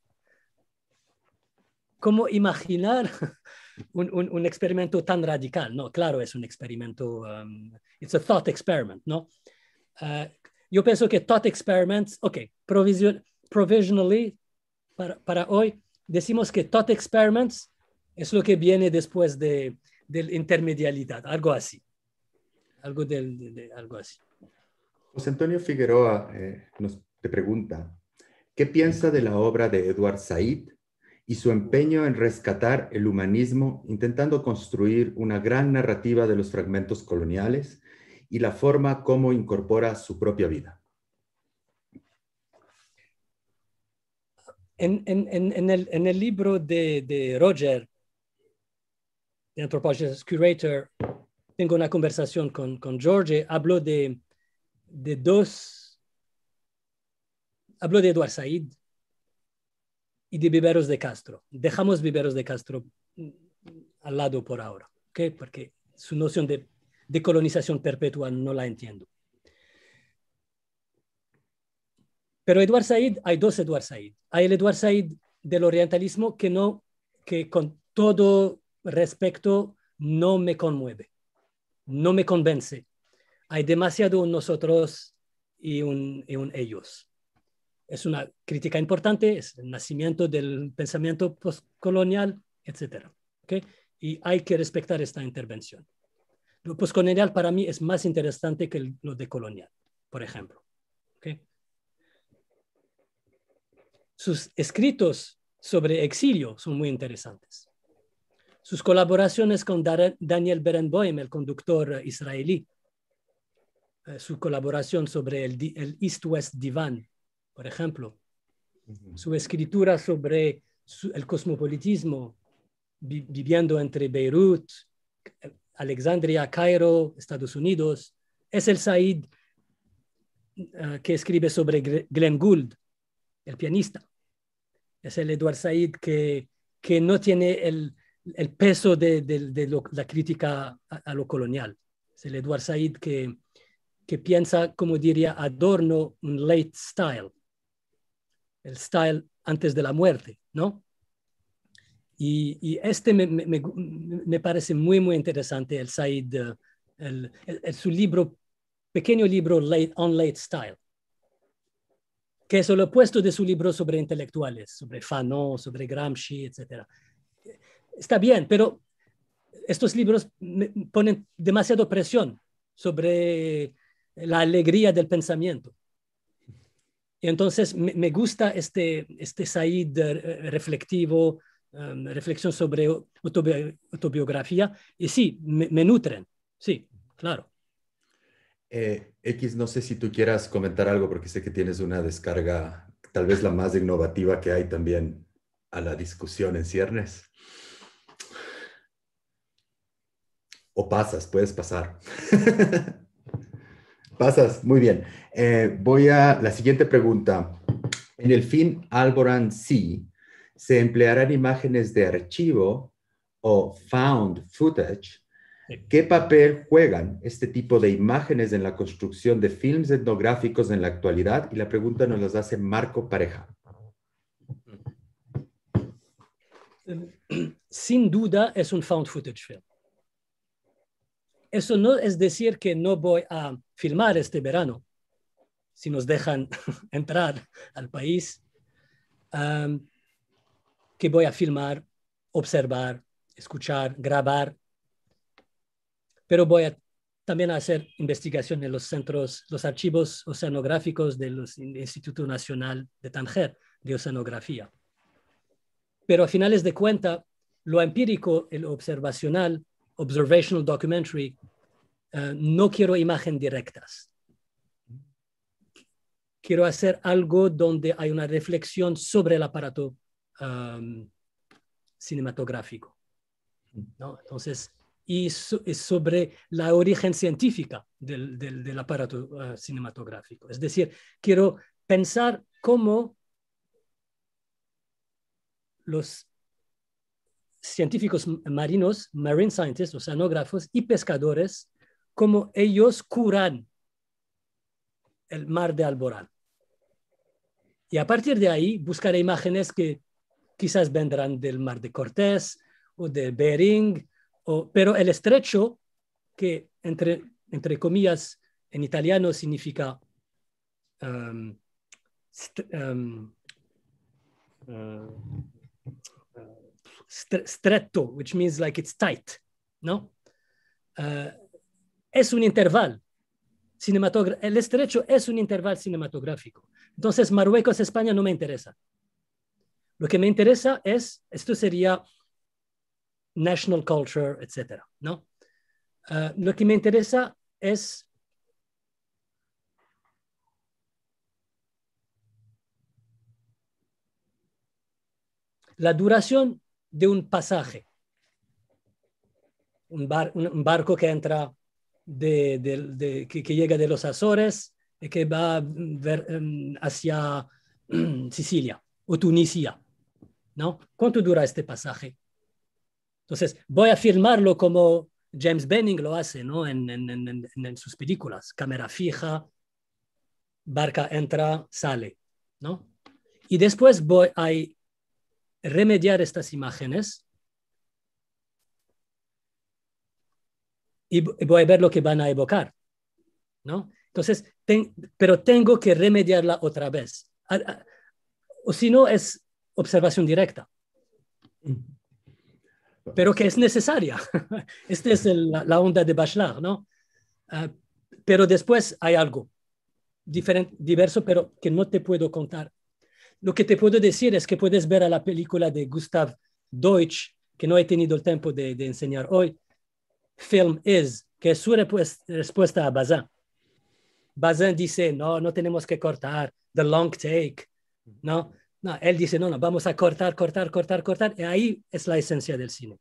¿Cómo imaginar un, experimento tan radical? No, claro, es un experimento, um, it's a thought experiment, ¿no? Uh, yo pienso que thought experiments, ok, provisionally, para hoy, decimos que thought experiments es lo que viene después de, la intermedialidad, algo así. Algo, de, algo así. José Antonio Figueroa eh, nos te pregunta, ¿qué piensa de la obra de Edward Said y su empeño en rescatar el humanismo intentando construir una gran narrativa de los fragmentos coloniales y la forma como incorpora su propia vida? en, el, libro de, Roger, de Anthropologist Curator, tengo una conversación con, con George, hablo de, dos, hablo de Eduard Said y de Viveros de Castro. Dejamos Viveros de Castro al lado por ahora, ¿okay? porque su noción de colonización perpetua no la entiendo. Pero Eduard Said, hay dos Eduard Said. Hay el Eduard Said del orientalismo que no, que con todo respeto no me conmueve, no me convence. Hay demasiado un nosotros y un, ellos es una crítica importante, es el nacimiento del pensamiento postcolonial, etc. ¿Okay? Y hay que respetar esta intervención. Lo postcolonial para mí es más interesante que lo decolonial, por ejemplo. Sus escritos sobre exilio son muy interesantes. Sus colaboraciones con Daniel Berenboim, el conductor israelí, eh, su colaboración sobre el, East-West Divan, por ejemplo, su escritura sobre el cosmopolitismo, viviendo entre Beirut, Alexandria, Cairo, Estados Unidos, es el Said eh, que escribe sobre Glenn Gould, el pianista. Es el Edward Said que, no tiene el, peso de, la crítica a, lo colonial. Es el Edward Said que, piensa, como diría Adorno, un late style, el style antes de la muerte, ¿no? Y, este me, parece muy, muy interesante, el Said, eh, el, su libro, pequeño libro, late, On Late Style que es el opuesto de su libro sobre intelectuales, sobre Fanon, sobre Gramsci, etc. Está bien, pero estos libros ponen demasiada presión sobre la alegría del pensamiento. Y entonces me, gusta este, este Said eh, reflectivo, em, reflexión sobre autobiografía, y sí, me nutren, sí, claro. Eh, X, no sé si tú quieras comentar algo porque sé que tienes una descarga, tal vez la más innovativa que hay también a la discusión en ciernes. O pasas, puedes pasar. pasas, muy bien. Eh, voy a la siguiente pregunta. En el fin Alboran C, ¿se emplearán imágenes de archivo o found footage ¿Qué papel juegan este tipo de imágenes en la construcción de films etnográficos en la actualidad? Y la pregunta nos las hace Marco Pareja. Sin duda es un found footage film. Eso no es decir que no voy a filmar este verano, si nos dejan entrar al país, que voy a filmar, observar, escuchar, grabar pero voy a también a hacer investigación en los centros, los archivos oceanográficos del Instituto Nacional de Tanger de Oceanografía. Pero a finales de cuenta, lo empírico, el observacional, observational documentary, eh, no quiero imágenes directas. Quiero hacer algo donde hay una reflexión sobre el aparato cinematográfico. ¿no? Entonces, y, sobre la origen científica del, aparato eh, cinematográfico. Es decir, quiero pensar cómo los científicos marinos, marine scientists, oceanógrafos y pescadores, cómo ellos curan el mar de Alborán. Y a partir de ahí buscaré imágenes que quizás vendrán del mar de Cortés o de Bering pero el estrecho, que entre, entre comillas en italiano significa um, um, uh, stretto, which means like it's tight, ¿no? Uh, es un intervalo cinematográfico. El estrecho es un intervalo cinematográfico. Entonces, Marruecos, España no me interesa. Lo que me interesa es, esto sería national culture, etc. ¿no? Eh, lo que me interesa es la duración de un pasaje. Un, barco que entra, de, que, llega de los Azores y que va mm, mm, hacia Sicilia o Tunisia. ¿no? ¿Cuánto dura este pasaje? Entonces, voy a filmarlo como James Benning lo hace ¿no? en, sus películas, cámara fija, barca entra, sale. ¿no? Y después voy a remediar estas imágenes y voy a ver lo que van a evocar. ¿no? Entonces, pero tengo que remediarla otra vez. O si no, es observación directa. Mm pero que es necesaria. Esta es la onda de Bachelard, ¿no? Ah, pero después hay algo diferente, diverso, pero que no te puedo contar. Lo que te puedo decir es que puedes ver a la película de Gustav Deutsch, que no he tenido el tiempo de, de enseñar hoy, Film Is, que es su respuesta a Bazin. Bazin dice, no, no tenemos que cortar, the long take, ¿no? No, él dice, no, no, vamos a cortar, cortar, cortar, cortar. Y ahí es la esencia del cine.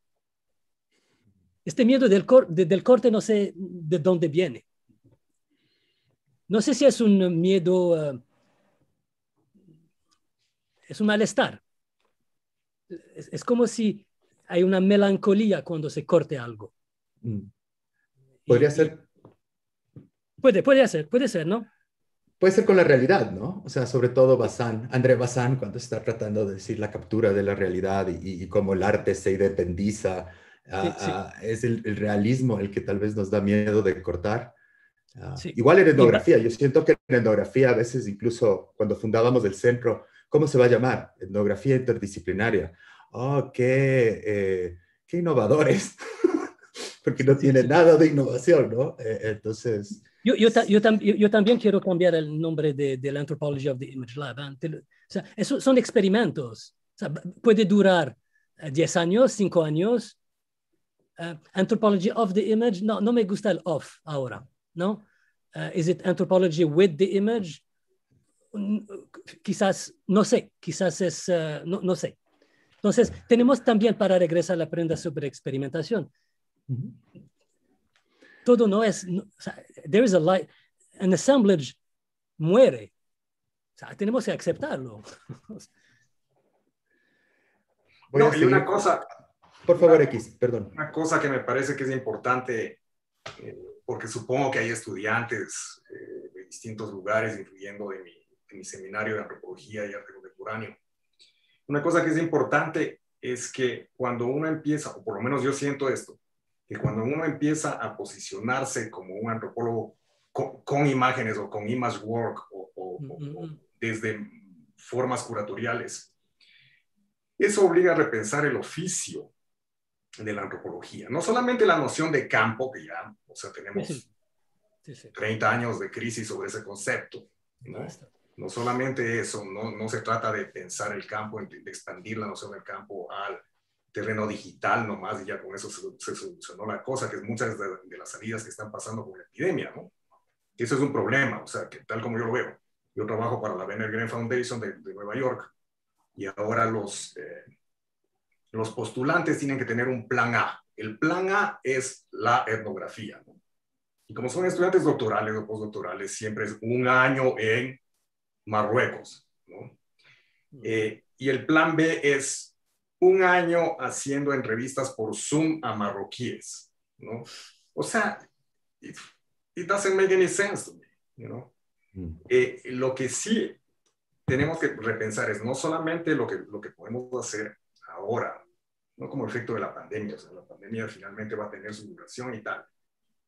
Este miedo del, corte no sé de dónde viene. No sé si es un miedo, eh, es un malestar. Es, como si hay una melancolía cuando se corte algo. Mm. Podría ser. Puede, puede ser, puede ser, ¿no? puede ser con la realidad, ¿no? O sea, sobre todo Bazán, André Bazán, cuando está tratando de decir la captura de la realidad y, cómo el arte se independiza, ah, ah, es el, realismo el que tal vez nos da miedo de cortar. Ah, igual en etnografía, yo siento que en etnografía a veces incluso cuando fundábamos el centro, ¿cómo se va a llamar? Etnografía interdisciplinaria. ¡Oh, qué, eh, qué innovadores! Porque no tiene nada de innovación, ¿no? Eh, entonces, yo, también quiero cambiar el nombre de, la Anthropology of the Image Lab. ¿eh? son experimentos. puede durar 10 eh, años, 5 años. Eh, anthropology of the image, no, no me gusta el of ahora, ¿no? is it anthropology with the image? Mm, quizás, no sé, quizás es, no, sé. Entonces, tenemos también para regresar la prenda sobre experimentación todo no es, o sea, there is a light, an assemblage muere. O sea, tenemos que aceptarlo. no, y una cosa. Por favor, X, perdón. Una cosa que me parece que es importante, eh, porque supongo que hay estudiantes eh, de distintos lugares, incluyendo de mi, mi seminario de antropología y arte contemporáneo. Una cosa que es importante es que cuando uno empieza, o por lo menos yo siento esto, que cuando uno empieza a posicionarse como un antropólogo con, imágenes o con image work o, desde formas curatoriales, eso obliga a repensar el oficio de la antropología. No solamente la noción de campo, que ya, o sea, tenemos 30 años de crisis sobre ese concepto, ¿no? no solamente eso, no, no, se trata de pensar el campo, de expandir la noción del campo al, terreno digital nomás y ya con eso se, solucionó la cosa, que es muchas de, las salidas que están pasando con la epidemia, ¿no? Eso es un problema, o sea, que tal como yo lo veo, yo trabajo para la Benner Green Foundation de, Nueva York y ahora los, eh, los postulantes tienen que tener un plan A. El plan A es la etnografía, ¿no? Y como son estudiantes doctorales o postdoctorales, siempre es un año en Marruecos, ¿no? Mm. Eh, y el plan B es un año haciendo entrevistas por Zoom a marroquíes, ¿no? O sea, it, it doesn't make any sense to me, mm. eh, lo que sí tenemos que repensar es no solamente lo que, lo que podemos hacer ahora, no como efecto de la pandemia, o sea, la pandemia finalmente va a tener su duración y tal,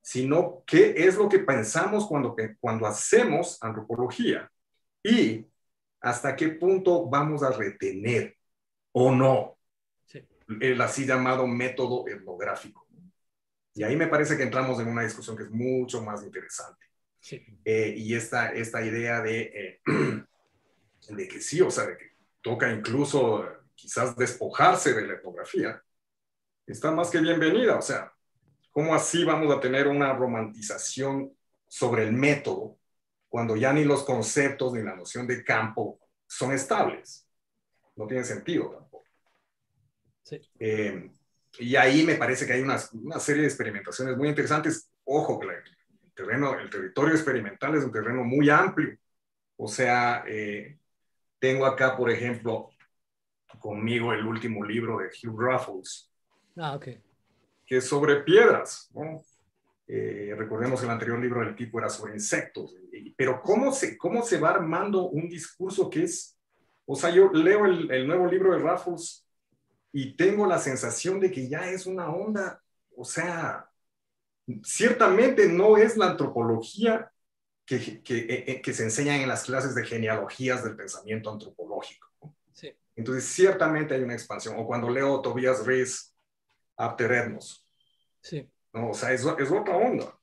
sino qué es lo que pensamos cuando, cuando hacemos antropología y hasta qué punto vamos a retener o no el así llamado método etnográfico. Y ahí me parece que entramos en una discusión que es mucho más interesante. Eh, y esta, esta idea de, eh, de que sí, o sea, de que toca incluso quizás despojarse de la etnografía, está más que bienvenida. O sea, ¿cómo así vamos a tener una romantización sobre el método cuando ya ni los conceptos ni la noción de campo son estables? No tiene sentido. Eh, y ahí me parece que hay una serie de experimentaciones muy interesantes. Ojo, el, terreno, el territorio experimental es un terreno muy amplio. O sea, eh, tengo acá, por ejemplo, conmigo el último libro de Hugh Raffles. Ah, que es sobre piedras. Eh, recordemos que el anterior libro del tipo era sobre insectos. Pero ¿cómo se, cómo se va armando un discurso que es... O sea, yo leo el, el nuevo libro de Raffles y tengo la sensación de que ya es una onda, o sea, ciertamente no es la antropología que, eh, eh, se enseña en las clases de genealogías del pensamiento antropológico. Sí. Entonces, ciertamente hay una expansión. O cuando leo Tobias Rees, After Sí. o sea, es, otra onda.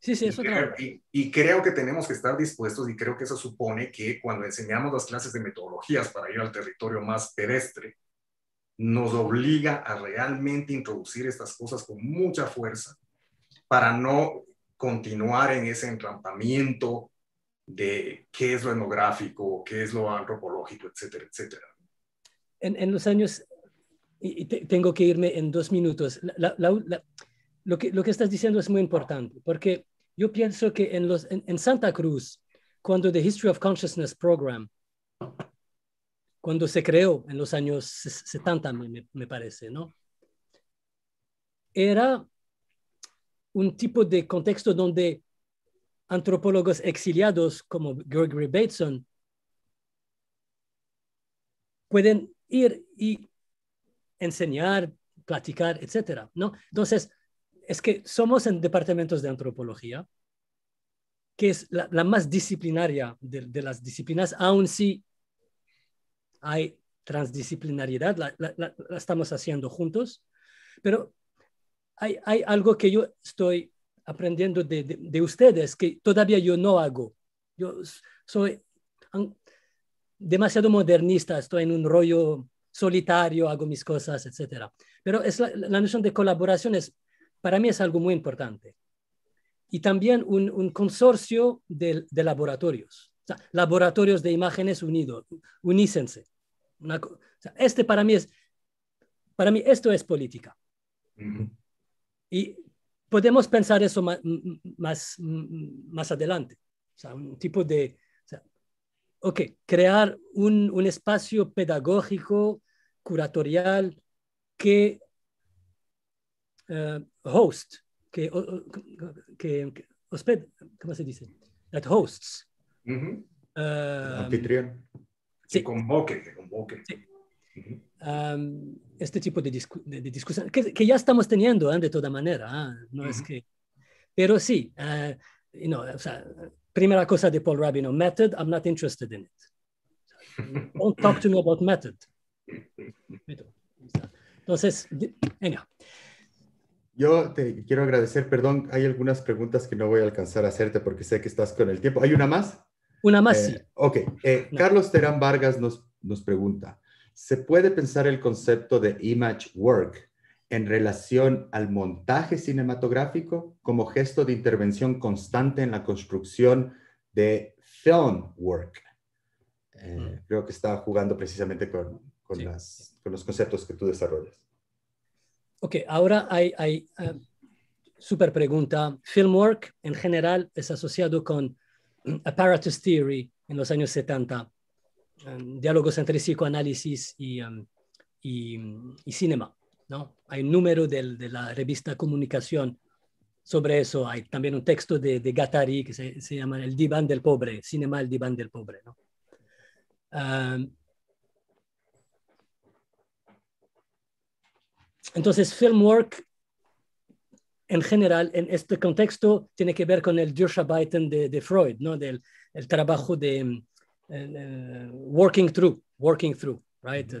Sí, sí, es y, y, creo que tenemos que estar dispuestos, y creo que eso supone que cuando enseñamos las clases de metodologías para ir al territorio más terrestre, nos obliga a realmente introducir estas cosas con mucha fuerza para no continuar en ese entrampamiento de qué es lo etnográfico, qué es lo antropológico, etcétera, etcétera. En, los años, y tengo que irme en dos minutos, lo, que, lo que estás diciendo es muy importante, porque yo pienso que en, los, en, en Santa Cruz, cuando The History of Consciousness Program cuando se creó en los años 70, me, parece, ¿no? Era un tipo de contexto donde antropólogos exiliados como Gregory Bateson pueden ir y enseñar, platicar, etc. ¿no? Entonces, es que somos en departamentos de antropología, que es la, más disciplinaria de, de, las disciplinas, aun si hay transdisciplinariedad, la, estamos haciendo juntos, pero hay, algo que yo estoy aprendiendo de, ustedes que todavía yo no hago. Yo soy demasiado modernista, estoy en un rollo solitario, hago mis cosas, etc. Pero es la, noción de colaboración para mí es algo muy importante. Y también un, consorcio de, laboratorios, laboratorios de imágenes unidos, unícense este para mí es, para mí esto es política. Y podemos pensar eso más, más, adelante. sea, un tipo de, crear un, espacio pedagógico, curatorial, que eh, host, que, hosped, ¿cómo se dice? That hosts sí. que convoque, este tipo de, discusión que, ya estamos teniendo ¿eh? de toda manera, ¿ah? no es que, pero sí, eh, o sea, primera cosa de Paul Rabino, method, I'm not interested in it. Don't talk to me about method. Entonces, venga. Yo te quiero agradecer, perdón, hay algunas preguntas que no voy a alcanzar a hacerte porque sé que estás con el tiempo. ¿Hay una más? Una más. Eh, ok, eh, Carlos Terán Vargas nos, pregunta, ¿se puede pensar el concepto de image work en relación al montaje cinematográfico como gesto de intervención constante en la construcción de film work? Eh, mm. Creo que está jugando precisamente con, los conceptos que tú desarrollas. Ok, ahora hay, hay super pregunta. Film work en general es asociado con apparatus theory en los años 70, um, diálogos entre psicoanálisis um, y, cinema. ¿no? Hay un número de la revista Comunicación sobre eso. Hay también un texto de, de Gattari que se, llama El diván del pobre, cinema El diván del pobre. ¿no? Um, entonces, Filmwork en general, en este contexto, tiene que ver con el Durchabiten de, de Freud, ¿no? del el trabajo de mm, working through, working through, right?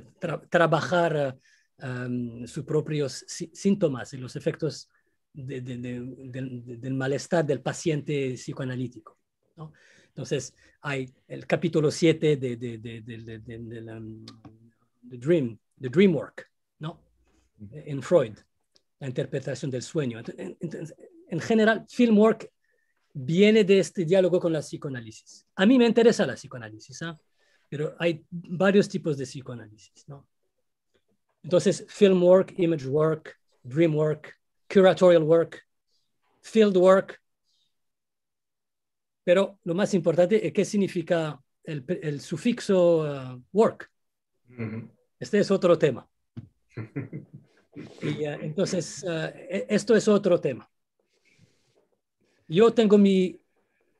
trabajar eh, em, sus propios síntomas y los efectos del, malestar del paciente psicoanalítico. Entonces, hay el capítulo 7 de, de, mm, Dream, dream work, ¿no? En Freud interpretación del sueño. En, general film work viene de este diálogo con la psicoanálisis. A mí me interesa la psicoanálisis, ¿ah? pero hay varios tipos de psicoanálisis. ¿no? Entonces, work Image Work, Dream Work, Curatorial Work, Field Work. Pero lo más importante es qué significa el, sufixo ah, work. Este es otro tema. Y, eh, entonces, eh, e-, esto es otro tema. Yo tengo mi,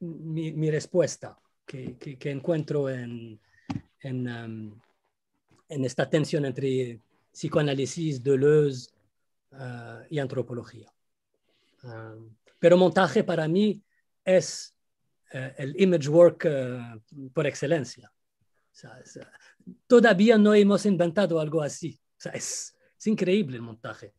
mi, respuesta que, que, encuentro en, en, um, esta tensión entre psicoanálisis, Deleuze uh, y antropología. Um, pero montaje para mí es eh, el image work por excelencia. todavía no hemos inventado algo así. O sea, es increíble el montaje.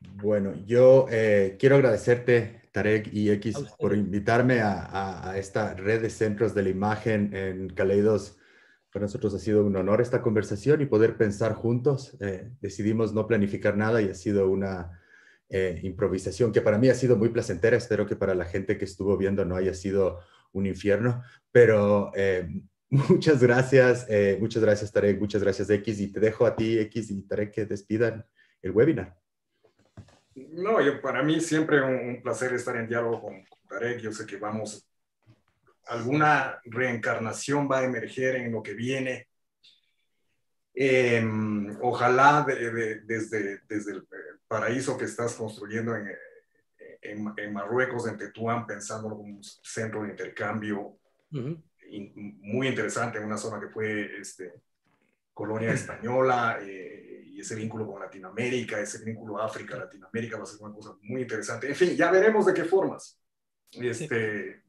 Bueno, yo eh, quiero agradecerte, Tarek y X, por invitarme a, esta red de centros de la imagen en Caleidos. Para nosotros ha sido un honor esta conversación y poder pensar juntos. Eh, decidimos no planificar nada y ha sido una eh, improvisación que para mí ha sido muy placentera. Espero que para la gente que estuvo viendo no haya sido un infierno, pero Muchas gracias, eh, muchas gracias Tarek, muchas gracias X y te dejo a ti X y Tarek que despidan el webinar. No, yo, para mí siempre un, un placer estar en diálogo con Tarek, yo sé que vamos, alguna reencarnación va a emerger en lo que viene. Em, ojalá desde, el paraíso que estás construyendo en, Marruecos, en Tetuán, pensando en un centro de intercambio muy interesante en una zona que fue este, colonia española eh, y ese vínculo con Latinoamérica, ese vínculo África-Latinoamérica va a ser una cosa muy interesante. En fin, ya veremos de qué formas. Este,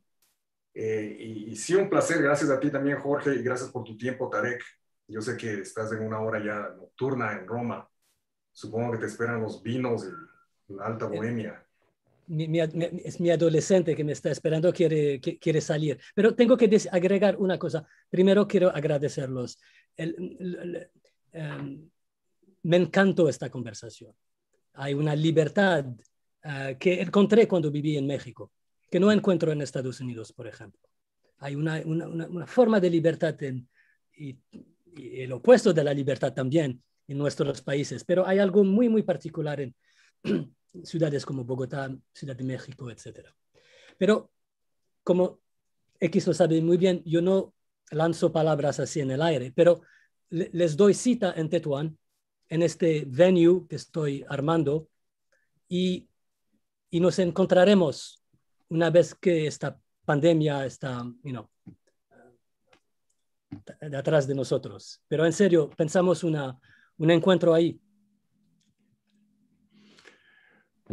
eh, y, sí, un placer. Gracias a ti también, Jorge, y gracias por tu tiempo, Tarek. Yo sé que estás en una hora ya nocturna en Roma. Supongo que te esperan los vinos de la alta bohemia mi, es mi adolescente que me está esperando, quiere, quiere salir. Pero tengo que agregar una cosa. Primero quiero agradecerlos. Em, me encantó esta conversación. Hay una libertad eh, que encontré cuando viví en México, que no encuentro en Estados Unidos, por ejemplo. Hay una, una, forma de libertad en, y, el opuesto de la libertad también en nuestros países, pero hay algo muy, muy particular en ciudades como Bogotá, Ciudad de México, etc. Pero como X lo sabe muy bien, yo no lanzo palabras así en el aire, pero les doy cita en Tetuán, en este venue que estoy armando, y, y nos encontraremos una vez que esta pandemia está, you know, de atrás de nosotros. Pero en serio, pensamos una, un encuentro ahí.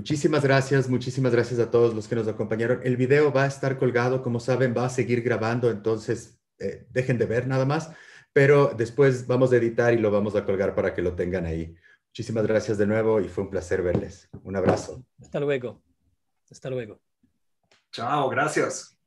Muchísimas gracias, muchísimas gracias a todos los que nos acompañaron. El video va a estar colgado, como saben, va a seguir grabando, entonces eh, dejen de ver nada más, pero después vamos a editar y lo vamos a colgar para que lo tengan ahí. Muchísimas gracias de nuevo y fue un placer verles. Un abrazo. Hasta luego. Hasta luego. Chao, gracias.